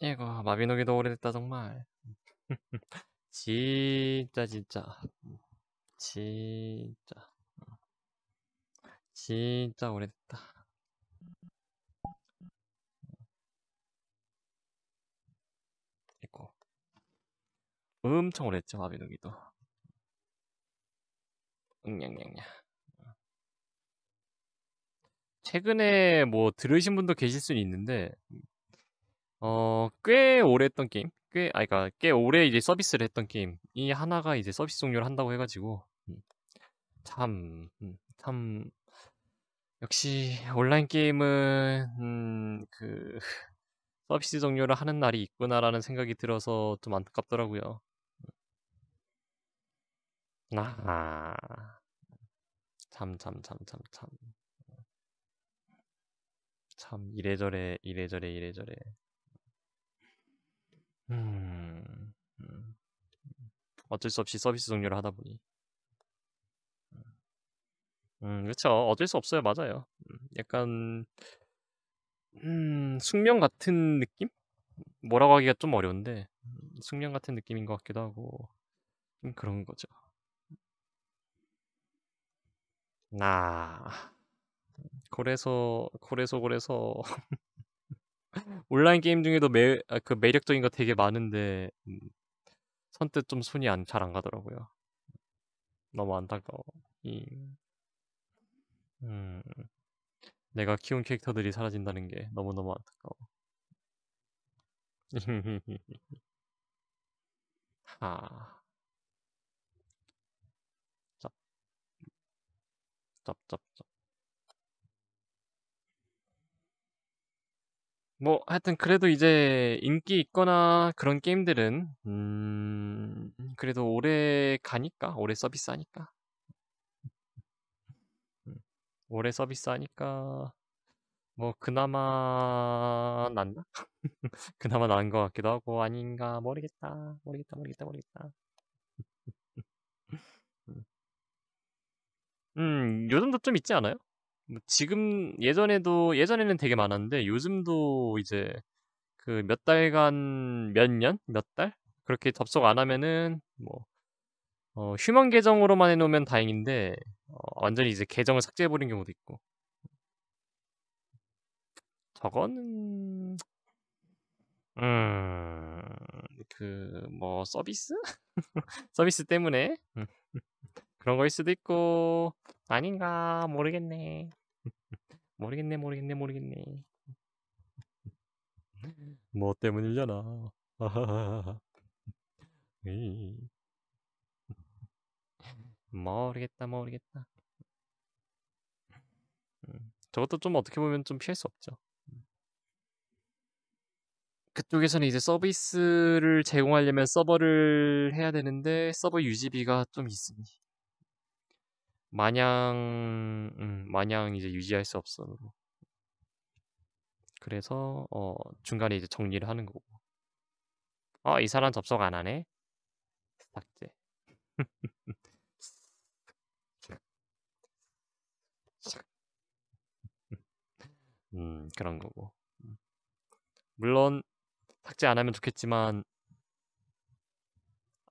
이거 마비노기도 오래됐다 정말. 진짜 진짜 진짜 진짜 오래됐다. 엄청 오래 했죠 마비노기도 응냥냥냥 최근에 뭐 들으신 분도 계실 수는 있는데 어꽤 오래 했던 게임 꽤 아니 그러니까 꽤 오래 이제 서비스를 했던 게임이 하나가 이제 서비스 종료를 한다고 해가지고 참참 음, 음, 참, 역시 온라인 게임은 음, 그 서비스 종료를 하는 날이 있구나라는 생각이 들어서 좀 안타깝더라고요. 나참참참참참참 아, 아. 이래저래 이래저래 이래저래 음, 음 어쩔 수 없이 서비스 종료를 하다 보니 음 그렇죠 어쩔 수 없어요 맞아요 음, 약간 음 숙명 같은 느낌 뭐라고 하기가 좀 어려운데 음, 숙명 같은 느낌인 것 같기도 하고 좀 그런 거죠 나 그래서 그래서 그래서 온라인 게임 중에도 매, 아, 그 매력적인 거 되게 많은데 음, 선뜻 좀 손이 안 잘 안 가더라고요. 너무 안타까워. 이, 음, 내가 키운 캐릭터들이 사라진다는 게 너무너무 안타까워. 아. 쩝쩝쩝. 뭐 하여튼 그래도 이제 인기 있거나 그런 게임들은 음 그래도 오래 가니까 오래 서비스 하니까 음, 오래 서비스 하니까 뭐 그나마 낫나? 그나마 나은 것 같기도 하고 아닌가 모르겠다 모르겠다 모르겠다 모르겠다 음 요즘도 좀 있지 않아요? 뭐 지금 예전에도 예전에는 되게 많았는데 요즘도 이제 그 몇 달간 몇 년? 몇 달? 그렇게 접속 안 하면은 뭐 어, 휴먼 계정으로만 해놓으면 다행인데 어, 완전히 이제 계정을 삭제해버린 경우도 있고 저거는 음그 뭐 서비스? 서비스 때문에 음. 그런 거일 수도 있고 아닌가 모르겠네. 모르겠네 모르겠네 모르겠네. 뭐 때문이려나. 모르겠다 모르겠다. 음, 저것도 좀 어떻게 보면 좀 피할 수 없죠. 그쪽에서는 이제 서비스를 제공하려면 서버를 해야 되는데 서버 유지비가 좀 있습니다. 마냥 음, 마냥 이제 유지할 수 없어. 그래서 어 중간에 이제 정리를 하는 거고. 어, 이 사람 접속 안 하네. 삭제. 음, 그런 거고. 물론 삭제 안 하면 좋겠지만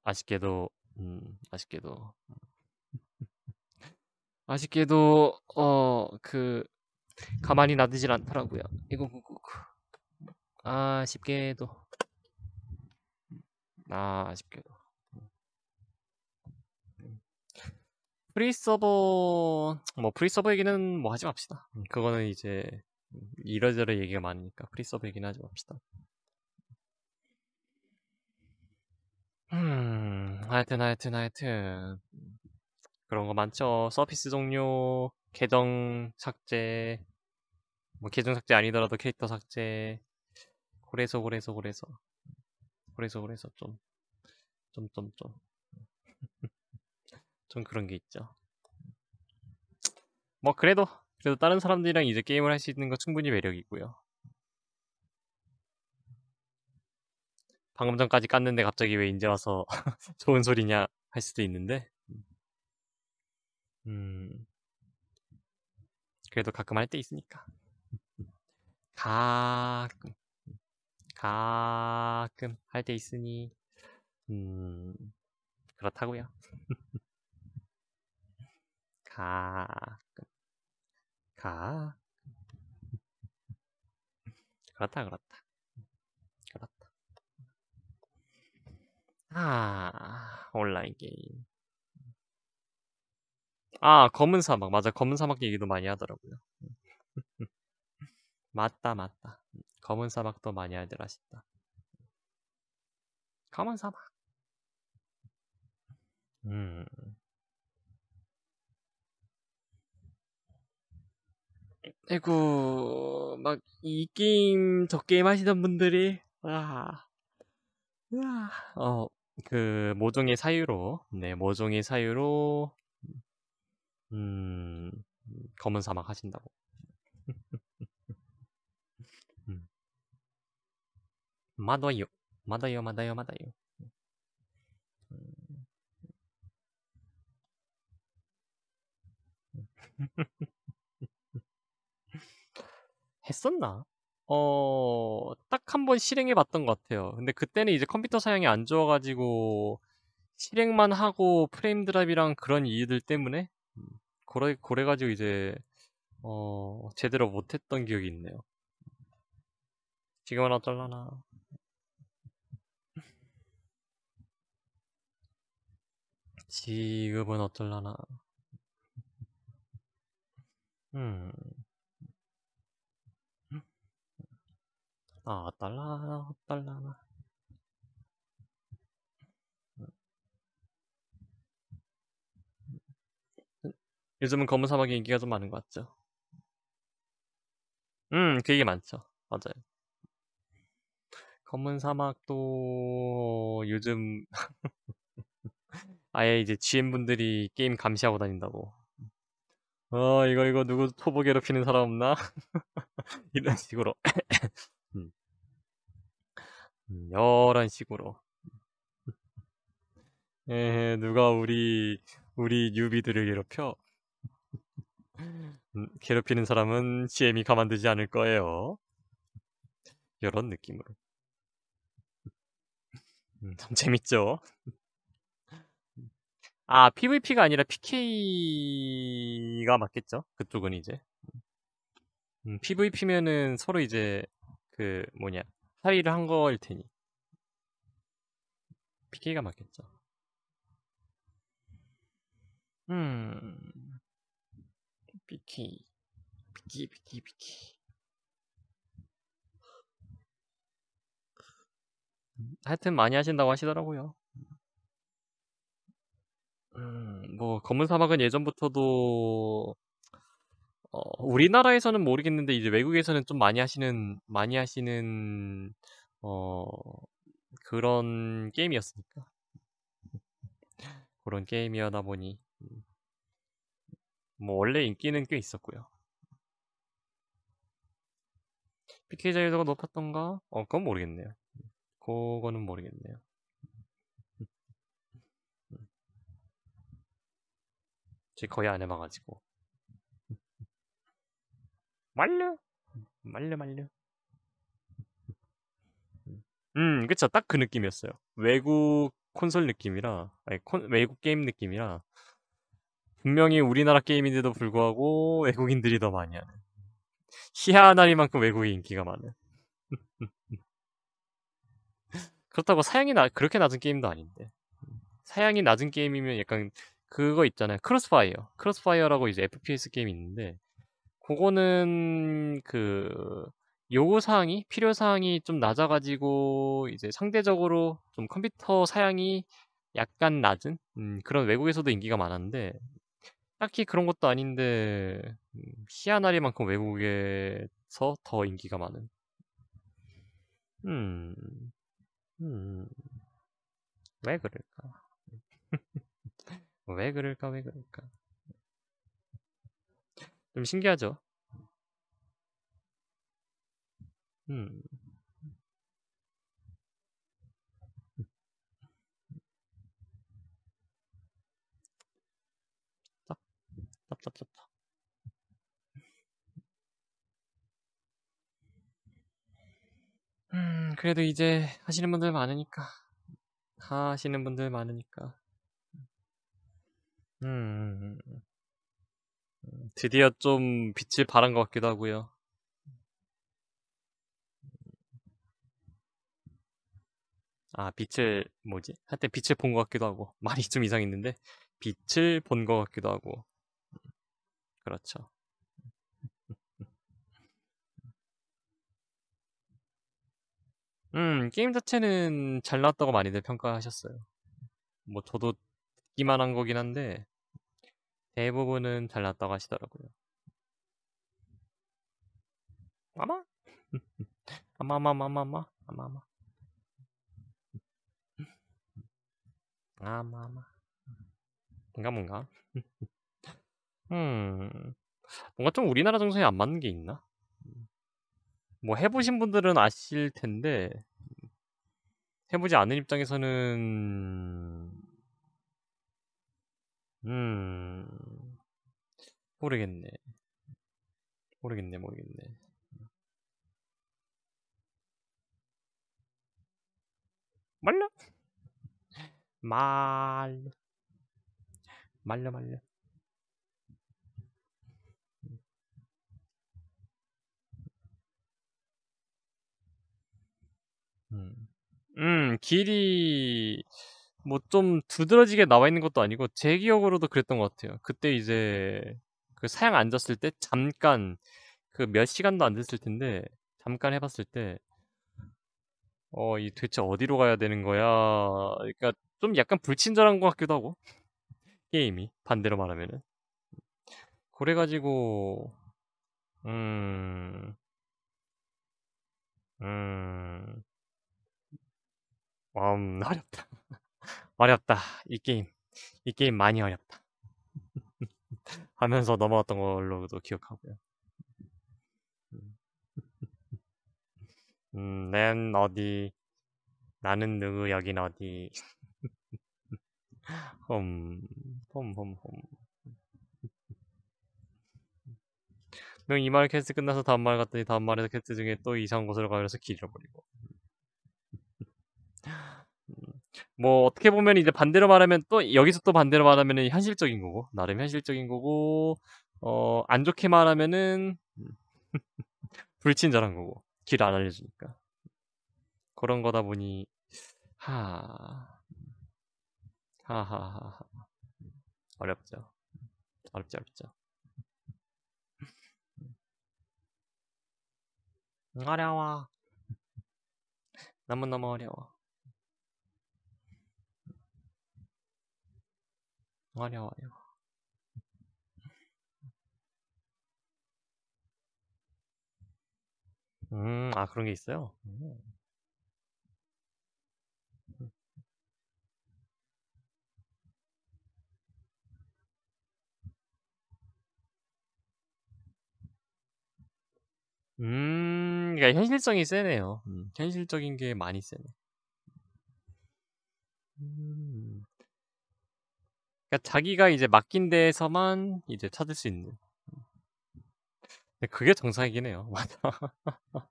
아쉽게도 음, 아쉽게도 음. 아쉽게도 어 그 가만히 놔두질 않더라고요. 이거 아쉽게도 아, 아쉽게도 프리 서버 뭐 프리 서버 얘기는 뭐 하지 맙시다. 음, 그거는 이제 이러저러 얘기가 많으니까 프리 서버 얘기는 하지 맙시다. 음, 하여튼 하여튼 하여튼 그런 거 많죠. 서비스 종료, 계정 삭제, 뭐 계정 삭제 아니더라도 캐릭터 삭제. 그래서 그래서 그래서 그래서 그래서 좀좀 좀좀좀 그런 게 있죠. 뭐 그래도 그래도 다른 사람들이랑 이제 게임을 할 수 있는 거 충분히 매력이고요. 방금 전까지 깠는데 갑자기 왜 이제 와서 좋은 소리냐 할 수도 있는데 음. 그래도 가끔 할 때 있으니까. 가끔. 가끔 할 때 있으니, 음, 그렇다고요 가끔. 가. 그렇다, 그렇다. 그렇다. 아, 온라인 게임. 아, 검은 사막. 맞아. 검은 사막 얘기도 많이 하더라고요. 음. 맞다, 맞다. 검은 사막도 많이 하더라 싶다. 검은 사막. 음. 아이고, 막, 이 게임, 저 게임 하시던 분들이, 와, 와, 어, 그, 모종의 사유로, 네, 모종의 사유로, 음, 검은 사막 하신다고. 음. 마다요, 맞아요맞아요맞아요 음. 했었나? 어, 딱 한 번 실행해 봤던 것 같아요. 근데 그때는 이제 컴퓨터 사양이 안 좋아가지고 실행만 하고 프레임 드랍이랑 그런 이유들 때문에 그래 그래가지고 이제 어 제대로 못했던 기억이 있네요. 지금은 어떨라나. 지금은 어떨라나. 음. 아, 어떨라나, 어떨라나. 요즘은 검은 사막이 인기가 좀 많은 것 같죠. 음, 그 얘기 많죠. 맞아요. 검은 사막도 요즘 아예 이제 GM분들이 게임 감시하고 다닌다고. 어, 이거, 이거, 누구 토보 괴롭히는 사람 없나? 이런 식으로. 음. 이런 음, 식으로. 에, 누가 우리, 우리 뉴비들을 괴롭혀? 음, 괴롭히는 사람은 g m 이 가만두지 않을 거예요. 이런 느낌으로. 음, 참 재밌죠? 아, PVP가 아니라 PK가 맞겠죠? 그쪽은 이제. 음, PVP면은 서로 이제, 그, 뭐냐, 사의를한 거일 테니. PK가 맞겠죠. 음. 비키 비키 비키 비키 하여튼 많이 하신다고 하시더라고요. 음, 뭐 검은 사막은 예전부터도 어, 우리나라에서는 모르겠는데 이제 외국에서는 좀 많이 하시는 많이 하시는 어, 그런 게임이었으니까 그런 게임이었다 보니 음. 뭐 원래 인기는 꽤 있었고요. PK 자유도가 높았던가? 어, 그건 모르겠네요. 그거는 모르겠네요. 제 거의 안 해봐가지고. 말려! 말려, 말려. 음, 그쵸. 딱 그 느낌이었어요. 외국 콘솔 느낌이라, 아니, 콘, 외국 게임 느낌이라, 분명히 우리나라 게임인데도 불구하고 외국인들이 더 많이 하는 희한한 나리만큼 외국인 인기가 많은 그렇다고 사양이 나, 그렇게 낮은 게임도 아닌데 사양이 낮은 게임이면 약간 그거 있잖아요 크로스파이어 크로스파이어라고 이제 FPS 게임이 있는데 그거는 그 요구사항이 필요사항이 좀 낮아가지고 이제 상대적으로 좀 컴퓨터 사양이 약간 낮은 음, 그런 외국에서도 인기가 많았는데 딱히 그런 것도 아닌데 음, 희한하리만큼 외국에서 더 인기가 많은. 음, 음, 왜 그럴까? 왜 그럴까? 왜 그럴까? 좀 신기하죠. 음. 답답하다. 음, 그래도 이제 하시는 분들 많으니까. 하시는 분들 많으니까. 음, 음, 음, 음, 드디어 좀 빛을 발한 것 같기도 하고요. 아, 빛을, 뭐지? 하여튼 빛을 본 것 같기도 하고. 말이 좀 이상했는데. 빛을 본 것 같기도 하고. 그렇죠. 음, 게임 자체는 잘 나왔다고 많이들 평가하셨어요. 뭐 저도 듣기만 한 거긴 한데 대부분은 잘 나왔다고 하시더라고요. 아마? 아마마마마마 아마마 아 아마마 아 뭔가 뭔가 음. 뭔가 좀 우리나라 정서에 안 맞는 게 있나? 뭐 해보신 분들은 아실 텐데 해보지 않은 입장에서는 음 모르겠네 모르겠네 모르겠네 말려 말려 말려 말려 음, 길이 뭐 좀 두드러지게 나와 있는 것도 아니고 제 기억으로도 그랬던 것 같아요. 그때 이제 그 사양 앉았을 때 잠깐 그 몇 시간도 안 됐을 텐데 잠깐 해봤을 때 어, 이 대체 어디로 가야 되는 거야? 그러니까 좀 약간 불친절한 것 같기도 하고 게임이 반대로 말하면은 그래가지고 음. 음. 음, 어렵다. 어렵다. 이 게임. 이 게임 많이 어렵다. 하면서 넘어갔던 걸로도 기억하고요. 음, 난 어디, 나는 누구, 여긴 어디. 홈, 홈, 홈, 홈. 명 음, 이말 퀘스트 끝나서 다음 말 갔더니 다음 말에서 캐스트 중에 또 이상한 곳으로 가면서 길어버리고 음, 뭐 어떻게 보면 이제 반대로 말하면 또 여기서 또 반대로 말하면은 현실적인 거고 나름 현실적인 거고 어 안 좋게 말하면은 불친절한 거고 길 안 알려주니까 그런 거다 보니 하 하하하 어렵죠 어렵죠 어렵죠 어려워 너무너무 어려워 화려해요. 음, 아, 그런 게 있어요? 음, 그러니까 현실성이 세네요. 음, 현실적인 게 많이 세네. 음. 그러니까 자기가 이제 맡긴 데에서만 이제 찾을 수 있는. 그게 정상이긴 해요. 맞아.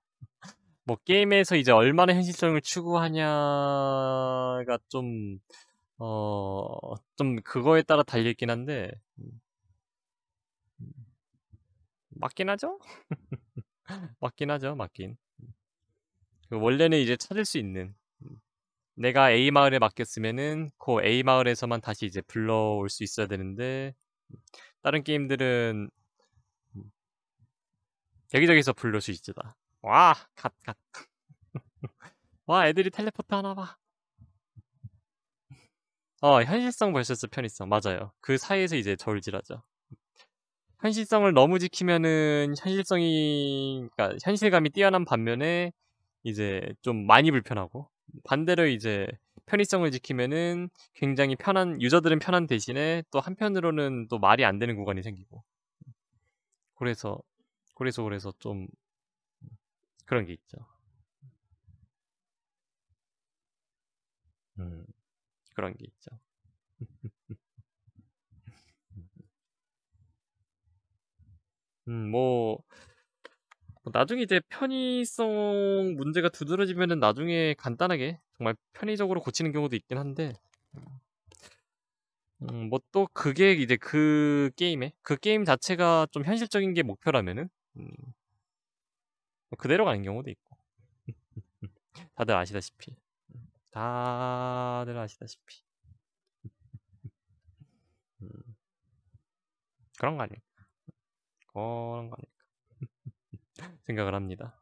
뭐 게임에서 이제 얼마나 현실성을 추구하냐가 좀, 어, 좀 그거에 따라 달려있긴 한데, 맞긴 하죠? 맞긴 하죠, 맞긴. 그 원래는 이제 찾을 수 있는. 내가 A 마을에 맡겼으면은 그 A 마을에서만 다시 이제 불러올 수 있어야 되는데 다른 게임들은 여기저기서 불러올 수 있다. 와, 갓, 갓. 와, 애들이 텔레포트 하나 봐. 어, 현실성 vs 편의성. 맞아요. 그 사이에서 이제 절질하죠. 현실성을 너무 지키면은 현실성이, 그러니까 현실감이 뛰어난 반면에 이제 좀 많이 불편하고, 반대로 이제 편의성을 지키면은 굉장히 편한 유저들은 편한 대신에 또 한편으로는 또 말이 안 되는 구간이 생기고 그래서 그래서 그래서 좀 그런 게 있죠. 음 그런 게 있죠. 음뭐 어, 나중에 이제 편의성 문제가 두드러지면은 나중에 간단하게 정말 편의적으로 고치는 경우도 있긴 한데 음, 음 뭐또 그게 이제 그 게임에 그 게임 자체가 좀 현실적인 게 목표라면은 음, 뭐 그대로 가는 경우도 있고 다들 아시다시피 다들 아시다시피 음, 그런 거 아니에요 그런 거 아니에요 생각을 합니다.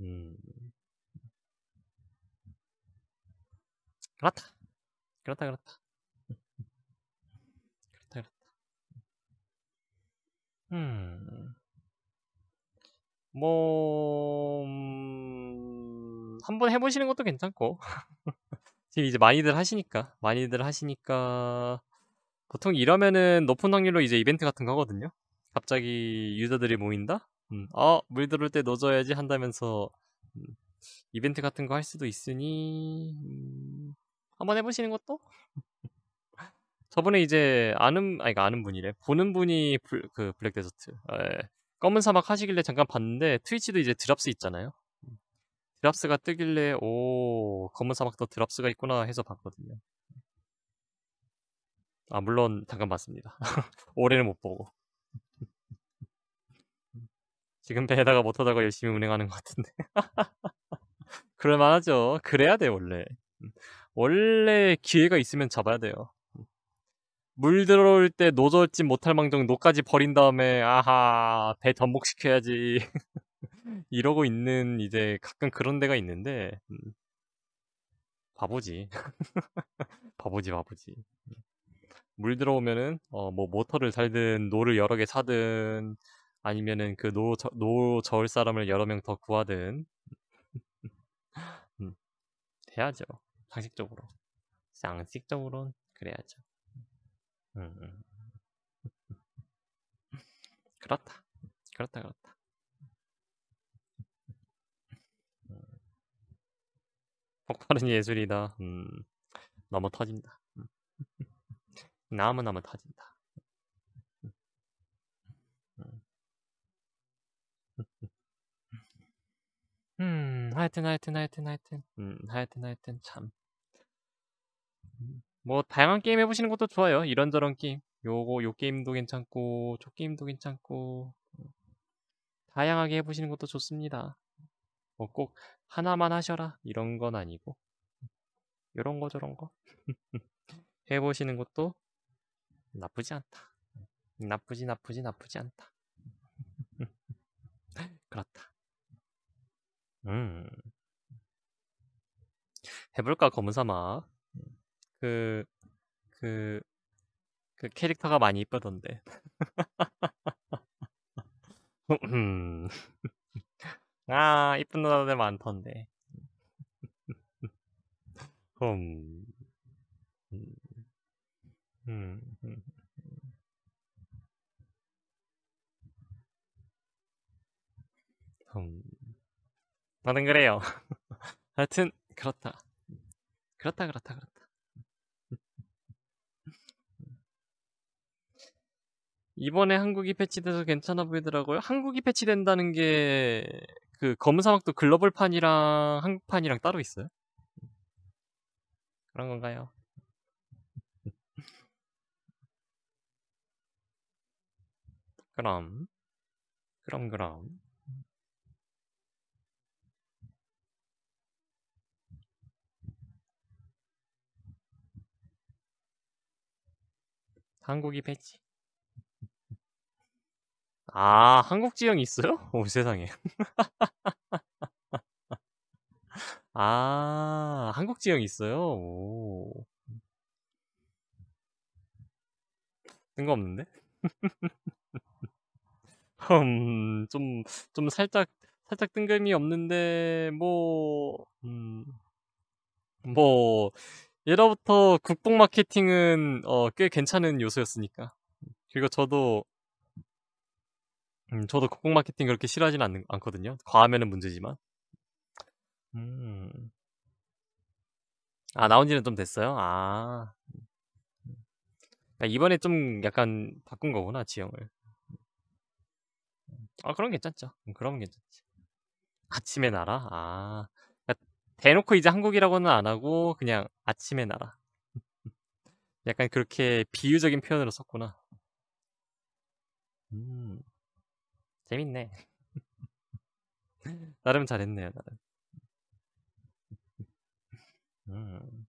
음. 그렇다. 그렇다, 그렇다. 그렇다, 그렇다. 음. 뭐, 음... 한번 해보시는 것도 괜찮고. 지금 이제 많이들 하시니까, 많이들 하시니까, 보통 이러면은 높은 확률로 이제 이벤트 같은 거 하거든요. 갑자기 유저들이 모인다? 음, 어, 물 들어올 때 넣어줘야지 한다면서 음, 이벤트 같은 거 할 수도 있으니 음, 한번 해보시는 것도? 저번에 이제 아는 아니 그러니까 아는 분이래 보는 분이 블, 그 블랙 데저트 에, 예, 검은 사막 하시길래 잠깐 봤는데 트위치도 이제 드랍스 있잖아요. 음, 드랍스가 뜨길래 오 검은 사막도 드랍스가 있구나 해서 봤거든요. 아 물론 잠깐 봤습니다. 올해는 못 보고. 지금 배에다가 못하다가 열심히 운행하는 것 같은데. 그럴만하죠. 그래야 돼, 원래. 음. 원래 기회가 있으면 잡아야 돼요. 음. 물 들어올 때 노절지 못할 망정 노까지 버린 다음에, 아하, 배 접목시켜야지. 이러고 있는 이제 가끔 그런 데가 있는데, 음. 바보지. 바보지, 바보지. 물 들어오면은, 어, 뭐, 모터를 살든, 노를 여러 개 사든, 아니면은 그 노, 저, 노 저을 사람을 여러 명 더 구하든 음, 해야죠 상식적으로 상식적으로는 그래야죠 음. 음. 그렇다 그렇다 그렇다 폭발은 예술이다 음, 너무 터진다 음. 나무나무 터진다 음, 하여튼, 하여튼, 하여튼, 하여튼. 음, 하여튼, 하여튼, 참. 뭐, 다양한 게임 해보시는 것도 좋아요. 이런저런 게임. 요거, 요 게임도 괜찮고, 저 게임도 괜찮고. 다양하게 해보시는 것도 좋습니다. 뭐, 꼭 하나만 하셔라. 이런 건 아니고. 요런 거, 저런 거. 해보시는 것도 나쁘지 않다. 나쁘지, 나쁘지, 나쁘지 않다. 그렇다. 음. 해볼까 검은 사마 그, 그, 그 캐릭터가 많이 이쁘던데. 아, 이쁜 누나들 많던데. 음. 음. 음. 나는 그래요. 하여튼 그렇다. 그렇다 그렇다 그렇다. 이번에 한국이 패치돼서 괜찮아 보이더라고요. 한국이 패치된다는 게 그 검은 사막도 글로벌판이랑 한국판이랑 따로 있어요? 그런 건가요? 그럼 그럼 그럼 한국이 패치. 아, 한국 지형이 있어요? 오, 세상에. 아, 한국 지형이 있어요? 오. 뜬금없는데? 음, 좀, 좀 살짝, 살짝 뜬금이 없는데, 뭐, 음, 뭐, 예로부터 국뽕 마케팅은 어, 꽤 괜찮은 요소였으니까. 그리고 저도 음, 저도 국뽕 마케팅 그렇게 싫어하진 않, 않거든요. 과하면은 문제지만. 음. 아, 나온 지는 좀 됐어요? 아. 그러니까 이번에 좀 약간 바꾼 거구나, 지형을. 아, 그럼 괜찮죠. 음, 그럼 괜찮지. 아침에 나라? 아. 대놓고 이제 한국이라고는 안 하고 그냥 아침의 나라. 약간 그렇게 비유적인 표현으로 썼구나. 음, 재밌네. 나름 잘했네요, 나름. 음.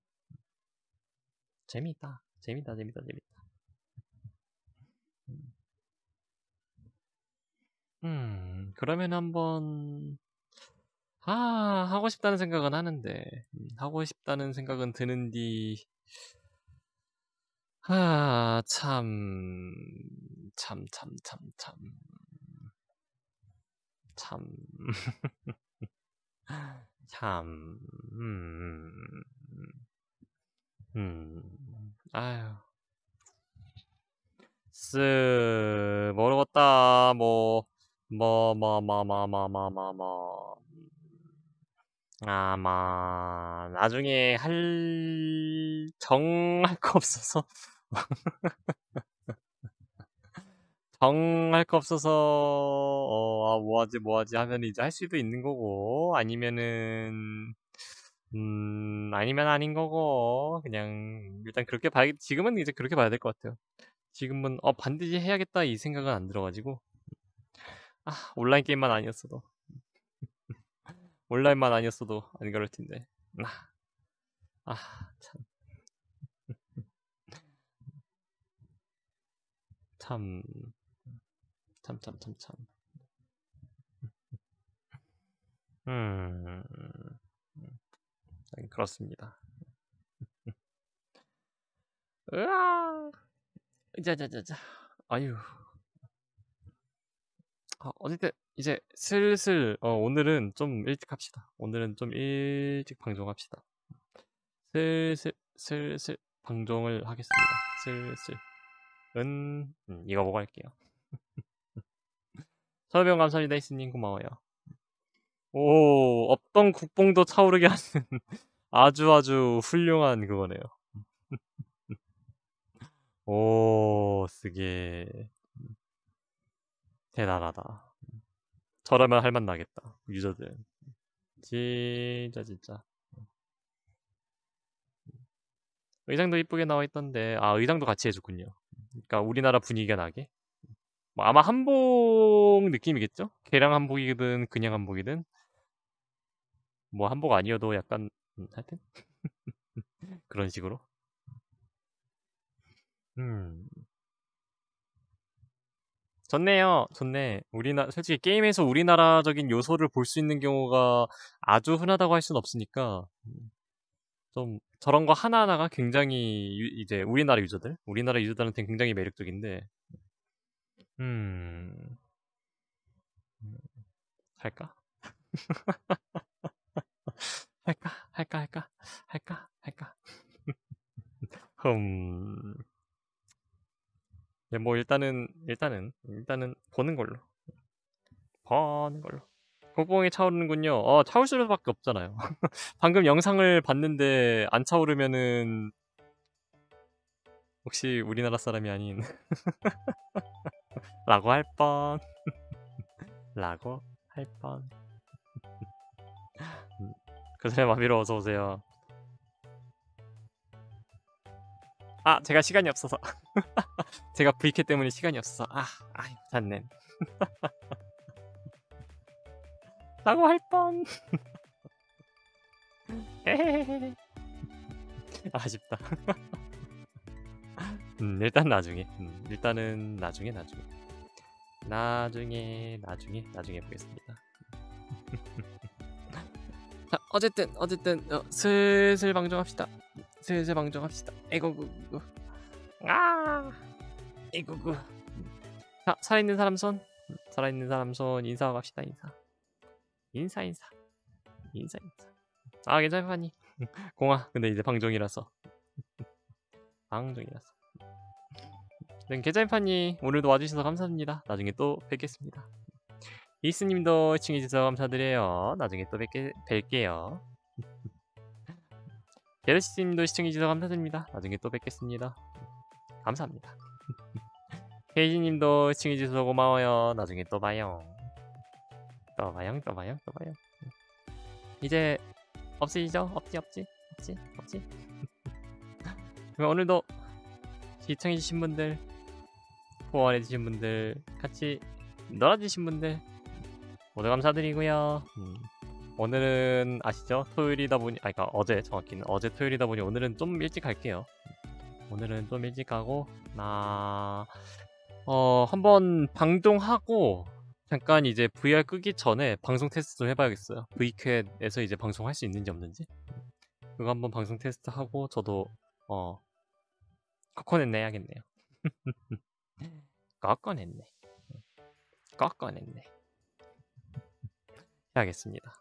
재밌다. 재밌다, 재밌다, 재밌다. 음, 음 그러면 한번 아, 하고 싶다는 생각은 하는데, 음, 하고 싶다는 생각은 드는디, 아, 참, 참, 참, 참, 참. 참. 참. 음. 음. 음. 아유. 쓰, 모르겠다. 뭐, 뭐, 뭐, 뭐, 뭐, 뭐, 뭐, 뭐, 뭐. 아마 나중에 할 정할 거 없어서 정할 거 없어서 어, 아, 뭐하지 뭐하지 하면 이제 할 수도 있는 거고 아니면은 음 아니면 아닌 거고 그냥 일단 그렇게 봐 지금은 이제 그렇게 봐야 될 것 같아요. 지금은 어 반드시 해야겠다 이 생각은 안 들어가지고 아 온라인 게임만 아니었어도 온라인만 아니었어도 안 그럴 텐데. 아, 아 참. 참. 참, 참, 참, 참. 음, 그렇습니다. 으아! 자자 자자. 아유. 아, 어쨌든 이제 슬슬 어, 오늘은 좀 일찍 합시다. 오늘은 좀 일찍 방송합시다. 슬슬 슬슬 방송을 하겠습니다. 슬슬 은 음, 이거 보고 할게요. 서병 감사합니다. 이스님 고마워요. 오 없던 국뽕도 차오르게 하는 아주 아주 훌륭한 그거네요. 오 쓰게 대단하다. 저라면 할맛 나겠다. 유저들. 진짜 진짜. 의상도 이쁘게 나와 있던데 아 의상도 같이 해줬군요. 그러니까 우리나라 분위기가 나게. 뭐 아마 한복 느낌이겠죠? 개량 한복이든 그냥 한복이든 뭐 한복 아니어도 약간 음, 하여튼 그런 식으로. 음. 좋네요. 좋네. 우리나 솔직히 게임에서 우리나라적인 요소를 볼 수 있는 경우가 아주 흔하다고 할 수는 없으니까 음, 좀 저런 거 하나하나가 굉장히 유, 이제 우리나라 유저들, 우리나라 유저들한테는 굉장히 매력적인데 음. 할까? 할까? 할까? 할까? 할까? 할까? 흠. 네, 뭐 일단은 일단은 일단은 보는 걸로 보는 걸로 국뽕이 차오르는군요 어 차올 수밖에 없잖아요 방금 영상을 봤는데 안 차오르면은 혹시 우리나라 사람이 아닌 라고 할 뻔 라고 할 뻔그 음, 사람 마비로 어서오세요 아 제가 시간이 없어서 제가 브이켓 때문에 시간이 없어서 아 아이 잔넨 라고 할 뻔 아쉽다 음, 일단 나중에 음, 일단은 나중에 나중에 나중에 나중에 나중에 보겠습니다 자 어쨌든 어쨌든 어, 슬슬 방종합시다 슬슬 방정합시다. 에고구구. 아, 에고구. 자, 살아있는 사람 손. 살아있는 사람 손 인사하고 갑시다. 인사. 인사 인사. 인사 인사. 아, 괜찮아 파니. 공아. 근데 이제 방종이라서. 방종이라서. 네, 계좌이파님 오늘도 와주셔서 감사합니다. 나중에 또 뵙겠습니다. 이스님도 시청해주셔서 감사드려요. 나중에 또 뵙게, 뵐게요. 게르시님도 시청해주셔서 감사드립니다. 나중에 또 뵙겠습니다. 음, 감사합니다. 헤이지님도 시청해주셔서 고마워요. 나중에 또 봐요. 또 봐요, 또 봐요, 또 봐요. 음. 이제 없으시죠? 없지, 없지, 없지, 없지. 그럼 오늘도 시청해주신 분들, 후원해주신 분들, 같이 놀아주신 분들 모두 감사드리고요. 음. 오늘은 아시죠? 토요일이다 보니 아 그러니까 어제 정확히는 어제 토요일이다 보니 오늘은 좀 일찍 갈게요. 오늘은 좀 일찍 가고 나 어, 한번 방종하고 잠깐 이제 VR 끄기 전에 방송 테스트 좀 해봐야겠어요. VQ에서 이제 방송할 수 있는지 없는지 그거 한번 방송 테스트 하고 저도 어 꺾어냈네 해야겠네요. 꺾어냈네. 음, 꺾어냈네. 해야겠습니다.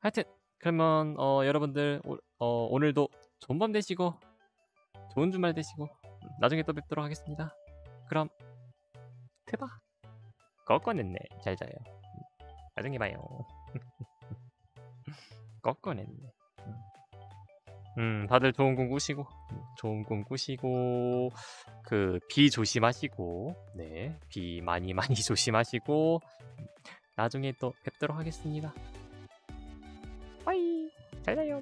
하여튼 그러면 어, 여러분들 오, 어, 오늘도 좋은 밤 되시고 좋은 주말 되시고 음, 나중에 또 뵙도록 하겠습니다. 그럼 대박 꺾어냈네 잘 자요. 나중에 봐요. 꺾어냈네. 음, 다들 좋은 꿈 꾸시고, 좋은 꿈 꾸시고, 그, 비 조심하시고, 네, 비 많이 많이 조심하시고, 음, 나중에 또 뵙도록 하겠습니다. それだよ。